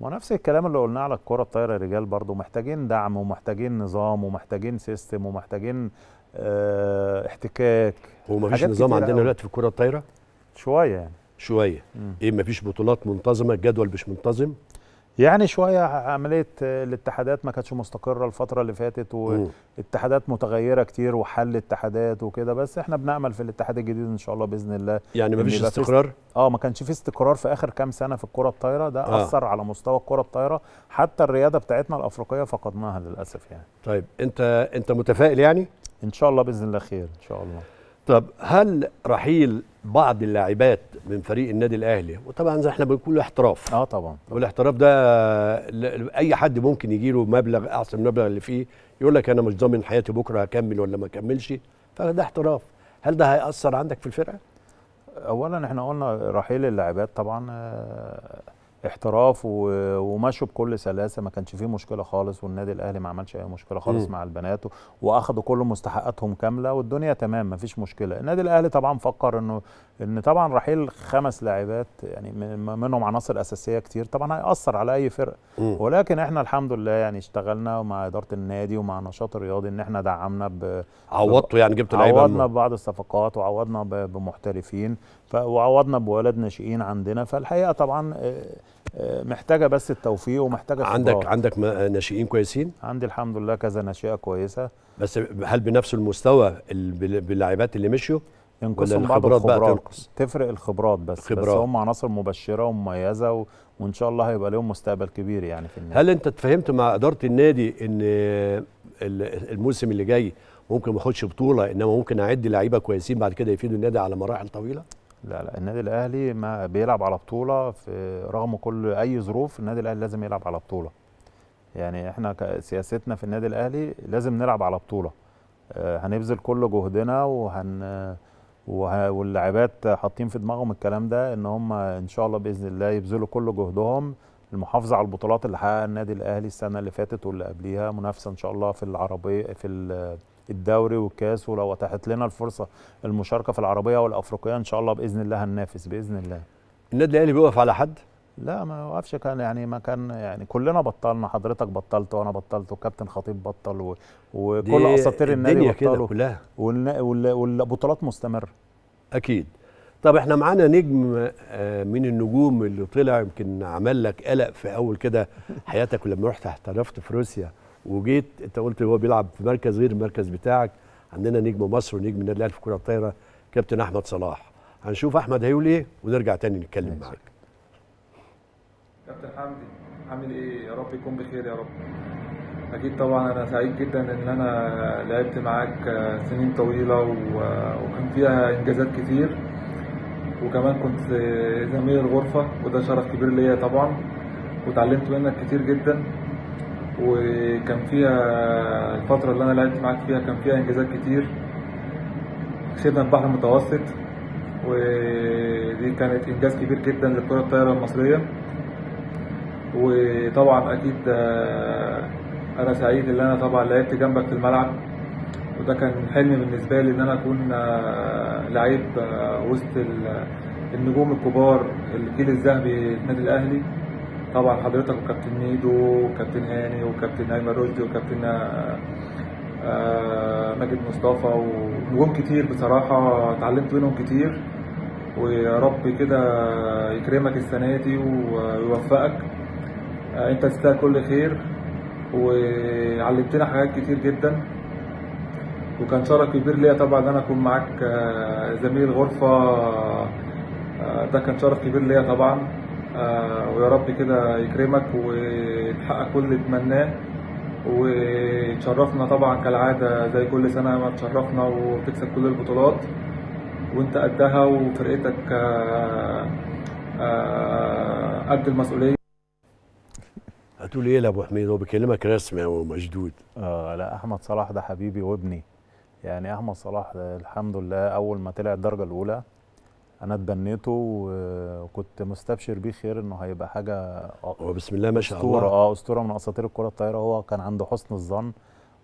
ونفس الكلام اللي قلناه على الكره الطايره الرجال برضو محتاجين دعم ومحتاجين نظام ومحتاجين سيستم ومحتاجين اه احتكاك هو ما فيش نظام عندنا دلوقتي في الكره الطايره شويه يعني شويه مم. ايه ما فيش بطولات منتظمه الجدول مش منتظم يعني شويه عمليه الاتحادات ما كانتش مستقره الفتره اللي فاتت واتحادات متغيره كتير وحل اتحادات وكده بس احنا بنامل في الاتحاد الجديد ان شاء الله باذن الله يعني ما فيش استقرار اه ما كانش في استقرار في اخر كام سنه في الكره الطايره ده آه. اثر على مستوى الكره الطايره حتى الرياضه بتاعتنا الافريقيه فقدناها للاسف يعني طيب انت انت متفائل يعني ان شاء الله باذن الله خير ان شاء الله طب هل رحيل بعض اللاعبات من فريق النادي الاهلي وطبعا احنا بنقول احتراف اه طبعا والاحتراف ده اي حد ممكن يجي له مبلغ احسن من المبلغ اللي فيه يقول لك انا مش ضامن حياتي بكره هكمل ولا ما اكملش فده احتراف هل ده هياثر عندك في الفرقه اولا احنا قلنا رحيل اللاعبات طبعا آه احتراف ومشوا بكل سلاسه ما كانش فيه مشكله خالص والنادي الاهلي ما عملش اي مشكله خالص م. مع البنات واخدوا كل مستحقاتهم كامله والدنيا تمام ما فيش مشكله النادي الاهلي طبعا فكر انه ان طبعا رحيل خمس لاعبات يعني منهم عناصر اساسيه كتير طبعا هياثر على اي فرقه ولكن احنا الحمد لله يعني اشتغلنا مع اداره النادي ومع النشاط الرياضي ان احنا دعمنا ب عوضتوا يعني جبتوا لعيبه عوضنا ببعض الصفقات وعوضنا بمحترفين وعوضنا بولاد ناشئين عندنا فالحقيقه طبعا آه، آه، محتاجه بس التوفيق ومحتاجه عندك خبرات. عندك ناشئين كويسين عندي الحمد لله كذا ناشئه كويسه بس هل بنفس المستوى باللاعبات اللي مشيوا الخبرات بعض الخبرات تفرق الخبرات بس خبرات. بس هم عناصر مبشره ومميزه و... وان شاء الله هيبقى لهم مستقبل كبير يعني في النادي هل انت اتفهمت مع اداره النادي ان الموسم اللي جاي ممكن ما اخدش بطوله انما ممكن اعد لعيبه كويسين بعد كده يفيدوا النادي على مراحل طويله لا لا النادي الاهلي ما بيلعب على بطوله في رغم كل اي ظروف النادي الاهلي لازم يلعب على بطوله يعني احنا سياستنا في النادي الاهلي لازم نلعب على بطوله آه، هنبذل كل جهدنا وهن واللاعبات حاطين في دماغهم الكلام ده ان هم ان شاء الله باذن الله يبذلوا كل جهدهم المحافظه على البطولات اللي حققها النادي الاهلي السنه اللي فاتت واللي قبليها منافسه ان شاء الله في العربيه في الدوري والكاس ولو اتاحت لنا الفرصه المشاركه في العربيه والافريقيه ان شاء الله باذن الله هننافس باذن الله النادي الاهلي بيقف على حد لا ما وقفش كان يعني ما كان يعني كلنا بطلنا حضرتك بطلت وانا بطلت والكابتن خطيب بطل و... وكل اساطير النادي بطلوا كلها والبطولات مستمره اكيد طب احنا معانا نجم آه، من النجوم اللي طلع يمكن عمل لك قلق في اول كده حياتك ولما رحت احترفت في روسيا وجيت انت قلت هو بيلعب في مركز غير المركز بتاعك عندنا نجم مصر ونجم النادي الاهلي في الكره الطايره كابتن احمد صلاح هنشوف احمد هيقول ايه ونرجع تاني نتكلم معاك كابتن حمدي عامل ايه يا رب يكون بخير يا رب اكيد طبعا انا سعيد جدا ان انا لعبت معاك آه، سنين طويله آه، وكان فيها انجازات كتير وكمان كنت زميل الغرفه وده شرف كبير ليا طبعا وتعلمت منك كتير جدا وكان فيها آه، الفتره اللي انا لعبت معاك فيها كان فيها انجازات كتير كسبنا البحر المتوسط ودي كانت انجاز كبير جدا لكره الطايره المصريه وطبعا اكيد آه، انا سعيد ان انا طبعا لعبت جنبك في الملعب وده كان حلم بالنسبه لي ان انا اكون آه، لعيب آه، وسط النجوم الكبار الجيل الذهبي النادي الاهلي طبعا حضرتك وكابتن ميدو وكابتن هاني وكابتن ايمن رشدي وكابتن ماجد مصطفى ونجوم كتير بصراحه اتعلمت منهم كتير ويا رب كده يكرمك السنه دي ويوفقك آه، انت تستاهل كل خير وعلمتنا حاجات كتير جدا وكان شرف كبير ليا طبعا ان انا اكون معاك آه، زميل غرفه آه، ده كان شرف كبير ليا طبعا ويا رب كده يكرمك وتحقق كل اللي تمناه وتشرفنا طبعا كالعاده زي كل سنه ما تشرفنا وتكسب كل البطولات وانت قدها وفرقتك قد المسؤوليه هتقول ايه لابو حميد هو بيكلمك رسمي ومشدود اه لا احمد صلاح ده حبيبي وابني يعني احمد صلاح الحمد لله اول ما طلع الدرجه الاولى انا اتبنيته وكنت مستبشر بيه خير انه هيبقى حاجه هو بسم الله ما شاء الله اسطوره اه اسطوره من اساطير الكره الطايره هو كان عنده حسن الظن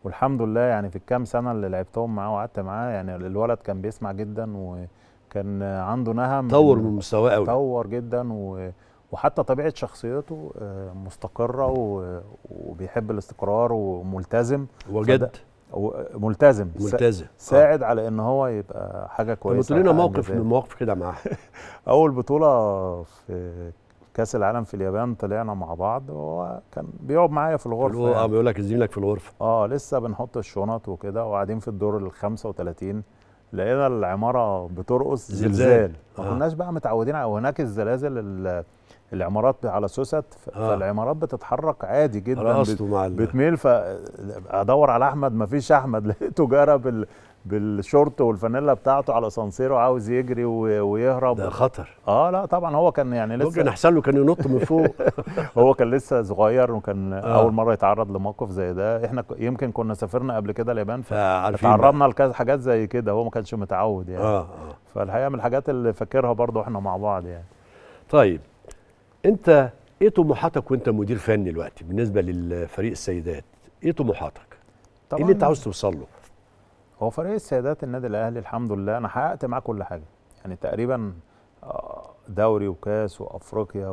والحمد لله يعني في الكام سنه اللي لعبتهم معاه وقعدت معاه يعني الولد كان بيسمع جدا وكان عنده نهم طور من مستواه قوي طور جدا و وحتى طبيعه شخصيته آه، مستقره وبيحب الاستقرار وملتزم وجد ملتزم ملتزم آه. ساعد آه. على ان هو يبقى حاجه كويسه قلت لنا موقف من المواقف كده معاه [laughs] اول بطوله في كاس العالم في اليابان طلعنا مع بعض وهو كان بيقعد معايا في الغرفه اه يعني. بيقول لك زميلك في الغرفه اه لسه بنحط الشنط وكده وقاعدين في الدور ال 35 لقينا العماره بترقص زلزال ما آه. كناش بقى متعودين على هناك الزلازل العمارات على سوست آه. فالعمارات بتتحرك عادي جدا بتميل فادور على احمد ما فيش احمد [laughs] لقيته جرى بال بالشورت والفانيلا بتاعته على اسانسيره عاوز يجري ويهرب ده خطر اه لا طبعا هو كان يعني لسه ممكن احسن له كان ينط من فوق [laughs] هو كان لسه صغير وكان آه. اول مره يتعرض لموقف زي ده احنا يمكن كنا سافرنا قبل كده اليابان فتعرضنا لكذا حاجات زي كده هو ما كانش متعود يعني آه،, آه. فالحقيقه من الحاجات اللي فاكرها برضو احنا مع بعض يعني طيب انت ايه طموحاتك وانت مدير فني دلوقتي بالنسبه للفريق السيدات ايه طموحاتك طبعا ايه اللي انت عاوز توصل له هو فريق السيدات النادي الاهلي الحمد لله انا حققت معاه كل حاجه يعني تقريبا آه، دوري وكاس وافريقيا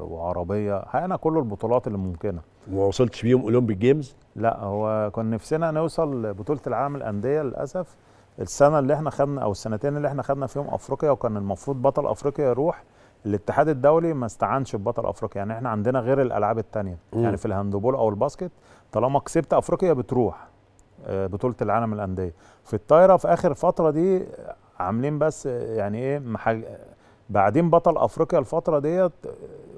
وعربيه حققنا كل البطولات اللي ممكنه وما وصلتش بيهم اولمبيك جيمز لا هو كان نفسنا نوصل بطوله العالم الانديه للاسف السنه اللي احنا خدنا او السنتين اللي احنا خدنا فيهم افريقيا وكان المفروض بطل افريقيا يروح الاتحاد الدولي ما استعانش ببطل افريقيا يعني احنا عندنا غير الالعاب الثانيه يعني في الهاندبول او الباسكت طالما كسبت افريقيا بتروح آه، بطوله العالم الانديه في الطايره في اخر فتره دي آه، عاملين بس آه، يعني ايه بعدين بطل افريقيا الفتره ديت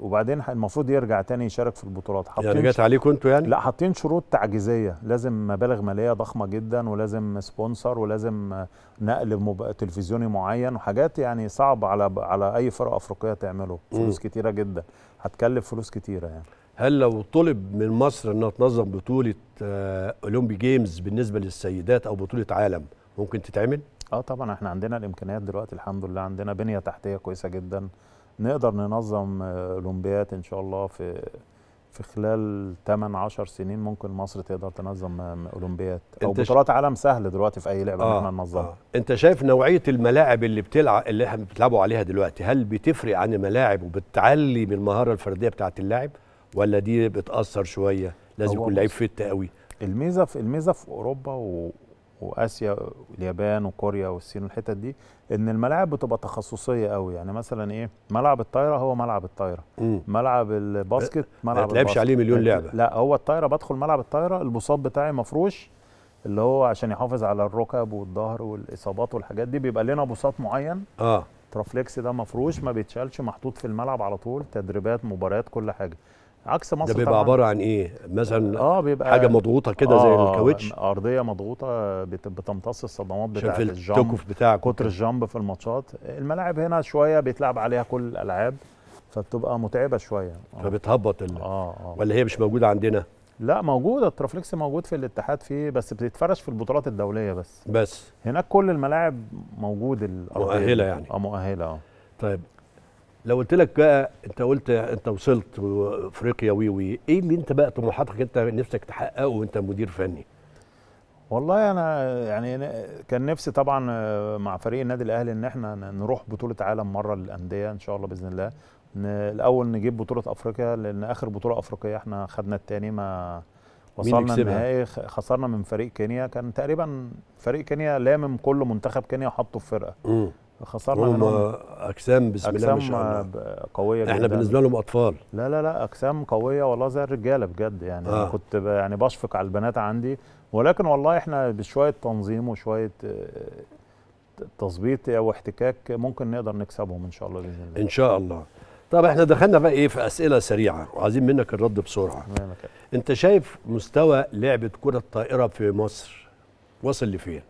وبعدين المفروض يرجع تاني يشارك في البطولات يعني حاطين يعني جت عليكم انتوا يعني؟ لا حاطين شروط تعجيزيه لازم مبالغ ماليه ضخمه جدا ولازم سبونسر ولازم نقل مب... تلفزيوني معين وحاجات يعني صعب على على اي فرقه افريقيه تعمله فلوس م. كتيره جدا هتكلف فلوس كتيره يعني هل لو طلب من مصر انها تنظم بطوله اولمبي آه، جيمز بالنسبه للسيدات او بطوله عالم ممكن تتعمل؟ اه طبعا احنا عندنا الامكانيات دلوقتي الحمد لله عندنا بنيه تحتيه كويسه جدا نقدر ننظم آه، اولمبيات ان شاء الله في في خلال 8 10 سنين ممكن مصر تقدر تنظم آه، اولمبيات او بطولات ش... عالم سهل دلوقتي في اي لعبه آه احنا ننظمها آه. انت شايف نوعيه الملاعب اللي بتلعب اللي احنا بتلعبوا عليها دلوقتي هل بتفرق عن الملاعب وبتعلي من المهاره الفرديه بتاعه اللاعب ولا دي بتاثر شويه لازم يكون لعيب فيت قوي الميزه في الميزه في اوروبا و... واسيا اليابان وكوريا والصين والحتت دي ان الملاعب بتبقى تخصصيه قوي يعني مثلا ايه ملعب الطايره هو ملعب الطايره ملعب الباسكت ملعب ما تلعبش عليه مليون لعبه لا هو الطايره بدخل ملعب الطايره البساط بتاعي مفروش اللي هو عشان يحافظ على الركب والظهر والاصابات والحاجات دي بيبقى لنا بساط معين اه ترافليكس ده مفروش ما بيتشالش محطوط في الملعب على طول تدريبات مباريات كل حاجه عكس مصر ده بيبقى طبعاً. عباره عن ايه مثلا اه بيبقى حاجه مضغوطه كده آه زي الكاوتش ارضيه مضغوطه بتمتص الصدمات بتاعه الجامب بتاع كتر الجامب في الماتشات الملاعب هنا شويه بيتلعب عليها كل الالعاب فبتبقى متعبه شويه آه. فبتهبط ال... آه آه. ولا هي مش موجوده عندنا لا موجوده الترافليكس موجود في الاتحاد فيه بس بتتفرش في البطولات الدوليه بس بس هناك كل الملاعب موجود الارضيه مؤهله يعني اه مؤهله اه طيب لو قلت لك بقى انت قلت انت وصلت افريقيا وي وي ايه اللي انت بقى طموحاتك انت نفسك تحققه وانت مدير فني؟ والله انا يعني كان نفسي طبعا مع فريق النادي الاهلي ان احنا نروح بطوله عالم مره للانديه ان شاء الله باذن الله الاول نجيب بطوله افريقيا لان اخر بطوله افريقيه احنا خدنا الثاني ما وصلنا النهائي خسرنا من فريق كينيا كان تقريبا فريق كينيا لامم كل منتخب كينيا وحطه في فرقه خسرنا هم منهم اجسام بسم الله ما شاء الله قويه جدا احنا بالنسبه لهم اطفال لا لا لا اجسام قويه والله زي الرجاله بجد يعني آه. كنت يعني بشفق على البنات عندي ولكن والله احنا بشويه تنظيم وشويه آه، تظبيط او احتكاك ممكن نقدر نكسبهم ان شاء الله باذن الله ان شاء الله طب احنا دخلنا بقى ايه في اسئله سريعه وعايزين منك الرد بسرعه انت شايف مستوى لعبه كره الطائره في مصر وصل لفين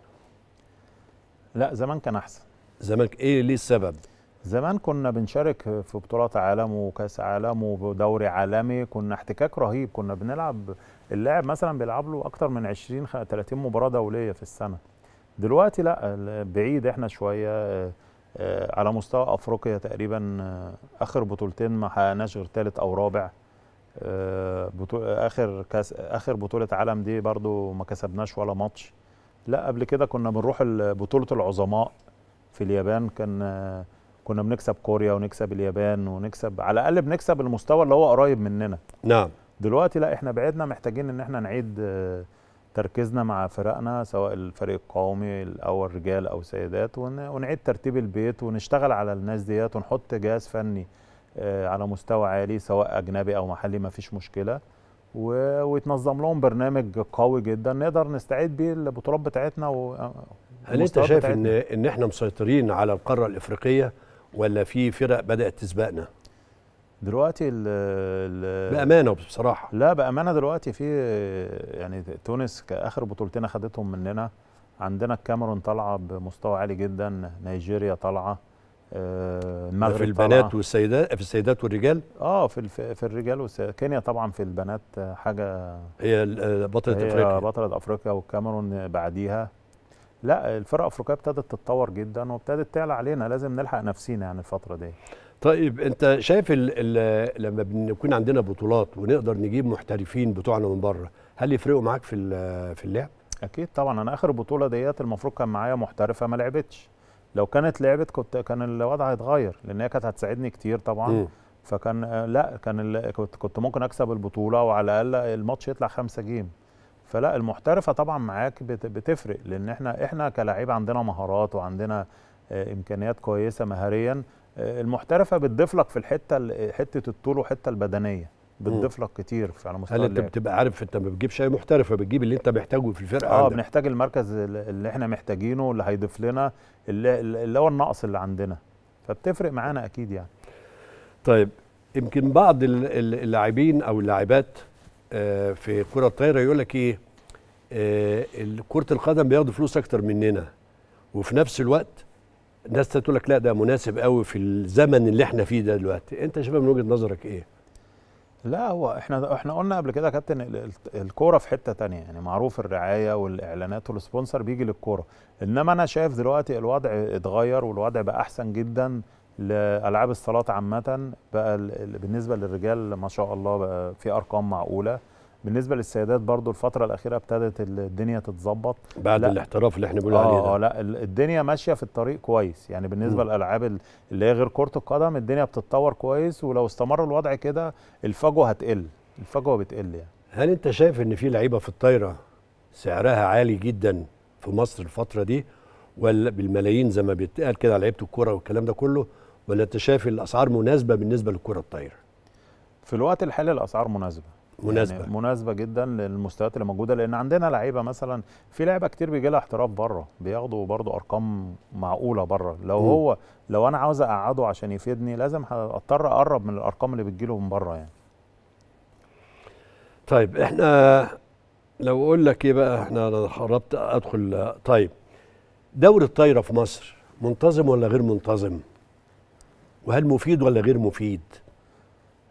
لا زمان كان احسن الزمالك ايه ليه السبب؟ زمان كنا بنشارك في بطولات عالم وكاس عالم ودوري عالمي كنا احتكاك رهيب كنا بنلعب اللاعب مثلا بيلعب له اكتر من 20 30 مباراه دوليه في السنه دلوقتي لا بعيد احنا شويه آه، على مستوى افريقيا تقريبا آه، اخر بطولتين ما حققناش غير ثالث او رابع آه، اخر كاس اخر بطوله عالم دي برضو ما كسبناش ولا ماتش لا قبل كده كنا بنروح بطوله العظماء في اليابان كان آه، كنا بنكسب كوريا ونكسب اليابان ونكسب على الاقل بنكسب المستوى اللي هو قريب مننا نعم دلوقتي لا احنا بعدنا محتاجين ان احنا نعيد آه، تركيزنا مع فرقنا سواء الفريق القومي او الرجال او السيدات ونعيد ترتيب البيت ونشتغل على الناس ديت ونحط جهاز فني آه، على مستوى عالي سواء اجنبي او محلي ما فيش مشكله ويتنظم لهم برنامج قوي جدا نقدر نستعيد بيه البطولات بتاعتنا و... هل انت شايف ان ان احنا مسيطرين على القاره الافريقيه ولا في فرق بدات تسبقنا؟ دلوقتي ال الـ بامانه بصراحه لا بامانه دلوقتي في يعني تونس كاخر بطولتين اخذتهم مننا عندنا الكاميرون طالعه بمستوى عالي جدا نيجيريا طالعه آه، المغرب في البنات والسيدات في السيدات والرجال اه في في الرجال والسيدات كينيا طبعا في البنات حاجه هي بطله هي افريقيا بطله افريقيا والكاميرون بعديها لا الفرق الافريقيه ابتدت تتطور جدا وابتدت تعلى علينا لازم نلحق نفسينا يعني الفتره دي طيب انت شايف الـ الـ لما بنكون عندنا بطولات ونقدر نجيب محترفين بتوعنا من بره هل يفرقوا معاك في في اللعب اكيد طبعا انا اخر بطوله ديت المفروض كان معايا محترفه ما لعبتش لو كانت لعبت كنت كان الوضع هيتغير لان هي كانت هتساعدني كتير طبعا م. فكان لا كان كنت ممكن اكسب البطوله وعلى الاقل الماتش يطلع خمسة جيم فلا المحترفه طبعا معاك بتفرق لان احنا احنا كلاعيب عندنا مهارات وعندنا آه، امكانيات كويسه مهاريا آه، المحترفه بتضيف لك في الحته حته الطول وحته البدنيه بتضيف لك كتير على مستوى هل انت بتبقى عارف انت ما بتجيبش اي محترفه بتجيب اللي انت محتاجه في الفرقه اه عندك. بنحتاج المركز اللي احنا محتاجينه اللي هيضيف لنا اللي, اللي هو النقص اللي عندنا فبتفرق معانا اكيد يعني طيب يمكن بعض اللاعبين او اللاعبات آه، في كرة الطايرة يقول لك ايه آه، كرة القدم بياخدوا فلوس اكتر مننا وفي نفس الوقت ناس تقول لك لا ده مناسب قوي في الزمن اللي احنا فيه ده دلوقتي انت شايفها من وجهة نظرك ايه؟ لا هو احنا احنا قلنا قبل كده يا كابتن الكوره في حته تانية يعني معروف الرعايه والاعلانات والسبونسر بيجي للكوره انما انا شايف دلوقتي الوضع اتغير والوضع بقى احسن جدا لالعاب الصالات عامه بقى بالنسبه للرجال ما شاء الله بقى في ارقام معقوله بالنسبه للسيدات برضو الفتره الاخيره ابتدت الدنيا تتظبط بعد لا. الاحتراف اللي احنا بنقول آه عليه ده اه لا الدنيا ماشيه في الطريق كويس يعني بالنسبه للالعاب اللي هي غير كره القدم الدنيا بتتطور كويس ولو استمر الوضع كده الفجوه هتقل الفجوه بتقل يعني هل انت شايف ان في لعيبه في الطايره سعرها عالي جدا في مصر الفتره دي ولا بالملايين زي ما بيتقال كده لعيبه الكوره والكلام ده كله ولا انت شايف الاسعار مناسبه بالنسبه للكره الطايره في الوقت الحالي الاسعار مناسبه مناسبه يعني مناسبه جدا للمستويات اللي موجوده لان عندنا لعيبه مثلا في لعيبه كتير بيجي لها احتراف بره بياخدوا برضو ارقام معقوله بره لو م. هو لو انا عاوز اقعده عشان يفيدني لازم هضطر اقرب من الارقام اللي بتجيله من بره يعني طيب احنا لو اقول لك ايه بقى احنا قربت ادخل طيب دوري الطايره في مصر منتظم ولا غير منتظم وهل مفيد ولا غير مفيد؟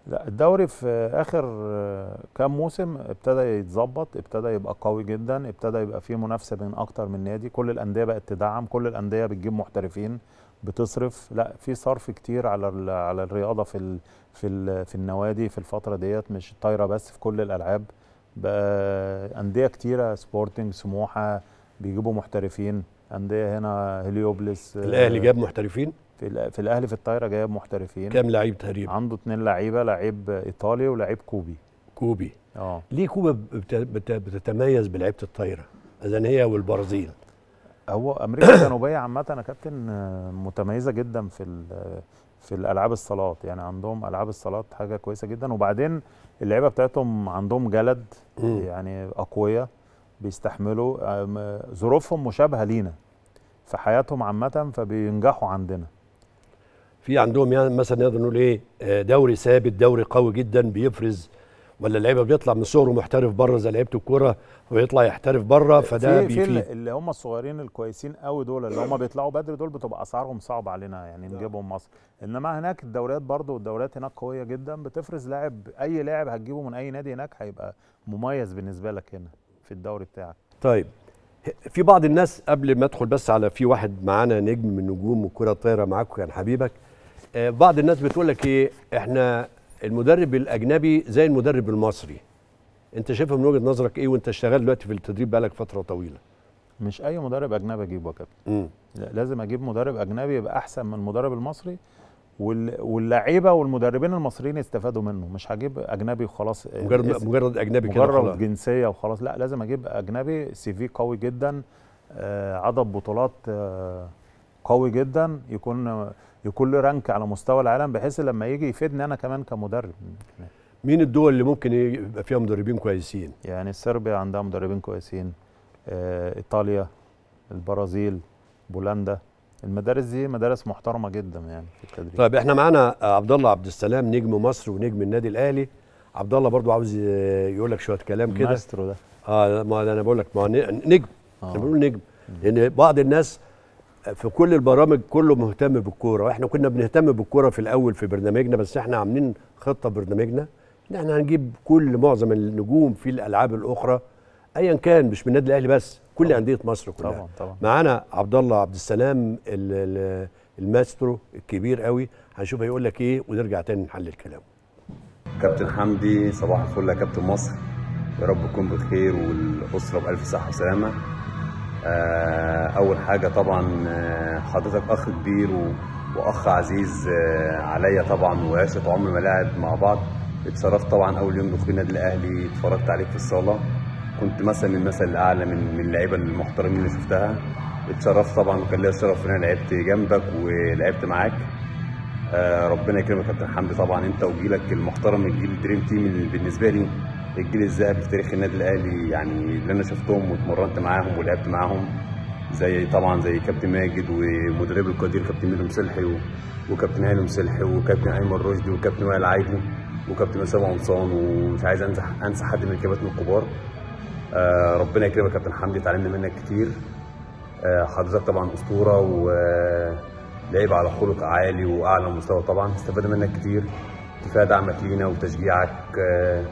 لا الدوري في اخر آه، كام موسم ابتدى يتظبط ابتدى يبقى قوي جدا ابتدى يبقى فيه منافسه بين اكتر من نادي كل الانديه بقت تدعم كل الانديه بتجيب محترفين بتصرف لا في صرف كتير على على الرياضه في الـ في الـ في النوادي في الفتره ديت مش طايره بس في كل الالعاب بقى انديه كتيره سبورتنج سموحه بيجيبوا محترفين انديه هنا هليوبلس الاهلي جاب محترفين في في الاهلي في الطايره جايب محترفين كام لعيب تقريبا عنده اثنين لعيبه لعيب ايطالي ولعيب كوبي كوبي اه ليه كوبا بتتميز بلعيبه الطايره اذا هي والبرازيل هو امريكا الجنوبيه [coughs] عامه يا كابتن متميزه جدا في في الالعاب الصالات يعني عندهم العاب الصالات حاجه كويسه جدا وبعدين اللعيبه بتاعتهم عندهم جلد م. يعني اقوياء بيستحملوا آه، ظروفهم مشابهه لينا في حياتهم عامه فبينجحوا عندنا في عندهم يعني مثلا نقدر نقول ايه آه، دوري ثابت دوري قوي جدا بيفرز ولا اللعيبه بيطلع من صغره محترف بره زي لعيبه الكوره ويطلع يحترف بره فده في, في اللي هم الصغيرين الكويسين قوي دول اللي هم بيطلعوا بدري دول بتبقى اسعارهم صعبه علينا يعني نعم. نجيبهم مصر انما هناك الدوريات برضو الدوريات هناك قويه جدا بتفرز لاعب اي لاعب هتجيبه من اي نادي هناك هيبقى مميز بالنسبه لك هنا في الدوري بتاعك طيب في بعض الناس قبل ما ادخل بس على في واحد معانا نجم من نجوم الكره الطايره معاكم كان حبيبك آه، بعض الناس بتقول لك ايه احنا المدرب الاجنبي زي المدرب المصري انت شايفها من وجهه نظرك ايه وانت اشتغلت دلوقتي في التدريب بقالك فتره طويله مش اي مدرب اجنبي اجيبه يا كابتن لازم اجيب مدرب اجنبي يبقى احسن من المدرب المصري واللعيبه والمدربين المصريين يستفادوا منه مش هجيب اجنبي وخلاص آه، مجرد مجرد اجنبي كده مجرد جنسيه وخلاص لا لازم اجيب اجنبي سي في قوي جدا آه عدد بطولات آه قوي جدا يكون يكون له رانك على مستوى العالم بحيث لما يجي يفيدني انا كمان كمدرب مين الدول اللي ممكن يبقى فيها مدربين كويسين؟ يعني صربيا عندها مدربين كويسين آه، ايطاليا البرازيل بولندا المدارس دي مدارس محترمه جدا يعني في التدريب طيب احنا معانا آه، عبد الله عبد السلام نجم مصر ونجم النادي الاهلي عبد الله برضو عاوز آه، يقول لك شويه كلام كده الماسترو ده اه ما انا بقول لك ما نجم آه. بنقول نجم لان بعض الناس في كل البرامج كله مهتم بالكوره واحنا كنا بنهتم بالكوره في الاول في برنامجنا بس احنا عاملين خطه برنامجنا ان احنا هنجيب كل معظم النجوم في الالعاب الاخرى ايا كان مش من النادي الاهلي بس كل انديه مصر كلها طبعا طبعا معانا عبد الله عبد السلام الماسترو الكبير قوي هنشوف هيقول لك ايه ونرجع تاني نحلل كلامه كابتن حمدي صباح الفل يا كابتن مصر يا رب تكون بخير والاسره بالف صحه وسلامه آه، اول حاجه طبعا آه، حضرتك اخ كبير واخ عزيز آه، عليا طبعا وعشت عمر ما لعب مع بعض اتشرفت طبعا اول يوم دخول النادي الاهلي اتفرجت عليك في الصاله كنت مثلا من المثل الاعلى من من اللعيبه المحترمين اللي شفتها اتشرفت طبعا وكان ليا الشرف ان انا لعبت جنبك ولعبت معاك آه ربنا يكرمك يا كابتن حمدي طبعا انت وجيلك المحترم الجيل دريم تيم بالنسبه لي الجيل الذهبي في تاريخ النادي الاهلي يعني اللي انا شفتهم واتمرنت معاهم ولعبت معاهم زي طبعا زي كابتن ماجد ومدرب القدير كابتن ميدو مصلحي وكابتن هاني مصلحي وكابتن ايمن رشدي وكابتن وائل عايدي وكابتن اسامه قمصان ومش عايز انسى انسى حد من الكباتن الكبار آه ربنا يكرمك يا كابتن حمدي اتعلمنا منك كتير آه حضرتك طبعا اسطوره ولعيب آه، على خلق عالي واعلى مستوى طبعا استفدنا منك كتير كفايه دعمك لينا وتشجيعك آه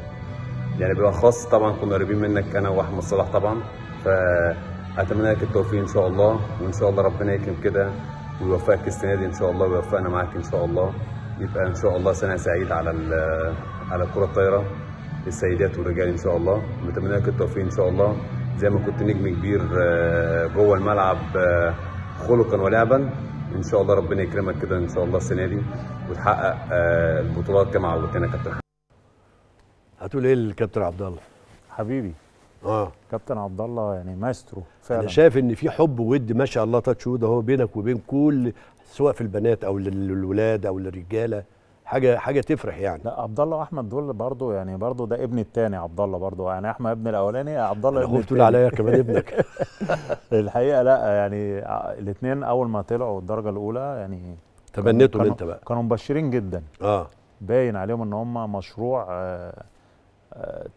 يعني بيبقى خاص طبعا كنا قريبين منك انا واحمد صلاح طبعا فاتمنى لك التوفيق ان شاء الله وان شاء الله ربنا يكرم كده ويوفقك السنه دي ان شاء الله ويوفقنا معاك ان شاء الله يبقى ان شاء الله سنه سعيده على على الكره الطايره السيدات والرجال ان شاء الله نتمنى لك التوفيق ان شاء الله زي ما كنت نجم كبير آه، جوه الملعب آه، خلقا ولعبا ان شاء الله ربنا يكرمك كده ان شاء الله السنه دي وتحقق آه، البطولات كما عودتنا كابتن هتقول ايه للكابتن عبد الله؟ حبيبي اه كابتن عبد الله يعني مايسترو فعلا انا شايف ان في حب ود ما شاء الله تاتش وود اهو بينك وبين كل سواء في البنات او للولاد او للرجاله حاجه حاجه تفرح يعني لا عبد الله واحمد دول برضو يعني برضو ده ابن الثاني عبد الله برضو يعني احمد ابن الاولاني عبد الله ابن تقول عليا كمان ابنك [laughs] الحقيقه لا يعني الاثنين اول ما طلعوا الدرجه الاولى يعني تبنيتهم انت بقى كانوا مبشرين جدا اه باين عليهم ان هم مشروع آه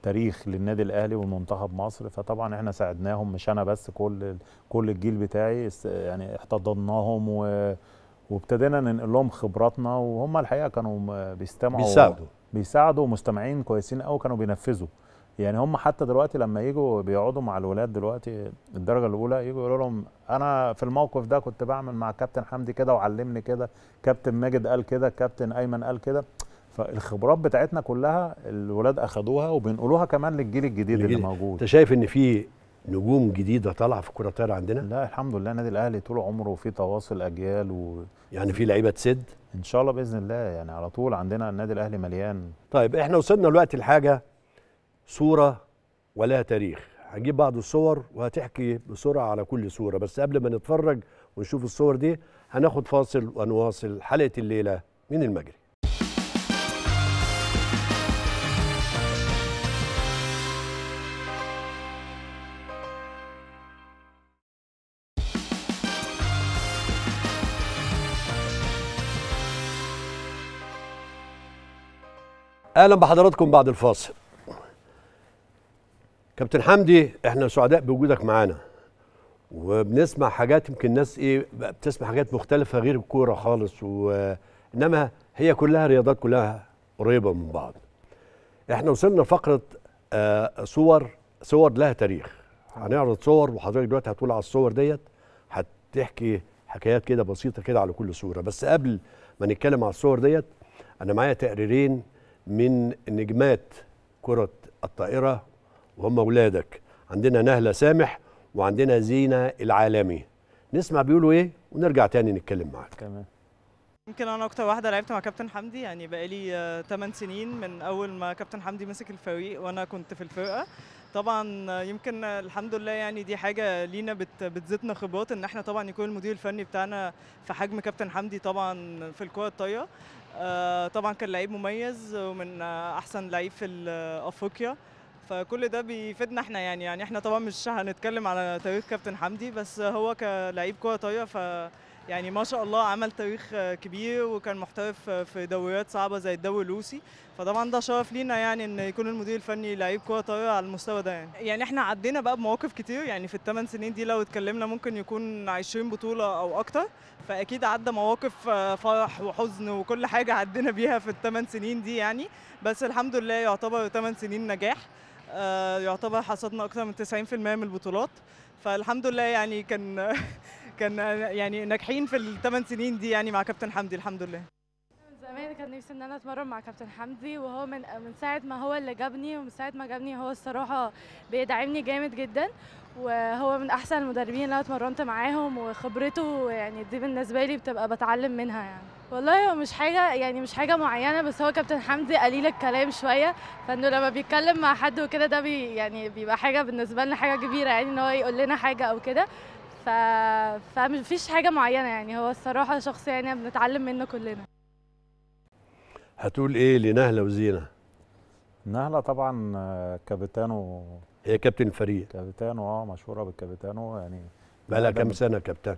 تاريخ للنادي الاهلي ومنتخب مصر فطبعا احنا ساعدناهم مش انا بس كل كل الجيل بتاعي يعني احتضناهم و وابتدينا ننقل لهم خبراتنا وهم الحقيقه كانوا بيستمعوا بيساعدوا بيساعدوا ومستمعين كويسين قوي كانوا بينفذوا يعني هم حتى دلوقتي لما يجوا بيقعدوا مع الولاد دلوقتي الدرجه الاولى يجوا يقولوا لهم انا في الموقف ده كنت بعمل مع كابتن حمدي كده وعلمني كده كابتن ماجد قال كده كابتن ايمن قال كده فالخبرات بتاعتنا كلها الولاد اخذوها وبنقولوها كمان للجيل الجديد الجيل. اللي موجود انت شايف ان في نجوم جديده طالعه في الكره الطايره عندنا لا الحمد لله النادي الاهلي طول عمره في تواصل اجيال و... يعني في لعيبه تسد ان شاء الله باذن الله يعني على طول عندنا النادي الاهلي مليان طيب احنا وصلنا دلوقتي لحاجه صوره ولها تاريخ هنجيب بعض الصور وهتحكي بسرعه على كل صوره بس قبل ما نتفرج ونشوف الصور دي هناخد فاصل ونواصل حلقه الليله من المجري اهلا بحضراتكم بعد الفاصل كابتن حمدي احنا سعداء بوجودك معانا وبنسمع حاجات يمكن الناس ايه بتسمع حاجات مختلفه غير الكوره خالص و... انما هي كلها رياضات كلها قريبه من بعض احنا وصلنا لفقره آه صور صور لها تاريخ هنعرض صور وحضرتك دلوقتي هتقول على الصور ديت هتحكي حكايات كده بسيطه كده على كل صوره بس قبل ما نتكلم على الصور ديت انا معايا تقريرين من نجمات كرة الطائرة وهم أولادك عندنا نهلة سامح وعندنا زينة العالمي نسمع بيقولوا إيه ونرجع تاني نتكلم معاك تمام يمكن انا اكتر واحده لعبت مع كابتن حمدي يعني بقالي 8 آه، سنين من اول ما كابتن حمدي مسك الفريق وانا كنت في الفرقه طبعا آه، يمكن الحمد لله يعني دي حاجه لينا بتزيدنا خبرات ان احنا طبعا يكون المدير الفني بتاعنا في حجم كابتن حمدي طبعا في الكره الطايره آه، طبعا كان لعيب مميز ومن احسن لعيب في افريقيا فكل ده بيفيدنا احنا يعني يعني احنا طبعا مش هنتكلم على تاريخ كابتن حمدي بس هو كلعيب كوره طايره ف يعني ما شاء الله عمل تاريخ آه، كبير وكان محترف آه، في دوريات صعبه زي الدوري الروسي فطبعا ده شرف لينا يعني ان يكون المدير الفني لعيب كوره طايره على المستوى ده يعني يعني احنا عدينا بقى بمواقف كتير يعني في الثمان سنين دي لو اتكلمنا ممكن يكون 20 بطوله او اكتر فاكيد عدى مواقف آه، فرح وحزن وكل حاجه عدينا بيها في الثمان سنين دي يعني بس الحمد لله يعتبر ثمان سنين نجاح يعتبر حصدنا اكتر من 90% من البطولات فالحمد لله يعني كان [laughs] كان يعني ناجحين في الثمان سنين دي يعني مع كابتن حمدي الحمد لله زمان كان نفسي ان انا اتمرن مع كابتن حمدي وهو من من ساعه ما هو اللي جابني ومن ساعه ما جابني هو الصراحه بيدعمني جامد جدا وهو من احسن المدربين اللي انا اتمرنت معاهم وخبرته يعني دي بالنسبه لي بتبقى بتعلم منها يعني والله هو مش حاجه يعني مش حاجه معينه بس هو كابتن حمدي قليل الكلام شويه فانه لما بيتكلم مع حد وكده ده بي يعني بيبقى حاجه بالنسبه لنا حاجه كبيره يعني ان هو يقول لنا حاجه او كده ف... فمفيش حاجه معينه يعني هو الصراحه شخص يعني بنتعلم منه كلنا هتقول ايه لنهله وزينه نهله طبعا آه، كابيتانو هي كابتن الفريق كابيتانو اه مشهوره بالكابيتانو يعني بقى لها كام سنه كابتن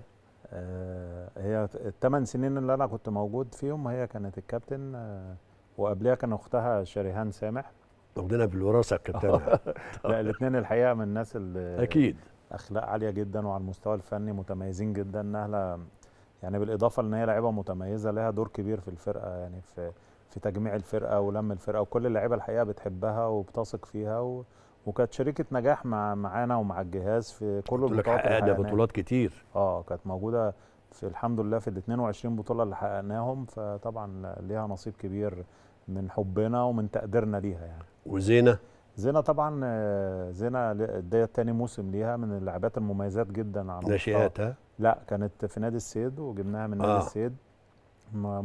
آه هي الثمان سنين اللي انا كنت موجود فيهم هي كانت الكابتن آه وقبلها كان اختها شريهان سامح واخدينها بالوراثه الكابتن [laughs] لا الاثنين الحقيقه من الناس اللي اكيد اخلاق عاليه جدا وعلى المستوى الفني متميزين جدا نهله يعني بالاضافه لان هي لعيبه متميزه لها دور كبير في الفرقه يعني في في تجميع الفرقه ولم الفرقه وكل اللعيبه الحقيقه بتحبها وبتثق فيها و... وكانت شريكه نجاح مع معانا ومع الجهاز في كل البطولات حققنا بطولات كتير اه كانت موجوده في الحمد لله في ال 22 بطوله اللي حققناهم فطبعا ليها نصيب كبير من حبنا ومن تقديرنا ليها يعني وزينه زينة طبعا آه، زينة ده تاني موسم ليها من اللاعبات المميزات جدا على ناشئات ها؟ لا كانت في نادي السيد وجبناها من آه. نادي السيد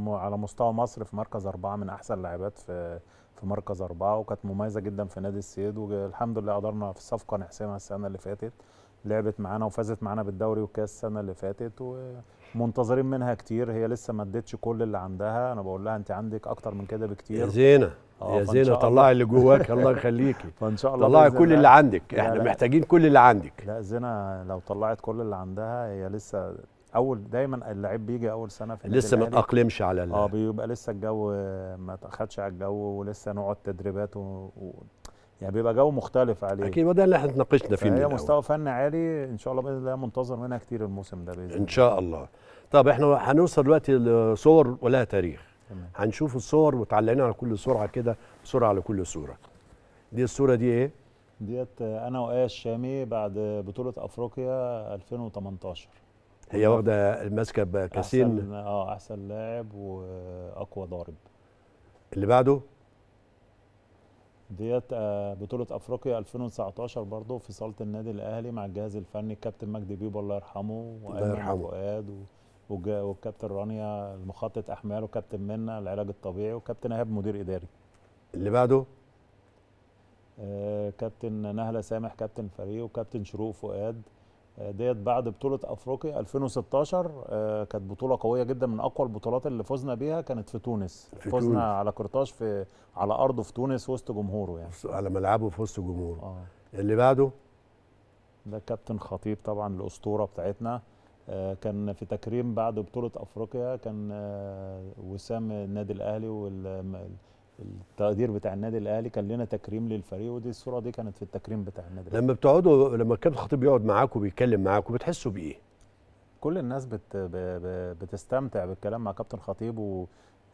على مستوى مصر في مركز أربعة من أحسن اللاعبات في في مركز أربعة وكانت مميزة جدا في نادي السيد والحمد لله قدرنا في الصفقة نحسمها السنة اللي فاتت لعبت معانا وفازت معانا بالدوري والكاس السنة اللي فاتت و منتظرين منها كتير هي لسه ما ادتش كل اللي عندها انا بقول لها انت عندك اكتر من كده بكتير يا زينه آه، يا زينه طلعي اللي جواك الله يخليكي [laughs] فان شاء الله طلعي كل اللي عندك احنا لا محتاجين كل اللي عندك لا زينه لو طلعت كل اللي عندها هي لسه اول دايما اللعيب بيجي اول سنه في لسه ما تاقلمش على اه بيبقى لسه الجو ما تاخدش على الجو ولسه نقعد تدريبات و... يعني بيبقى جو مختلف عليه اكيد وده اللي احنا اتناقشنا فيه هي مستوى فني عالي ان شاء الله باذن الله منتظر منها كتير الموسم ده باذن الله ان شاء الله طب احنا هنوصل دلوقتي لصور ولها تاريخ تمام. هنشوف الصور وتعلقنا على كل سرعه كده بسرعه على كل صوره دي الصوره دي ايه ديت انا وآية الشامي بعد بطوله افريقيا 2018 هي واخده ماسكه بكاسين اه احسن لاعب واقوى ضارب اللي بعده ديت آه، بطولة افريقيا 2019 برضه في صالة النادي الاهلي مع الجهاز الفني الكابتن مجدي بيبو الله يرحمه الله يرحمه فؤاد والكابتن رانيا المخطط احمال وكابتن منا العلاج الطبيعي وكابتن ايهاب مدير اداري اللي بعده آه، كابتن نهله سامح كابتن فريق وكابتن شروق فؤاد ديت بعد بطوله افريقيا 2016 آه، كانت بطوله قويه جدا من اقوى البطولات اللي فزنا بيها كانت في تونس في فزنا تونس. على كرتاش في على ارضه في تونس وسط جمهوره يعني على ملعبه في وسط جمهوره آه. اللي بعده ده كابتن خطيب طبعا الاسطوره بتاعتنا آه، كان في تكريم بعد بطوله افريقيا كان آه، وسام النادي الاهلي وال التقدير بتاع النادي الاهلي كان لنا تكريم للفريق ودي الصوره دي كانت في التكريم بتاع النادي الاهلي لما بتقعدوا لما الكابتن خطيب يقعد معاكم وبيتكلم معاكم بتحسوا بايه؟ كل الناس بت بتستمتع بالكلام مع كابتن خطيب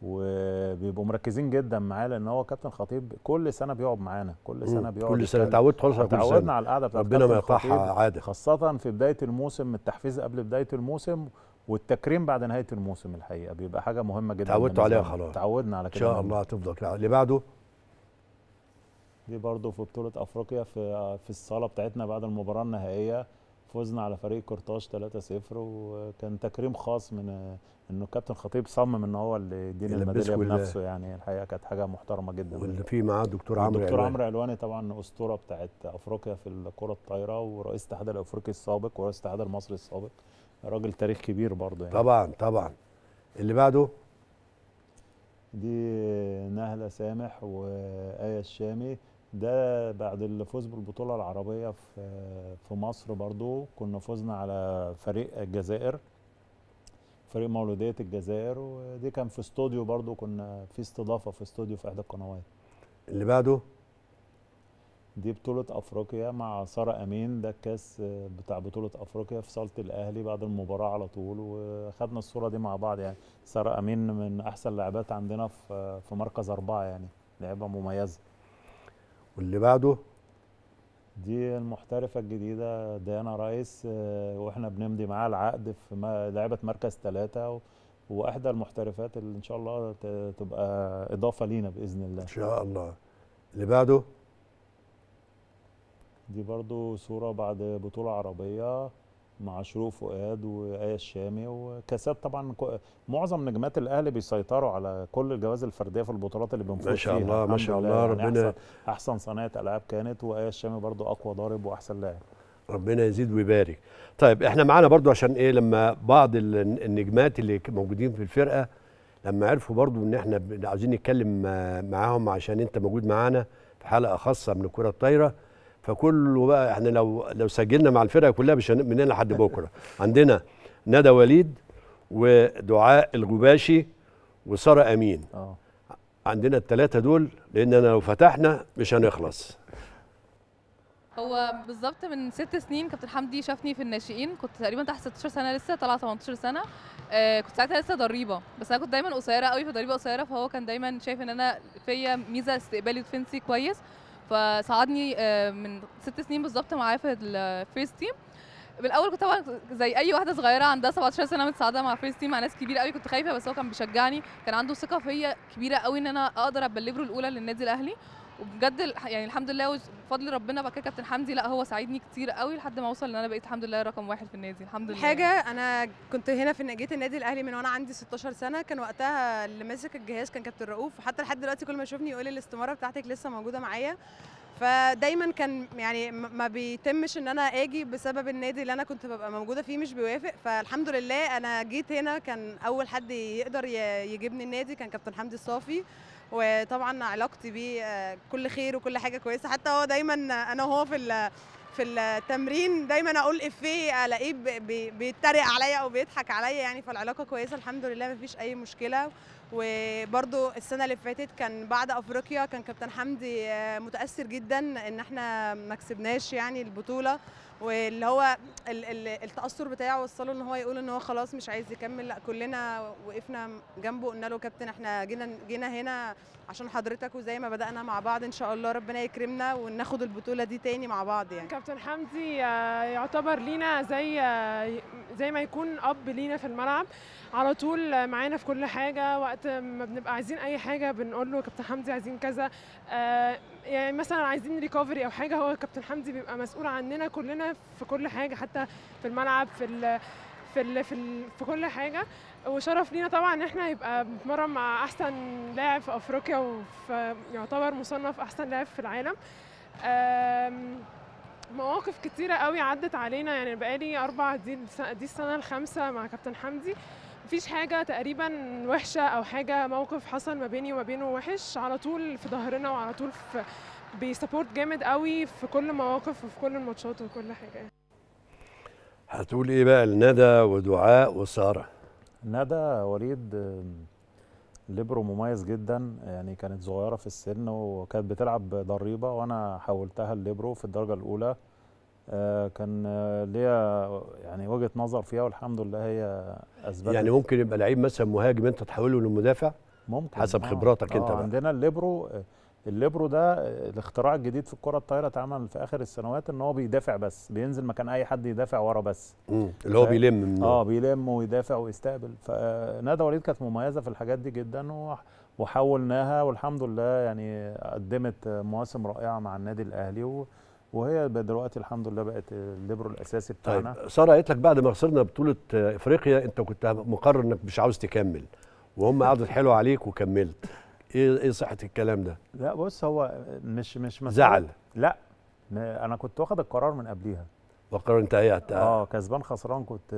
وبيبقوا مركزين جدا معاه لان هو كابتن خطيب كل سنه بيقعد معانا كل سنه بيقعد كل سنه اتعودت خالص على كل سنه على القعده بتاعت ربنا ما يقطعها عاده خاصه في بدايه الموسم التحفيز قبل بدايه الموسم والتكريم بعد نهايه الموسم الحقيقه بيبقى حاجه مهمه جدا تعودتوا عليها خلاص تعودنا على كده ان شاء الله هتفضل كده اللي بعده دي برضه في بطوله افريقيا في في الصاله بتاعتنا بعد المباراه النهائيه فوزنا على فريق قرطاج 3-0 وكان تكريم خاص من انه كابتن خطيب صمم ان هو اللي يدينا الميداليه بنفسه يعني الحقيقه كانت حاجه محترمه جدا واللي فيه معاه دكتور عمرو دكتور عمرو علواني طبعا اسطوره بتاعت افريقيا في الكره الطايره ورئيس الاتحاد الافريقي السابق ورئيس الاتحاد المصري السابق راجل تاريخ كبير برضه يعني طبعا طبعا اللي بعده دي نهله سامح وايه الشامي ده بعد اللي فوز بالبطوله العربيه في في مصر برضو كنا فوزنا على فريق الجزائر فريق مولوديه الجزائر ودي كان في استوديو برضو كنا في استضافه في استوديو في احدى القنوات اللي بعده دي بطولة أفريقيا مع سارة أمين ده الكاس بتاع بطولة أفريقيا في صالة الأهلي بعد المباراة على طول وخدنا الصورة دي مع بعض يعني سارة أمين من أحسن لعبات عندنا في في مركز أربعة يعني لعبة مميزة واللي بعده دي المحترفة الجديدة ديانا رايس واحنا بنمضي معاها العقد في لعبة مركز ثلاثة واحدى المحترفات اللي ان شاء الله تبقى اضافة لينا باذن الله ان شاء الله اللي بعده دي برضو صورة بعد بطولة عربية مع شروق فؤاد وآية الشامي وكاسات طبعا معظم نجمات الاهلي بيسيطروا على كل الجوائز الفرديه في البطولات اللي بنفوز فيها ما شاء الله ما شاء الله يعني ربنا يعني احسن صناعه العاب كانت وآية الشامي برضو اقوى ضارب واحسن لاعب ربنا يزيد ويبارك طيب احنا معانا برضو عشان ايه لما بعض النجمات اللي موجودين في الفرقه لما عرفوا برضو ان احنا عايزين نتكلم معاهم عشان انت موجود معانا في حلقه خاصه من الكره الطايره فكله بقى احنا لو لو سجلنا مع الفرقه كلها مش من هنا لحد بكره عندنا ندى وليد ودعاء الغباشي وساره امين اه عندنا الثلاثه دول لان انا لو فتحنا مش هنخلص هو بالظبط من ست سنين كابتن حمدي شافني في الناشئين كنت تقريبا تحت 16 سنه لسه طالعه 18 سنه آه كنت ساعتها لسه ضريبه بس انا كنت دايما قصيره قوي في ضريبه قصيره فهو كان دايما شايف ان انا فيا ميزه استقبالي ديفنسي كويس فصعدني آه، من ست سنين بالظبط معايا في الفيرست تيم بالاول كنت طبعا زي اي واحده صغيره عندها 17 سنه متساعده مع فيرست تيم مع ناس كبيره قوي كنت خايفه بس هو كان بيشجعني كان عنده ثقه فيا كبيره قوي ان انا اقدر ابقى الاولى للنادي الاهلي وبجد يعني الحمد لله بفضل ربنا بقى كابتن حمدي لا هو ساعدني كتير قوي لحد ما اوصل ان انا بقيت الحمد لله رقم واحد في النادي الحمد لله حاجه انا كنت هنا في جيت النادي الاهلي من وانا عندي 16 سنه كان وقتها اللي ماسك الجهاز كان كابتن رؤوف وحتى لحد دلوقتي كل ما يشوفني يقول لي الاستماره بتاعتك لسه موجوده معايا فدايما كان يعني ما بيتمش ان انا اجي بسبب النادي اللي انا كنت ببقى موجوده فيه مش بيوافق فالحمد لله انا جيت هنا كان اول حد يقدر يجيبني النادي كان كابتن حمدي الصافي وطبعا علاقتي بيه آه، كل خير وكل حاجه كويسه حتى هو دايما انا وهو في في التمرين دايما اقول افيه الاقيه بيتريق عليا او بيضحك عليا يعني فالعلاقه كويسه الحمد لله ما فيش اي مشكله وبرده السنه اللي فاتت كان بعد افريقيا كان كابتن حمدي آه، متاثر جدا ان احنا ما كسبناش يعني البطوله واللي هو ال ال التاثر بتاعه وصله ان هو يقول ان هو خلاص مش عايز يكمل لا كلنا وقفنا جنبه قلنا له كابتن احنا جينا جينا هنا عشان حضرتك وزي ما بدانا مع بعض ان شاء الله ربنا يكرمنا وناخد البطوله دي تاني مع بعض يعني كابتن حمدي آه، يعتبر لينا زي آه، زي ما يكون اب لينا في الملعب على طول معانا في كل حاجه وقت ما بنبقى عايزين اي حاجه بنقول له كابتن حمدي عايزين كذا آه، يعني مثلا عايزين ريكفري او حاجه هو كابتن حمدي بيبقى مسؤول عننا كلنا في كل حاجه حتى في الملعب في في ال في, ال في كل حاجه وشرف لينا طبعا ان احنا يبقى بنتمرن مع احسن لاعب في افريقيا وفي يعتبر مصنف احسن لاعب في العالم مواقف كتيرة قوي عدت علينا يعني بقالي أربع دي, دي السنة الخامسة مع كابتن حمدي مفيش حاجة تقريبا وحشة أو حاجة موقف حصل ما بيني وما بينه وحش على طول في ظهرنا وعلى طول في بيسابورت جامد قوي في كل المواقف وفي كل الماتشات وكل حاجة هتقول ايه بقى لندى ودعاء وساره ندى وليد ليبرو مميز جدا يعني كانت صغيره في السن وكانت بتلعب ضريبه وانا حولتها لليبرو في الدرجه الاولى آه، كان ليا يعني وجهه نظر فيها والحمد لله هي اثبتت يعني ممكن يبقى لعيب مثلا مهاجم انت تحوله لمدافع ممكن حسب آه. خبراتك آه انت بقى. عندنا الليبرو الليبرو ده الاختراع الجديد في الكره الطايره اتعمل في اخر السنوات ان هو بيدافع بس بينزل مكان اي حد يدافع ورا بس اللي هو بيلم منه. اه بيلم ويدافع ويستقبل فندى وليد كانت مميزه في الحاجات دي جدا وحولناها والحمد لله يعني قدمت مواسم رائعه مع النادي الاهلي و وهي دلوقتي الحمد لله بقت الليبرو الاساسي بتاعنا طيب ساره قالت لك بعد ما خسرنا بطوله افريقيا انت كنت مقرر انك مش عاوز تكمل وهم قعدوا حلو عليك وكملت ايه ايه صحه الكلام ده لا بص هو مش مش مسألة زعل لا انا كنت واخد القرار من قبليها وقرار انت ايه اه كسبان خسران كنت,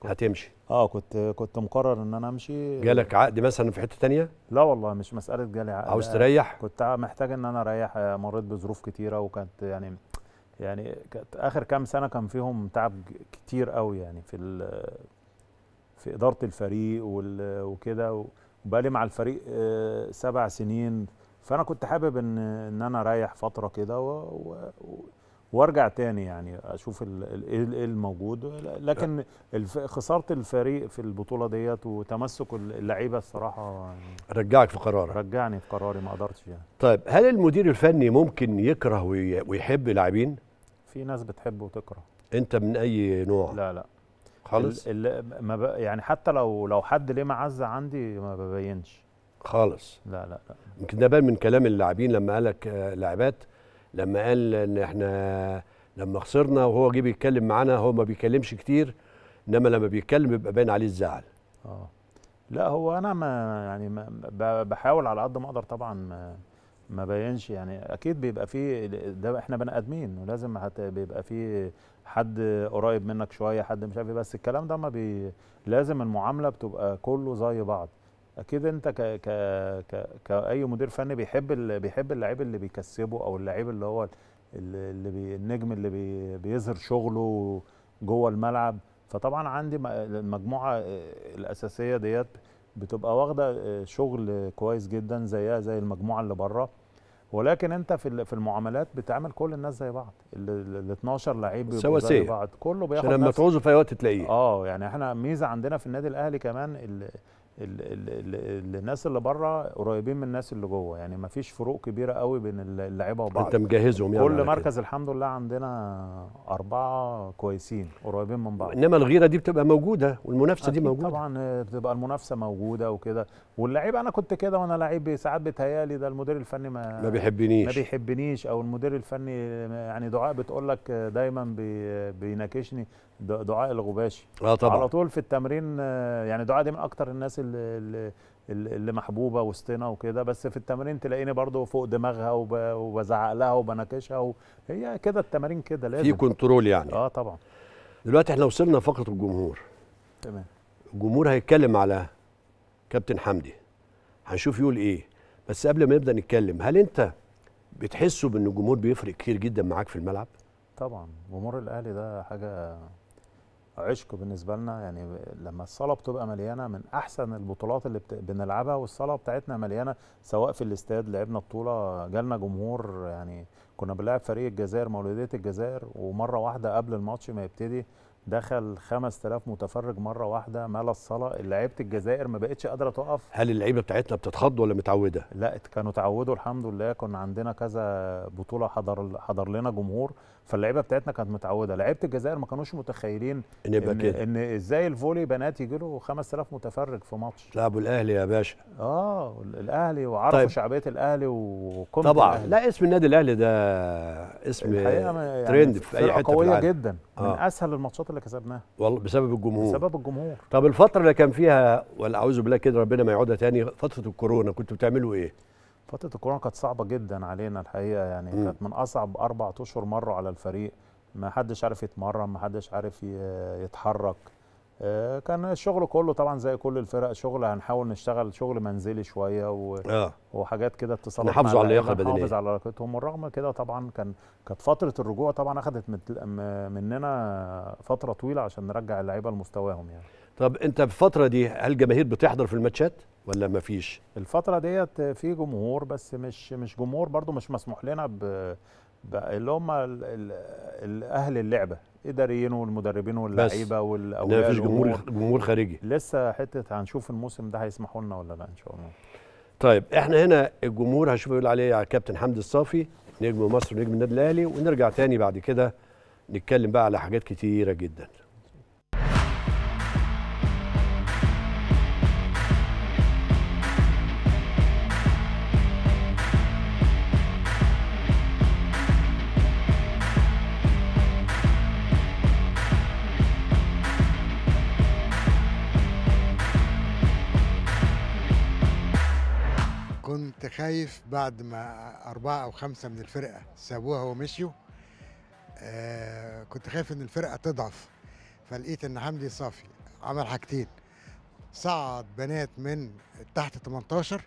كنت هتمشي اه كنت كنت مقرر ان انا امشي جالك عقد مثلا في حته تانية لا والله مش مساله جالي عقد عاوز تريح كنت محتاج ان انا اريح مريت بظروف كتيره وكانت يعني يعني كانت اخر كام سنه كان فيهم تعب كتير قوي يعني في في اداره الفريق وكده بقالي مع الفريق آه، سبع سنين فانا كنت حابب ان ان انا اريح فتره كده و... و... وارجع تاني يعني اشوف إيه،, ايه الموجود لكن خساره الفريق في البطوله ديت وتمسك اللعيبه الصراحه يعني رجعك في قرارك رجعني في قراري ما قدرتش يعني طيب هل المدير الفني ممكن يكره ويحب لاعبين؟ في ناس بتحب وتكره انت من اي نوع؟ لا لا خالص اللي ما ب... يعني حتى لو لو حد ليه معزه عندي ما ببينش خالص لا لا لا يمكن ده بقى من كلام اللاعبين لما قالك آه، لاعبات لما قال ان احنا لما خسرنا وهو جه بيتكلم معانا هو ما بيكلمش كتير انما لما بيتكلم بيبقى باين عليه الزعل اه لا هو انا ما يعني ما بحاول على قد ما اقدر طبعا ما ما بينش يعني اكيد بيبقى فيه ده احنا بني ادمين ولازم بيبقى فيه حد قريب منك شويه حد مش عارف إيه، بس الكلام ده ما بي لازم المعامله بتبقى كله زي بعض اكيد انت ك... ك... ك... كاي مدير فني بيحب ال... بيحب اللعيب اللي بيكسبه او اللعيب اللي هو اللي بي... النجم اللي بي... بيظهر شغله جوه الملعب فطبعا عندي المجموعه الاساسيه ديت بتبقى واخده شغل كويس جدا زيها زي المجموعه اللي بره ولكن انت في في المعاملات بتعامل كل الناس زي بعض ال 12 لعيب بيبقوا زي بعض كله بياخد عشان لما تعوزه في اي وقت تلاقيه اه يعني احنا ميزه عندنا في النادي الاهلي كمان ال ال ال ال الناس اللي بره قريبين من الناس اللي جوه يعني ما فيش فروق كبيره قوي بين اللعيبه وبعض انت مجهزهم يعني كل مركز كده. الحمد لله عندنا اربعه كويسين قريبين من بعض انما الغيره دي بتبقى موجوده والمنافسه دي موجوده طبعا آه، بتبقى المنافسه موجوده وكده واللعيب انا كنت كده وانا لعيب ساعات بيتهيالي ده المدير الفني ما ما بيحبنيش ما بيحبنيش او المدير الفني يعني دعاء بتقول لك دايما بي بيناكشني دعاء الغباشي اه طبعا على طول في التمرين يعني دعاء دي من اكتر الناس اللي اللي محبوبه وسطنا وكده بس في التمرين تلاقيني برضو فوق دماغها وبزعق لها وبناقشها هي كده التمارين كده لازم في كنترول يعني اه طبعا دلوقتي احنا وصلنا فقره الجمهور تمام الجمهور هيتكلم على كابتن حمدي هنشوف يقول ايه بس قبل ما نبدا نتكلم هل انت بتحسوا بان الجمهور بيفرق كتير جدا معاك في الملعب طبعا جمهور الاهلي ده حاجه عشق بالنسبه لنا يعني لما الصاله بتبقى مليانه من احسن البطولات اللي بت... بنلعبها والصاله بتاعتنا مليانه سواء في الاستاد لعبنا بطوله جالنا جمهور يعني كنا بنلعب فريق الجزائر مولوديه الجزائر ومره واحده قبل الماتش ما يبتدي دخل 5000 متفرج مره واحده مال الصلاه لعيبه الجزائر ما بقتش قادره تقف هل اللعيبه بتاعتنا بتتخض ولا متعوده لا كانوا اتعودوا الحمد لله كنا عندنا كذا بطوله حضر حضر لنا جمهور فاللعيبه بتاعتنا كانت متعوده لعيبه الجزائر ما كانوش متخيلين ان يبقى كده ان ازاي الفولي بنات يجي له 5000 متفرج في ماتش لعبوا الاهلي يا باشا اه الاهلي وعرفوا طيب. شعبيه الاهلي وقمه طبعا الأهلي. لا اسم النادي الاهلي ده اسم ترند يعني في اي حته قويه جدا آه. من اسهل الماتشات اللي اللي كسبناها والله بسبب الجمهور بسبب الجمهور طب الفتره اللي كان فيها ولا اعوذ بالله كده ربنا ما يعودها تاني فتره الكورونا كنتوا بتعملوا ايه فتره الكورونا كانت صعبه جدا علينا الحقيقه يعني كانت من اصعب اربع اشهر مروا على الفريق ما حدش عارف يتمرن ما حدش عارف يتحرك آه، كان الشغل كله طبعا زي كل الفرق شغل هنحاول نشتغل شغل منزلي شويه و... آه. وحاجات كده اتصالات نحافظوا على اللياقه البدنيه نحافظ على لياقتهم والرغم كده طبعا كان كانت فتره الرجوع طبعا اخذت مننا فتره طويله عشان نرجع اللعيبه لمستواهم يعني طب انت في الفتره دي هل الجماهير بتحضر في الماتشات ولا ما فيش الفتره ديت في جمهور بس مش مش جمهور برضو مش مسموح لنا ب اللي هم اهل اللعبه اداريين والمدربين واللعيبه والاولاد مفيش جمهور جمهور خارجي لسه حته هنشوف الموسم ده هيسمحوا لنا ولا لا ان شاء الله طيب احنا هنا الجمهور هشوف يقول عليه على الكابتن حمدي الصافي نجم مصر ونجم النادي الاهلي ونرجع تاني بعد كده نتكلم بقى على حاجات كتيره جدا خايف بعد ما أربعة أو خمسة من الفرقة سابوها ومشيوا آه كنت خايف إن الفرقة تضعف فلقيت إن حمدي صافي عمل حاجتين صعد بنات من تحت 18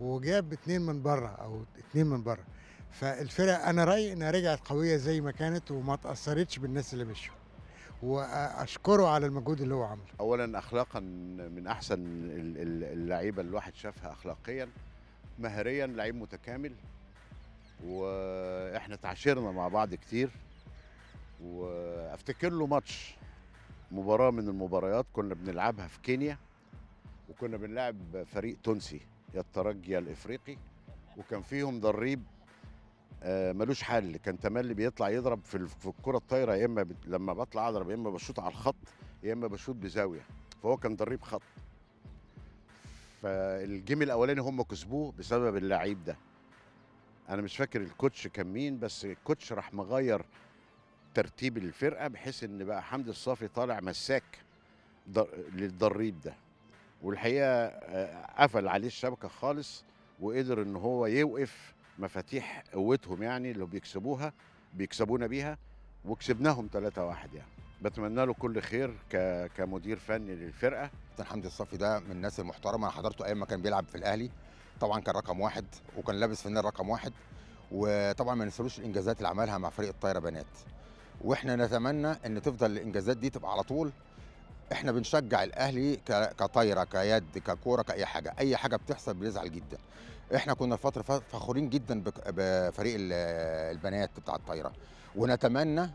وجاب اتنين من بره أو اتنين من بره فالفرق أنا رأيي إنها رجعت قوية زي ما كانت وما تأثرتش بالناس اللي مشوا واشكره على المجهود اللي هو عمله اولا اخلاقا من احسن اللعيبه اللي الواحد شافها اخلاقيا مهريا لعيب متكامل واحنا تعاشرنا مع بعض كتير وافتكر له ماتش مباراه من المباريات كنا بنلعبها في كينيا وكنا بنلعب فريق تونسي يا الترجي يا الافريقي وكان فيهم ضريب آه، ملوش حل كان تملي بيطلع يضرب في الكره الطايره يا اما لما بطلع اضرب يا اما بشوط على الخط يا اما بشوط بزاويه فهو كان ضريب خط فالجيم الاولاني هم كسبوه بسبب اللعيب ده انا مش فاكر الكوتش كان مين بس الكوتش راح مغير ترتيب الفرقه بحيث ان بقى حمدي الصافي طالع مساك للضريب ده والحقيقه آه، قفل عليه الشبكه خالص وقدر ان هو يوقف مفاتيح قوتهم يعني اللي بيكسبوها بيكسبونا بيها وكسبناهم 3-1 يعني بتمنى له كل خير كمدير فني للفرقه كابتن حمدي الصافي ده من الناس المحترمه انا حضرته ايام ما كان بيلعب في الاهلي طبعا كان رقم واحد وكان لابس فنان رقم واحد وطبعا ما ننسلوش الانجازات اللي عملها مع فريق الطايره بنات واحنا نتمنى ان تفضل الانجازات دي تبقى على طول احنا بنشجع الاهلي كطايره كيد ككوره كاي حاجه اي حاجه بتحصل بنزعل جدا احنا كنا فتره فخورين جدا بفريق البنات بتاع الطايره ونتمنى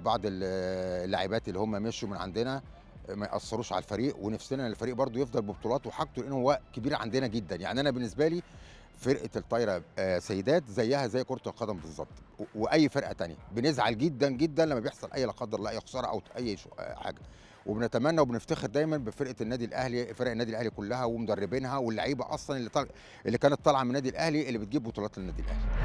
بعض اللاعبات اللي هم مشوا من عندنا ما ياثروش على الفريق ونفسنا ان الفريق برضو يفضل ببطولاته وحاجته لان هو كبير عندنا جدا يعني انا بالنسبه لي فرقه الطايره آه، سيدات زيها زي كره القدم بالظبط واي فرقه ثانيه بنزعل جدا جدا لما بيحصل اي لا قدر الله اي خساره او اي آه، حاجه وبنتمنى وبنفتخر دايما بفرقه النادي الاهلي فرق النادي الاهلي كلها ومدربينها واللعيبه اصلا اللي طل... اللي كانت طالعه من النادي الاهلي اللي بتجيب بطولات للنادي الاهلي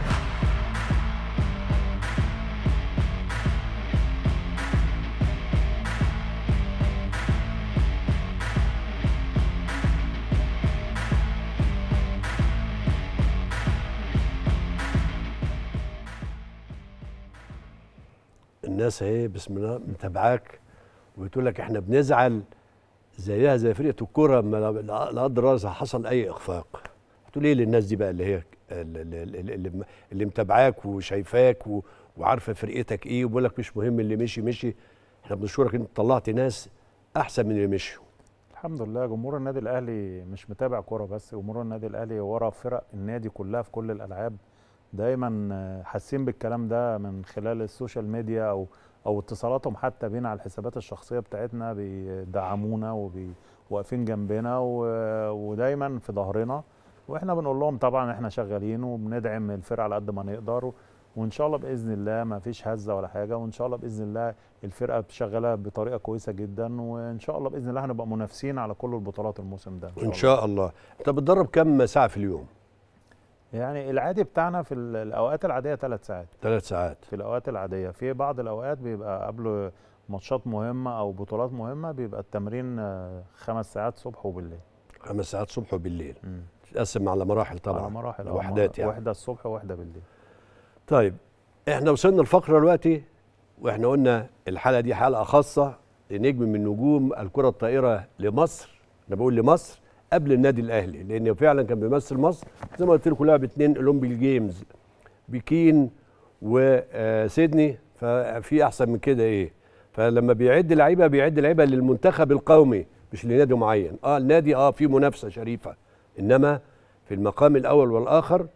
الناس اهي بسم الله متابعاك وبتقول لك احنا بنزعل زيها زي فرقه الكوره لما لا قدر الله حصل اي اخفاق هتقول ايه للناس دي بقى اللي هي اللي, اللي, اللي متابعاك وشايفاك وعارفه فرقتك ايه وبيقول لك مش مهم اللي مشي مشي احنا بنشكرك انت طلعت ناس احسن من اللي مشوا الحمد لله جمهور النادي الاهلي مش متابع كوره بس جمهور النادي الاهلي ورا فرق النادي كلها في كل الالعاب دايما حاسين بالكلام ده من خلال السوشيال ميديا او او اتصالاتهم حتى بينا على الحسابات الشخصيه بتاعتنا بيدعمونا وواقفين جنبنا ودايما في ظهرنا واحنا بنقول لهم طبعا احنا شغالين وبندعم الفرقه على قد ما نقدر وان شاء الله باذن الله ما فيش هزه ولا حاجه وان شاء الله باذن الله الفرقه شغاله بطريقه كويسه جدا وان شاء الله باذن الله هنبقى منافسين على كل البطولات الموسم ده ان شاء الله انت بتدرب كم ساعه في اليوم يعني العادي بتاعنا في الاوقات العاديه ثلاث ساعات ثلاث ساعات في الاوقات العاديه في بعض الاوقات بيبقى قبل ماتشات مهمه او بطولات مهمه بيبقى التمرين آه، خمس ساعات صبح وبالليل خمس ساعات صبح وبالليل تتقسم على مراحل طبعا على مراحل آه، وحدات يعني واحده الصبح وواحده بالليل طيب احنا وصلنا الفقره دلوقتي واحنا قلنا الحلقه دي حلقه خاصه لنجم من نجوم الكره الطائره لمصر انا بقول لمصر قبل النادي الاهلي لان فعلا كان بيمثل مصر زي ما قلت لكم لعب اثنين اولمبيك جيمز بكين وسيدني آه، ففي احسن من كده ايه فلما بيعد لعيبه بيعد لعيبه للمنتخب القومي مش لنادي معين اه النادي اه في منافسه شريفه انما في المقام الاول والاخر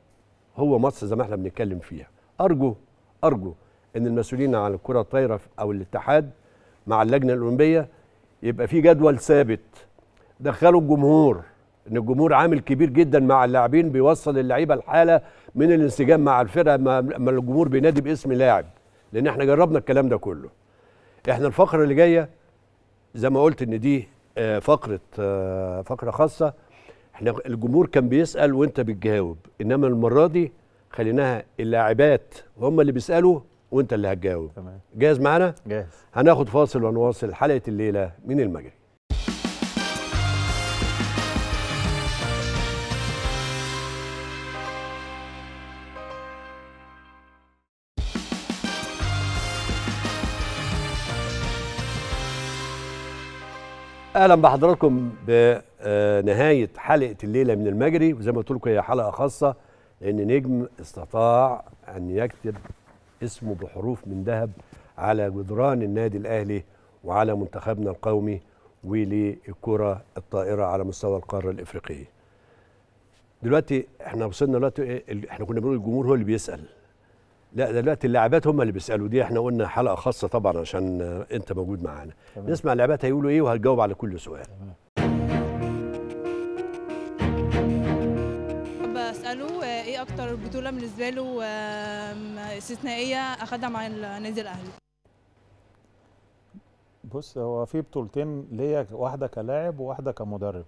هو مصر زي ما احنا بنتكلم فيها ارجو ارجو ان المسؤولين عن الكره الطايره او الاتحاد مع اللجنه الاولمبيه يبقى في جدول ثابت دخلوا الجمهور ان الجمهور عامل كبير جدا مع اللاعبين بيوصل اللعيبه الحاله من الانسجام مع الفرقه ما الجمهور بينادي باسم لاعب لان احنا جربنا الكلام ده كله احنا الفقره اللي جايه زي ما قلت ان دي آه، فقره آه، فقره خاصه احنا الجمهور كان بيسال وانت بتجاوب انما المره دي خليناها اللاعبات هم اللي بيسالوا وانت اللي هتجاوب تمام جاهز معانا جاهز هناخد فاصل ونواصل حلقه الليله من المجري اهلا بحضراتكم بنهايه حلقه الليله من المجري وزي ما قلت لكم هي حلقه خاصه لان نجم استطاع ان يكتب اسمه بحروف من ذهب على جدران النادي الاهلي وعلى منتخبنا القومي وللكره الطائره على مستوى القاره الافريقيه. دلوقتي احنا وصلنا دلوقتي إيه؟ احنا كنا بنقول الجمهور هو اللي بيسال لا دلوقتي اللاعبات هم اللي بيسالوا دي احنا قلنا حلقه خاصه طبعا عشان انت موجود معانا نسمع اللاعبات هيقولوا ايه وهتجاوب على كل سؤال بساله آه، ايه اكتر بطوله بالنسبه له استثنائيه اخدها مع النادي الاهلي بص هو في بطولتين ليا واحده كلاعب وواحده كمدرب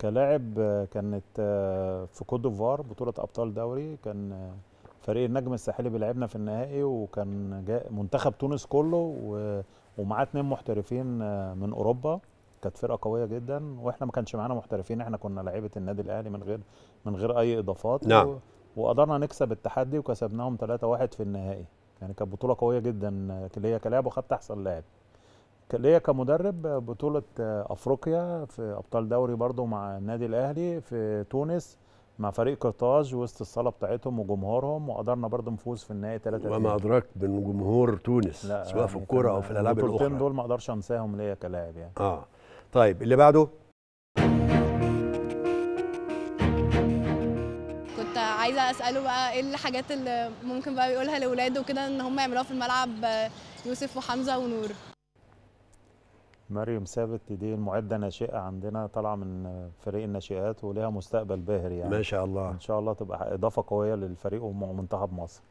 كلاعب آه، كانت آه، في كوت ديفوار بطوله ابطال دوري كان فريق النجم الساحلي بيلعبنا في النهائي وكان جاء منتخب تونس كله و... ومعاه اثنين محترفين آه، من اوروبا كانت فرقه قويه جدا واحنا ما كانش معانا محترفين احنا كنا لعيبه النادي الاهلي من غير من غير اي اضافات نعم. و... وقدرنا نكسب التحدي وكسبناهم 3-1 في النهائي يعني كانت بطوله قويه جدا اللي هي كلاعب وخدت احسن لاعب ليا كمدرب بطولة آه، أفريقيا في أبطال دوري برضو مع النادي الأهلي في تونس مع فريق قرطاج وسط الصاله بتاعتهم وجمهورهم وقدرنا برضه نفوز في النهائي 3 وما ادراك من جمهور تونس سواء في يعني الكوره او في الالعاب الاخرى دول ما اقدرش انساهم ليا كلاعب يعني اه طيب اللي بعده كنت عايزه اساله بقى ايه الحاجات اللي ممكن بقى يقولها لاولاده وكده ان هم يعملوها في الملعب آه، يوسف وحمزه ونور مريم ثابت دي معده ناشئه عندنا طالعه من فريق الناشئات ولها مستقبل باهر يعني ما شاء الله ان شاء الله تبقى اضافه قويه للفريق ومنتخب مصر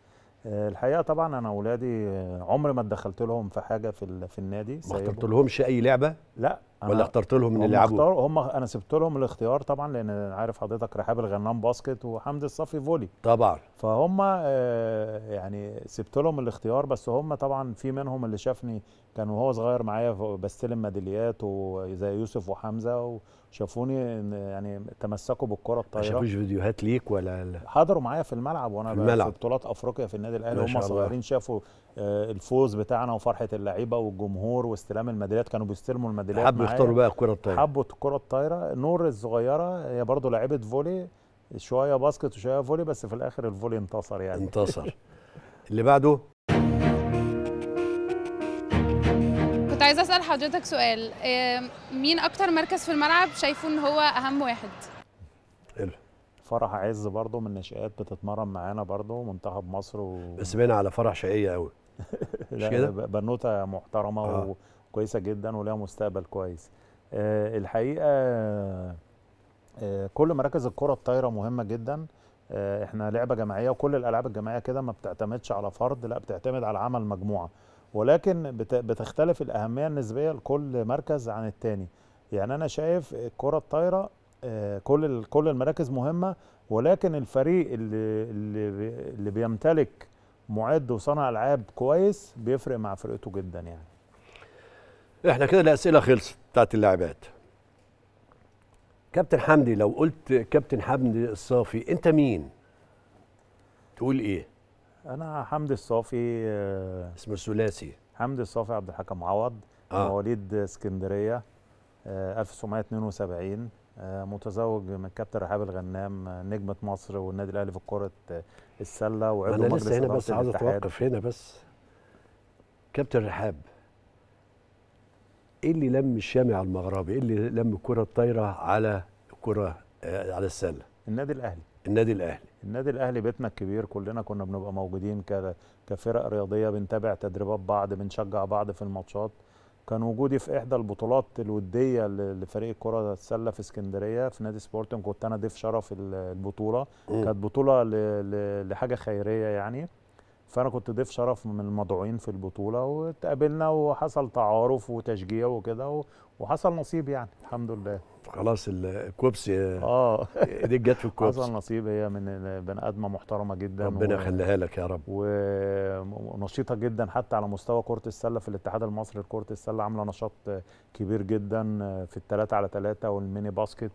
آه، الحقيقه طبعا انا اولادي آه، عمر ما اتدخلت لهم في حاجه في في النادي ما اخترت لهمش اي لعبه لا ولا اخترت لهم من اللي لعبوا هم انا سبت لهم الاختيار طبعا لان عارف حضرتك رحاب الغنام باسكت وحمد الصفي فولي طبعا فهم آه، يعني سبت لهم الاختيار بس هم طبعا في منهم اللي شافني كان وهو صغير معايا بستلم ميداليات وزي يوسف وحمزه وشافوني يعني تمسكوا بالكره الطايره ما شافوش فيديوهات ليك ولا حضروا معايا في الملعب وانا الملعب. في بطولات افريقيا في النادي الاهلي هم صغيرين شافوا آه، الفوز بتاعنا وفرحه اللعيبه والجمهور واستلام الميداليات كانوا بيستلموا الميداليات حبوا يختاروا بقى الكره الطايره حبوا الكره الطايره نور الصغيره هي برضه لعيبه فولي شويه باسكت وشويه فولي بس في الاخر الفولي انتصر يعني انتصر اللي بعده كنت عايزه اسال حضرتك سؤال مين اكتر مركز في الملعب شايفه ان هو اهم واحد حلو فرح عز برضه من الناشئات بتتمرن معانا برضه منتخب مصر و... بس باين على فرح شقيه قوي مش كده؟ بنوته محترمه آه. وكويسه جدا ولها مستقبل كويس آه الحقيقه آه كل مراكز الكره الطايره مهمه جدا آه احنا لعبه جماعيه وكل الالعاب الجماعيه كده ما بتعتمدش على فرد لا بتعتمد على عمل مجموعه ولكن بتختلف الاهميه النسبيه لكل مركز عن الثاني يعني انا شايف الكره الطايره آه، كل كل المراكز مهمه ولكن الفريق اللي, اللي بيمتلك معد وصانع العاب كويس بيفرق مع فرقته جدا يعني احنا كده الاسئله خلصت بتاعت اللاعبات كابتن حمدي لو قلت كابتن حمدي الصافي انت مين تقول ايه انا حمدي الصافي آه، اسمه الثلاثي حمدي الصافي عبد الحكم عوض آه. مواليد اسكندريه 1972 آه، آه، متزوج من كابتن رحاب الغنام آه، نجمه مصر والنادي الاهلي في كره آه، السله وعضو مجلس انا لسه هنا بس عايز اتوقف هنا بس كابتن رحاب ايه اللي لم الشامع المغربي؟ ايه اللي لم الكره الطايره على الكره على السله؟ النادي الاهلي النادي الاهلي النادي الاهلي بيتنا الكبير كلنا كنا بنبقى موجودين كفرق رياضيه بنتابع تدريبات بعض بنشجع بعض في الماتشات كان وجودي في احدى البطولات الوديه لفريق كره السله في اسكندريه في نادي سبورتنج كنت انا ضيف شرف البطوله كانت بطوله لحاجه خيريه يعني فانا كنت ضيف شرف من المدعوين في البطوله واتقابلنا وحصل تعارف وتشجيع وكده وحصل نصيب يعني الحمد لله خلاص الكوبس اه دي جت في الكوبس حصل نصيب هي من بني ادمه محترمه جدا ربنا يخليها لك يا رب ونشيطه جدا حتى على مستوى كره السله في الاتحاد المصري لكره السله عامله نشاط كبير جدا في الثلاثه على ثلاثه والميني باسكت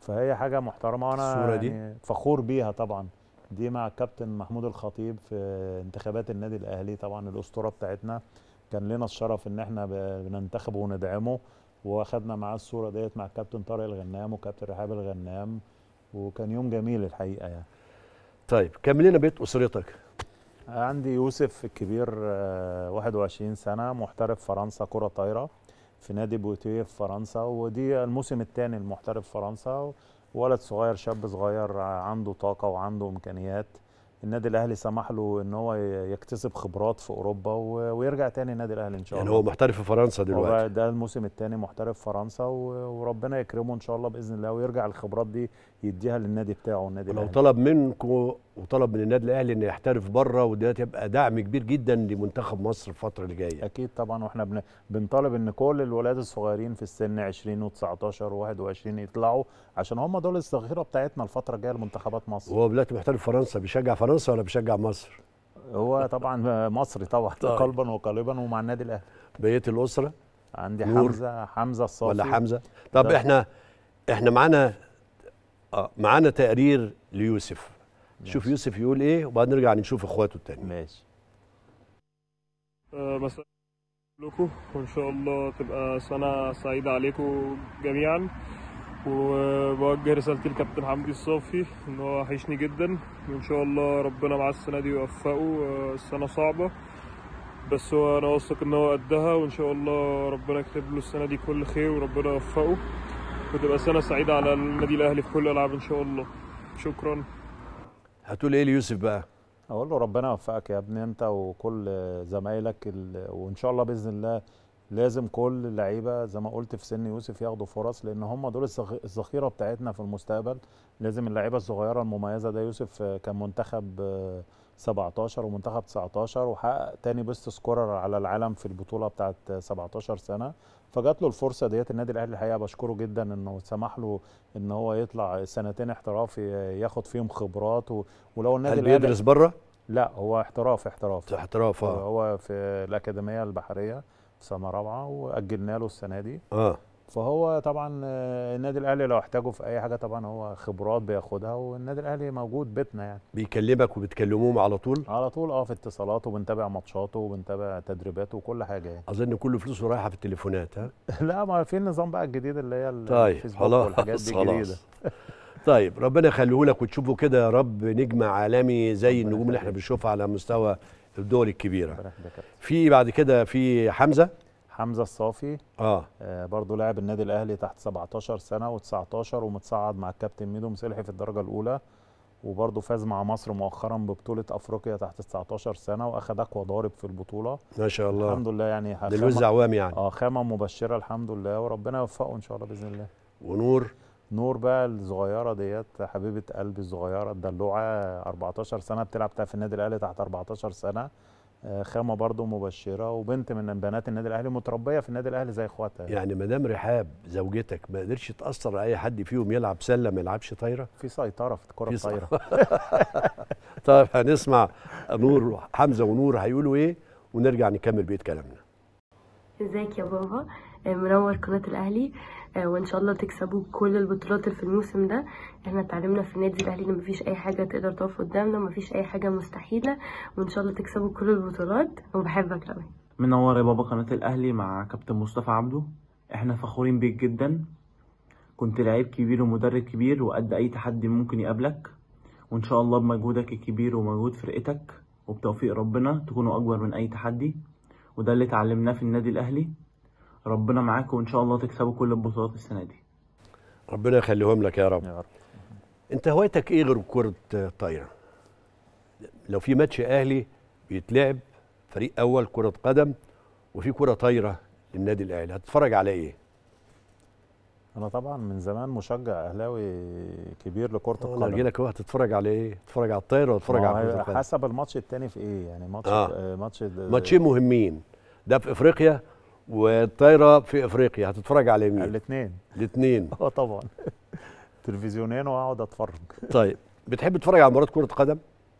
فهي حاجه محترمه وانا الصوره دي يعني فخور بيها طبعا دي مع الكابتن محمود الخطيب في انتخابات النادي الاهلي طبعا الاسطوره بتاعتنا كان لنا الشرف ان احنا بننتخبه وندعمه واخدنا معاه الصوره ديت مع الكابتن طارق الغنام وكابتن رحاب الغنام وكان يوم جميل الحقيقه يعني طيب كمل لنا بيت اسرتك عندي يوسف الكبير 21 آه، سنه محترف فرنسا كره طايره في نادي بوتيه في فرنسا ودي الموسم الثاني المحترف فرنسا ولد صغير شاب صغير عنده طاقه وعنده امكانيات النادي الاهلي سمح له ان هو يكتسب خبرات في اوروبا ويرجع تاني النادي الاهلي ان شاء يعني الله يعني هو محترف في فرنسا دلوقتي ده الموسم الثاني محترف فرنسا وربنا يكرمه ان شاء الله باذن الله ويرجع الخبرات دي يديها للنادي بتاعه والنادي ولو طلب منكم وطلب من النادي الاهلي انه يحترف بره وده تبقى دعم كبير جدا لمنتخب مصر الفتره اللي جايه اكيد طبعا واحنا بن... بنطالب ان كل الولاد الصغيرين في السن 20 و19 و21 يطلعوا عشان هم دول الصغيره بتاعتنا الفتره الجايه لمنتخبات مصر هو دلوقتي محترف فرنسا بيشجع فرنسا ولا بيشجع مصر هو طبعا [laughs] مصري طبعا طيب. قلبا وقالبا ومع النادي الاهلي بقيه الاسره عندي نور. حمزه حمزه الصافي ولا حمزه طب ده. طيب. احنا احنا معانا آه، معانا تقرير ليوسف نشوف يوسف يقول ايه وبعدين نرجع نشوف اخواته التانيين ماشي آه، مساء لكم وان شاء الله تبقى سنه سعيده عليكم جميعا وبوجه رسالتي لكابتن حمدي الصافي ان هو وحشني جدا وان شاء الله ربنا معاه السنه دي يوفقه آه، السنه صعبه بس هو انا واثق ان هو قدها وان شاء الله ربنا يكتب له السنه دي كل خير وربنا يوفقه وتبقى سنه سعيده على النادي الاهلي في كل الالعاب ان شاء الله شكرا هتقول ايه ليوسف بقى اقول له ربنا يوفقك يا ابني انت وكل زمايلك وان شاء الله باذن الله لازم كل اللعيبه زي ما قلت في سن يوسف ياخدوا فرص لان هم دول الذخيره بتاعتنا في المستقبل لازم اللعيبه الصغيره المميزه ده يوسف كان منتخب 17 ومنتخب 19 وحقق تاني بيست سكورر على العالم في البطوله بتاعت 17 سنه فجات له الفرصه ديت النادي الاهلي الحقيقه بشكره جدا انه سمح له ان هو يطلع سنتين احترافي ياخد فيهم خبرات و... ولو النادي الاهلي بيدرس بره؟ لا هو احتراف احتراف احتراف آه. هو في الاكاديميه البحريه في سنه رابعه واجلنا له السنه دي اه فهو طبعا آه، النادي الاهلي لو احتاجه في اي حاجه طبعا هو خبرات بياخدها والنادي الاهلي موجود بيتنا يعني بيكلمك وبتكلموه على طول على طول اه في اتصالاته وبنتابع ماتشاته وبنتابع تدريباته وكل حاجه يعني اظن كل فلوسه رايحه في التليفونات ها [laughs] لا ما في النظام بقى الجديد اللي هي طيب الفيسبوك والحاجات دي الجديده [laughs] طيب ربنا يخليه لك وتشوفه كده يا رب نجم عالمي زي النجوم اللي احنا بنشوفها على مستوى الدول الكبيره في بعد كده في حمزه حمزه الصافي اه, آه برضه لاعب النادي الاهلي تحت 17 سنه و19 ومتصعد مع الكابتن ميدو مسلحي في الدرجه الاولى وبرضه فاز مع مصر مؤخرا ببطوله افريقيا تحت 19 سنه واخد اقوى ضارب في البطوله ما شاء الله الحمد لله يعني دلوز عوام يعني اه خامه مبشره الحمد لله وربنا يوفقه ان شاء الله باذن الله ونور نور بقى الصغيره ديت حبيبه قلبي الصغيره الدلوعه 14 سنه بتلعب في النادي الاهلي تحت 14 سنه آه، خامه برضه مبشره وبنت من بنات النادي الاهلي متربيه في النادي الاهلي زي اخواتها يعني مدام رحاب زوجتك ما قدرتش تاثر على اي حد فيهم يلعب سله ما يلعبش طايره في سيطره في الكره الطايره [laughs] طيب هنسمع نور حمزه ونور هيقولوا ايه ونرجع نكمل بيت كلامنا ازيك يا بابا آه، منور قناه الاهلي آه، وان شاء الله تكسبوا كل البطولات اللي في الموسم ده احنا اتعلمنا في النادي الاهلي ان مفيش اي حاجه تقدر تقف قدامنا مفيش اي حاجه مستحيله وان شاء الله تكسبوا كل البطولات وبحبك قوي منور يا بابا قناه الاهلي مع كابتن مصطفى عبده احنا فخورين بيك جدا كنت لعيب كبير ومدرب كبير وقد اي تحدي ممكن يقابلك وان شاء الله بمجهودك الكبير ومجهود فرقتك وبتوفيق ربنا تكونوا اكبر من اي تحدي وده اللي اتعلمناه في النادي الاهلي ربنا معاكم وان شاء الله تكسبوا كل البطولات السنه دي ربنا يخليهم لك يا رب, يا رب. انت هوايتك ايه غير كره الطايره لو في ماتش اهلي بيتلعب فريق اول كره قدم وفي كره طايره للنادي الاهلي هتتفرج على ايه انا طبعا من زمان مشجع اهلاوي كبير لكره القدم انا جيلك اهو هتتفرج على ايه تتفرج على الطايره ولا تتفرج على كره القدم حسب الماتش التاني في ايه يعني ماتش آه. آه، ماتش ماتشين مهمين ده في افريقيا والطايره في افريقيا هتتفرج على مين؟ الاثنين الاثنين [laughs] اه طبعا تلفزيونين واقعد اتفرج طيب بتحب تتفرج على مباريات كره قدم؟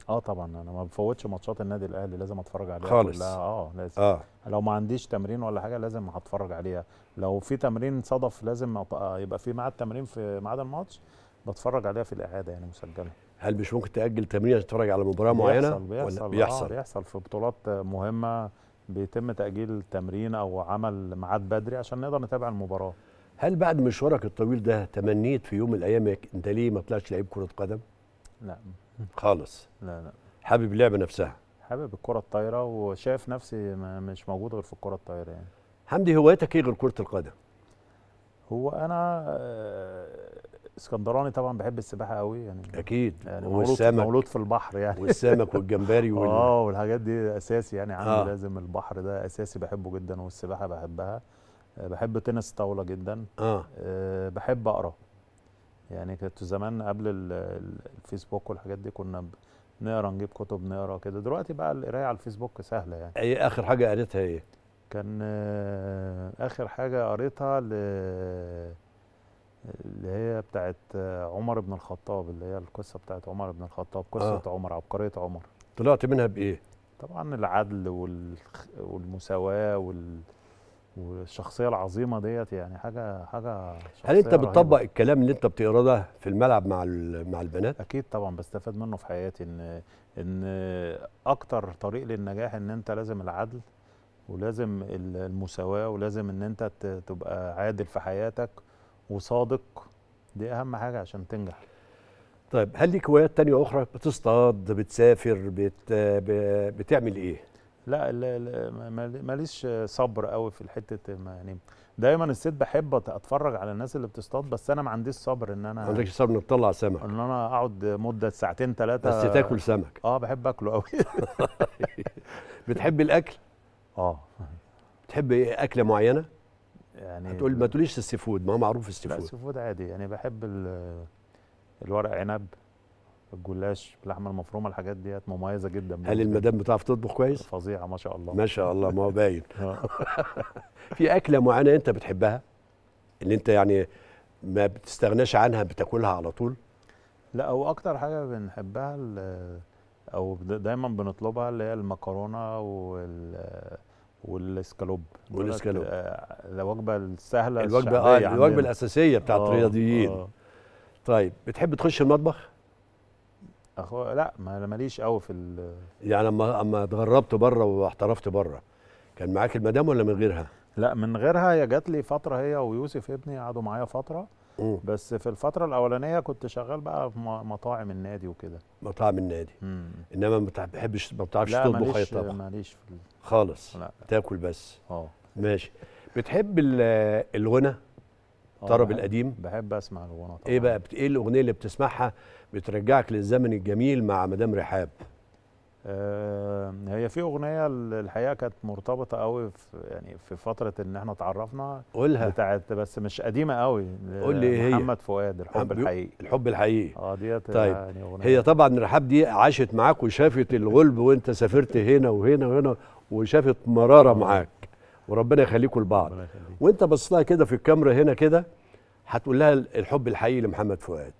اه طبعا انا ما بفوتش ماتشات النادي الاهلي لازم اتفرج عليها خالص اه لازم آه. لو ما عنديش تمرين ولا حاجه لازم هتفرج عليها لو في تمرين صدف لازم يبقى في ميعاد تمرين في ميعاد الماتش بتفرج عليها في الاعاده يعني مسجله هل مش ممكن تاجل تمرين عشان تتفرج على مباراه معينه بيحصل آه، بيحصل بيحصل آه بيحصل في بطولات مهمه بيتم تأجيل تمرين أو عمل ميعاد بدري عشان نقدر نتابع المباراة هل بعد مشوارك الطويل ده تمنيت في يوم من الأيام أنت ليه ما طلعتش لعيب كرة قدم؟ لا خالص لا لا حابب اللعبة نفسها حابب الكرة الطايرة وشايف نفسي مش موجود غير في الكرة الطايرة يعني حمدي هوايتك ايه غير كرة القدم؟ هو أنا اسكندراني طبعا بحب السباحه قوي يعني اكيد يعني والسمك مولود في البحر يعني والسمك والجمبري [laughs] آه، وال... اه والحاجات دي اساسي يعني عندي آه. لازم البحر ده اساسي بحبه جدا والسباحه بحبها آه، بحب تنس طاوله جدا آه. أه بحب اقرا يعني كنت زمان قبل الفيسبوك والحاجات دي كنا نقرا نجيب كتب نقرا كده دلوقتي بقى القرايه على الفيسبوك سهله يعني اي اخر حاجه قريتها ايه كان آه، اخر حاجه قريتها ل اللي هي بتاعت عمر بن الخطاب اللي هي القصه بتاعت عمر بن الخطاب قصه آه. عمر عبقريه عمر طلعت منها بايه طبعا العدل والمساواه وال... والشخصيه العظيمه ديت يعني حاجه حاجه هل انت بتطبق الكلام اللي انت بتقراه ده في الملعب مع مع البنات اكيد طبعا بستفاد منه في حياتي ان ان اكتر طريق للنجاح ان انت لازم العدل ولازم المساواه ولازم ان انت تبقى عادل في حياتك وصادق دي اهم حاجه عشان تنجح طيب هل ليك هوايات تانية أخرى بتصطاد بتسافر بت... بتعمل إيه؟ لا ماليش صبر قوي في الحتة يعني دايما الست بحب اتفرج على الناس اللي بتصطاد بس انا ما عنديش صبر ان انا ما عندكش صبر انك تطلع سمك ان انا اقعد مده ساعتين ثلاثه بس تاكل سمك اه بحب اكله قوي [laughs] بتحب الاكل؟ اه بتحب ايه اكله معينه؟ يعني هتقول ما تقوليش السي فود ما هو معروف السي فود السي فود عادي يعني بحب الورق عنب الجلاش اللحمه المفرومه الحاجات ديت مميزه جدا هل المدام بتعرف تطبخ كويس؟ فظيعه ما شاء الله ما شاء الله ما هو باين [laughs] آه. [laughs] في اكله معينه انت بتحبها اللي انت يعني ما بتستغناش عنها بتاكلها على طول؟ لا هو اكتر حاجه بنحبها او دايما بنطلبها اللي هي المكرونه وال والاسكالوب والاسكالوب آه، الوجبه السهله الوجبه اه الوجبه الاساسيه بتاعت آه، الرياضيين آه. طيب بتحب تخش المطبخ؟ أخو... لا ما ماليش قوي في ال... يعني لما اما اتغربت بره واحترفت بره كان معاك المدام ولا من غيرها؟ لا من غيرها هي جات لي فتره هي ويوسف ابني قعدوا معايا فتره بس في الفتره الاولانيه كنت شغال بقى في مطاعم النادي وكده مطاعم النادي مم. انما ما بتحبش ما بتعرفش تطبخ اي طبخ ماليش في ال... خالص لا. تاكل بس اه ماشي بتحب الغنى الطرب آه، القديم بحب اسمع الغنى طبعا ايه بقى ايه الاغنيه اللي بتسمعها بترجعك للزمن الجميل مع مدام رحاب آه، هي في اغنيه الحقيقه كانت مرتبطه قوي في يعني في فتره ان احنا اتعرفنا قولها بتاعت بس مش قديمه قوي قول لي هي محمد فؤاد الحب الحقيقي الحب الحقيقي اه ديت طيب يعني أغنية. هي طبعا الرحاب دي عاشت معاك وشافت الغلب وانت سافرت هنا وهنا وهنا وشافت مراره آه. معاك وربنا يخليكم لبعض وانت بصيتها لها كده في الكاميرا هنا كده هتقول لها الحب الحقيقي لمحمد فؤاد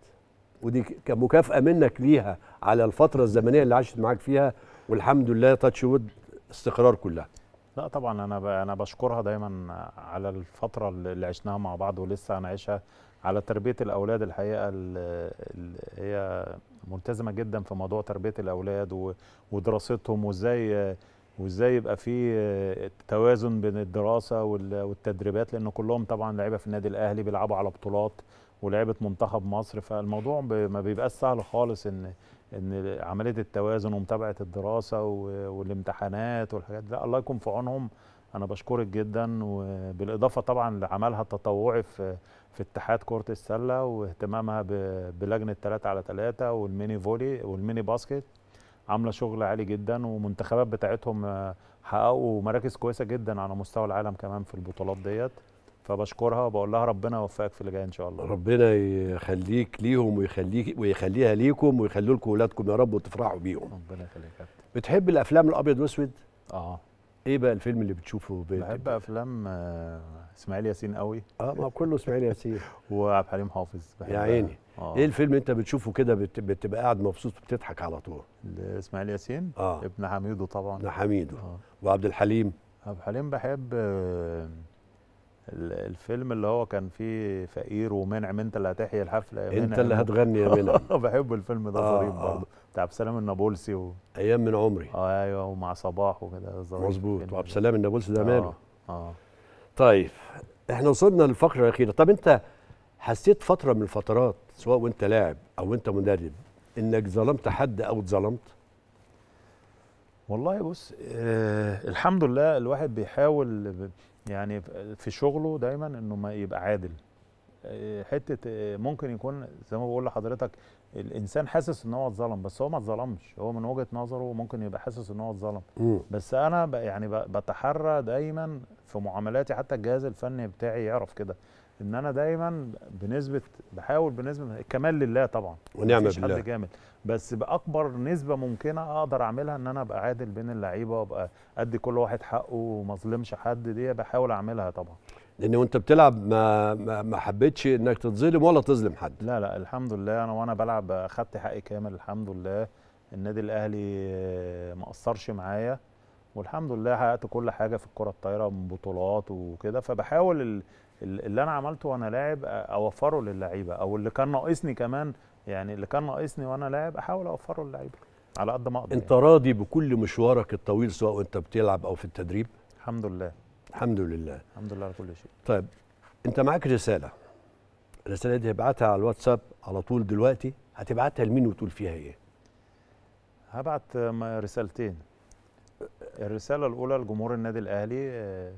ودي كمكافاه منك ليها على الفتره الزمنيه اللي عاشت معاك فيها والحمد لله تاتش وود استقرار كلها لا طبعا انا انا بشكرها دايما على الفتره اللي عشناها مع بعض ولسه هنعيشها على تربيه الاولاد الحقيقه اللي هي ملتزمه جدا في موضوع تربيه الاولاد ودراستهم وازاي وازاي يبقى في توازن بين الدراسه والتدريبات لان كلهم طبعا لعيبه في النادي الاهلي بيلعبوا على بطولات ولعبت منتخب مصر فالموضوع ما بيبقاش سهل خالص ان ان عمليه التوازن ومتابعه الدراسه والامتحانات والحاجات لا الله يكون في عونهم انا بشكرك جدا وبالاضافه طبعا لعملها التطوعي في في اتحاد كره السله واهتمامها بلجنه 3 على 3 والميني فولي والميني باسكت عامله شغل عالي جدا والمنتخبات بتاعتهم آه، حققوا مراكز كويسه جدا على مستوى العالم كمان في البطولات ديت فبشكرها وبقول لها ربنا يوفقك في اللي جاي ان شاء الله ربنا يخليك ليهم ويخليك ويخليها ليكم ويخلوا لكم اولادكم يا رب وتفرحوا بيهم ربنا يخليك يا بتحب الافلام الابيض واسود اه ايه بقى الفيلم اللي بتشوفه بيت بحب افلام آه، اسماعيل ياسين قوي اه ما كله اسماعيل ياسين [laughs] وعبد الحليم حافظ يا عيني آه. ايه الفيلم انت بتشوفه كده بت... بتبقى قاعد مبسوط وبتضحك على طول اسماعيل ياسين آه. ابن حميدو طبعا ابن حميدو آه. وعبد الحليم عبد الحليم بحب آه الفيلم اللي هو كان فيه فقير ومنعم انت اللي هتحيي الحفله يا منعم انت اللي هتغني يا منعم [laughs] بحب الفيلم ده ظريف آه،, آه برضه بتاع عبد السلام النابلسي و... ايام من عمري اه ايوه ومع صباح وكده ظريف مظبوط وعبد السلام النابلسي ده آه، ماله آه. اه طيب احنا وصلنا للفقره الاخيره طب انت حسيت فتره من الفترات سواء وانت لاعب او انت مدرب انك ظلمت حد او اتظلمت والله بص آه الحمد لله الواحد بيحاول يعني في شغله دايما انه ما يبقى عادل آه، حته آه، ممكن يكون زي ما بقول لحضرتك الانسان حاسس ان هو اتظلم بس هو ما اتظلمش هو من وجهه نظره ممكن يبقى حاسس ان هو اتظلم بس انا يعني بتحرى دايما في معاملاتي حتى الجهاز الفني بتاعي يعرف كده ان انا دايما بنسبه بحاول بنسبه الكمال لله طبعا ونعم مفيش بالله حد جامد بس باكبر نسبه ممكنه اقدر اعملها ان انا ابقى عادل بين اللعيبه وابقى ادي كل واحد حقه وما اظلمش حد دي بحاول اعملها طبعا لان وانت بتلعب ما ما حبيتش انك تتظلم ولا تظلم حد لا لا الحمد لله انا وانا بلعب اخدت حقي كامل الحمد لله النادي الاهلي ما قصرش معايا والحمد لله حققت كل حاجه في الكره الطايره من بطولات وكده فبحاول اللي انا عملته وانا لاعب اوفره للعيبه او اللي كان ناقصني كمان يعني اللي كان ناقصني وانا لاعب احاول اوفره للعيبه على قد ما اقدر انت يعني. راضي بكل مشوارك الطويل سواء انت بتلعب او في التدريب الحمد لله الحمد لله الحمد لله على كل شيء طيب انت معاك رساله الرساله دي هبعتها على الواتساب على طول دلوقتي هتبعتها لمين وتقول فيها ايه هبعت رسالتين الرساله الاولى لجمهور النادي الاهلي آه،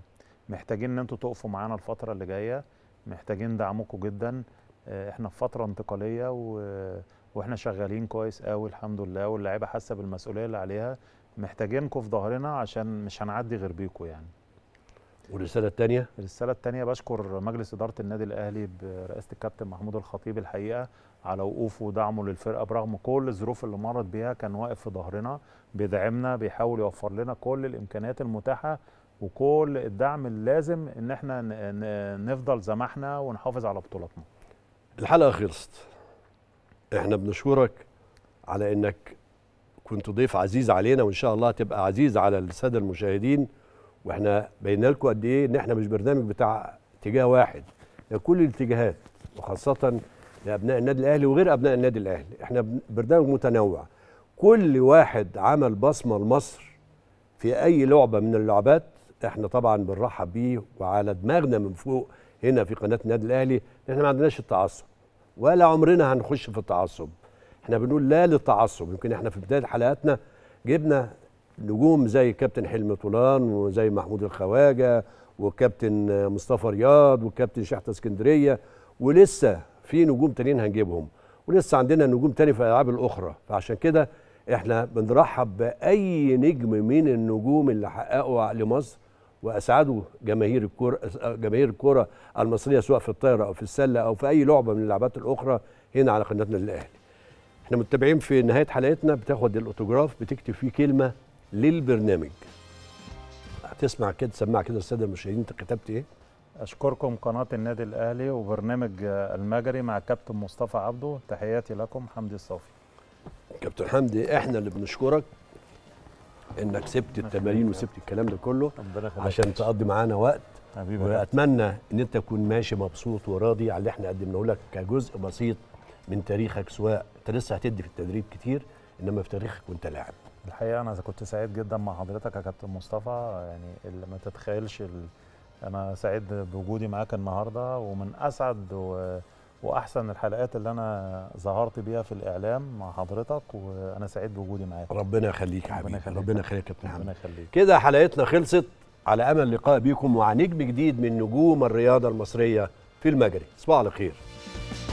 محتاجين ان انتوا تقفوا معانا الفتره اللي جايه محتاجين دعمكم جدا آه، احنا في فتره انتقاليه و... واحنا شغالين كويس قوي الحمد لله واللعيبه حاسه بالمسؤوليه اللي عليها محتاجينكم في ظهرنا عشان مش هنعدي غير بيكم يعني والرساله الثانيه الرساله الثانيه بشكر مجلس اداره النادي الاهلي برئاسه الكابتن محمود الخطيب الحقيقه على وقوفه ودعمه للفرقه برغم كل الظروف اللي مرت بيها كان واقف في ظهرنا بيدعمنا بيحاول يوفر لنا كل الامكانيات المتاحه وكل الدعم اللازم ان احنا نفضل زماحنا ونحافظ على بطولاتنا الحلقه خلصت احنا بنشكرك على انك كنت ضيف عزيز علينا وان شاء الله تبقى عزيز على الساده المشاهدين واحنا بينا لكم قد ايه ان احنا مش برنامج بتاع اتجاه واحد ده كل الاتجاهات وخاصه لابناء النادي الاهلي وغير ابناء النادي الاهلي احنا برنامج متنوع كل واحد عمل بصمه لمصر في اي لعبه من اللعبات احنا طبعا بنرحب بيه وعلى دماغنا من فوق هنا في قناه النادي الاهلي احنا ما عندناش التعصب ولا عمرنا هنخش في التعصب احنا بنقول لا للتعصب يمكن احنا في بدايه حلقاتنا جبنا نجوم زي كابتن حلمي طولان وزي محمود الخواجه وكابتن مصطفى رياض وكابتن شحته اسكندريه ولسه في نجوم تانيين هنجيبهم ولسه عندنا نجوم تاني في الالعاب الاخرى فعشان كده احنا بنرحب باي نجم من النجوم اللي حققوا لمصر واسعدوا جماهير الكره جماهير الكره المصريه سواء في الطايره او في السله او في اي لعبه من اللعبات الاخرى هنا على قناتنا للاهلي. احنا متابعين في نهايه حلقتنا بتاخد الاوتوجراف بتكتب فيه كلمه للبرنامج. هتسمع كده سمع كده الساده المشاهدين انت كتبت ايه؟ اشكركم قناه النادي الاهلي وبرنامج المجري مع كابتن مصطفى عبده تحياتي لكم حمدي الصافي. كابتن حمدي احنا اللي بنشكرك انك سبت التمارين وسبت الكلام ده كله عشان تقضي معانا وقت حبيبي واتمنى ان انت تكون ماشي مبسوط وراضي على اللي احنا قدمناه لك كجزء بسيط من تاريخك سواء انت لسه هتدي في التدريب كتير انما في تاريخك وانت لاعب الحقيقه انا كنت سعيد جدا مع حضرتك يا كابتن مصطفى يعني اللي ما تتخيلش ال... انا سعيد بوجودي معاك النهارده ومن اسعد و... واحسن الحلقات اللي انا ظهرت بيها في الاعلام مع حضرتك وانا سعيد بوجودي معاك ربنا يخليك يا حبيبي ربنا يخليك يا كابتن ربنا يخليك كده حلقتنا خلصت على امل لقاء بيكم مع نجم جديد من نجوم الرياضه المصريه في المجري تصبحوا على خير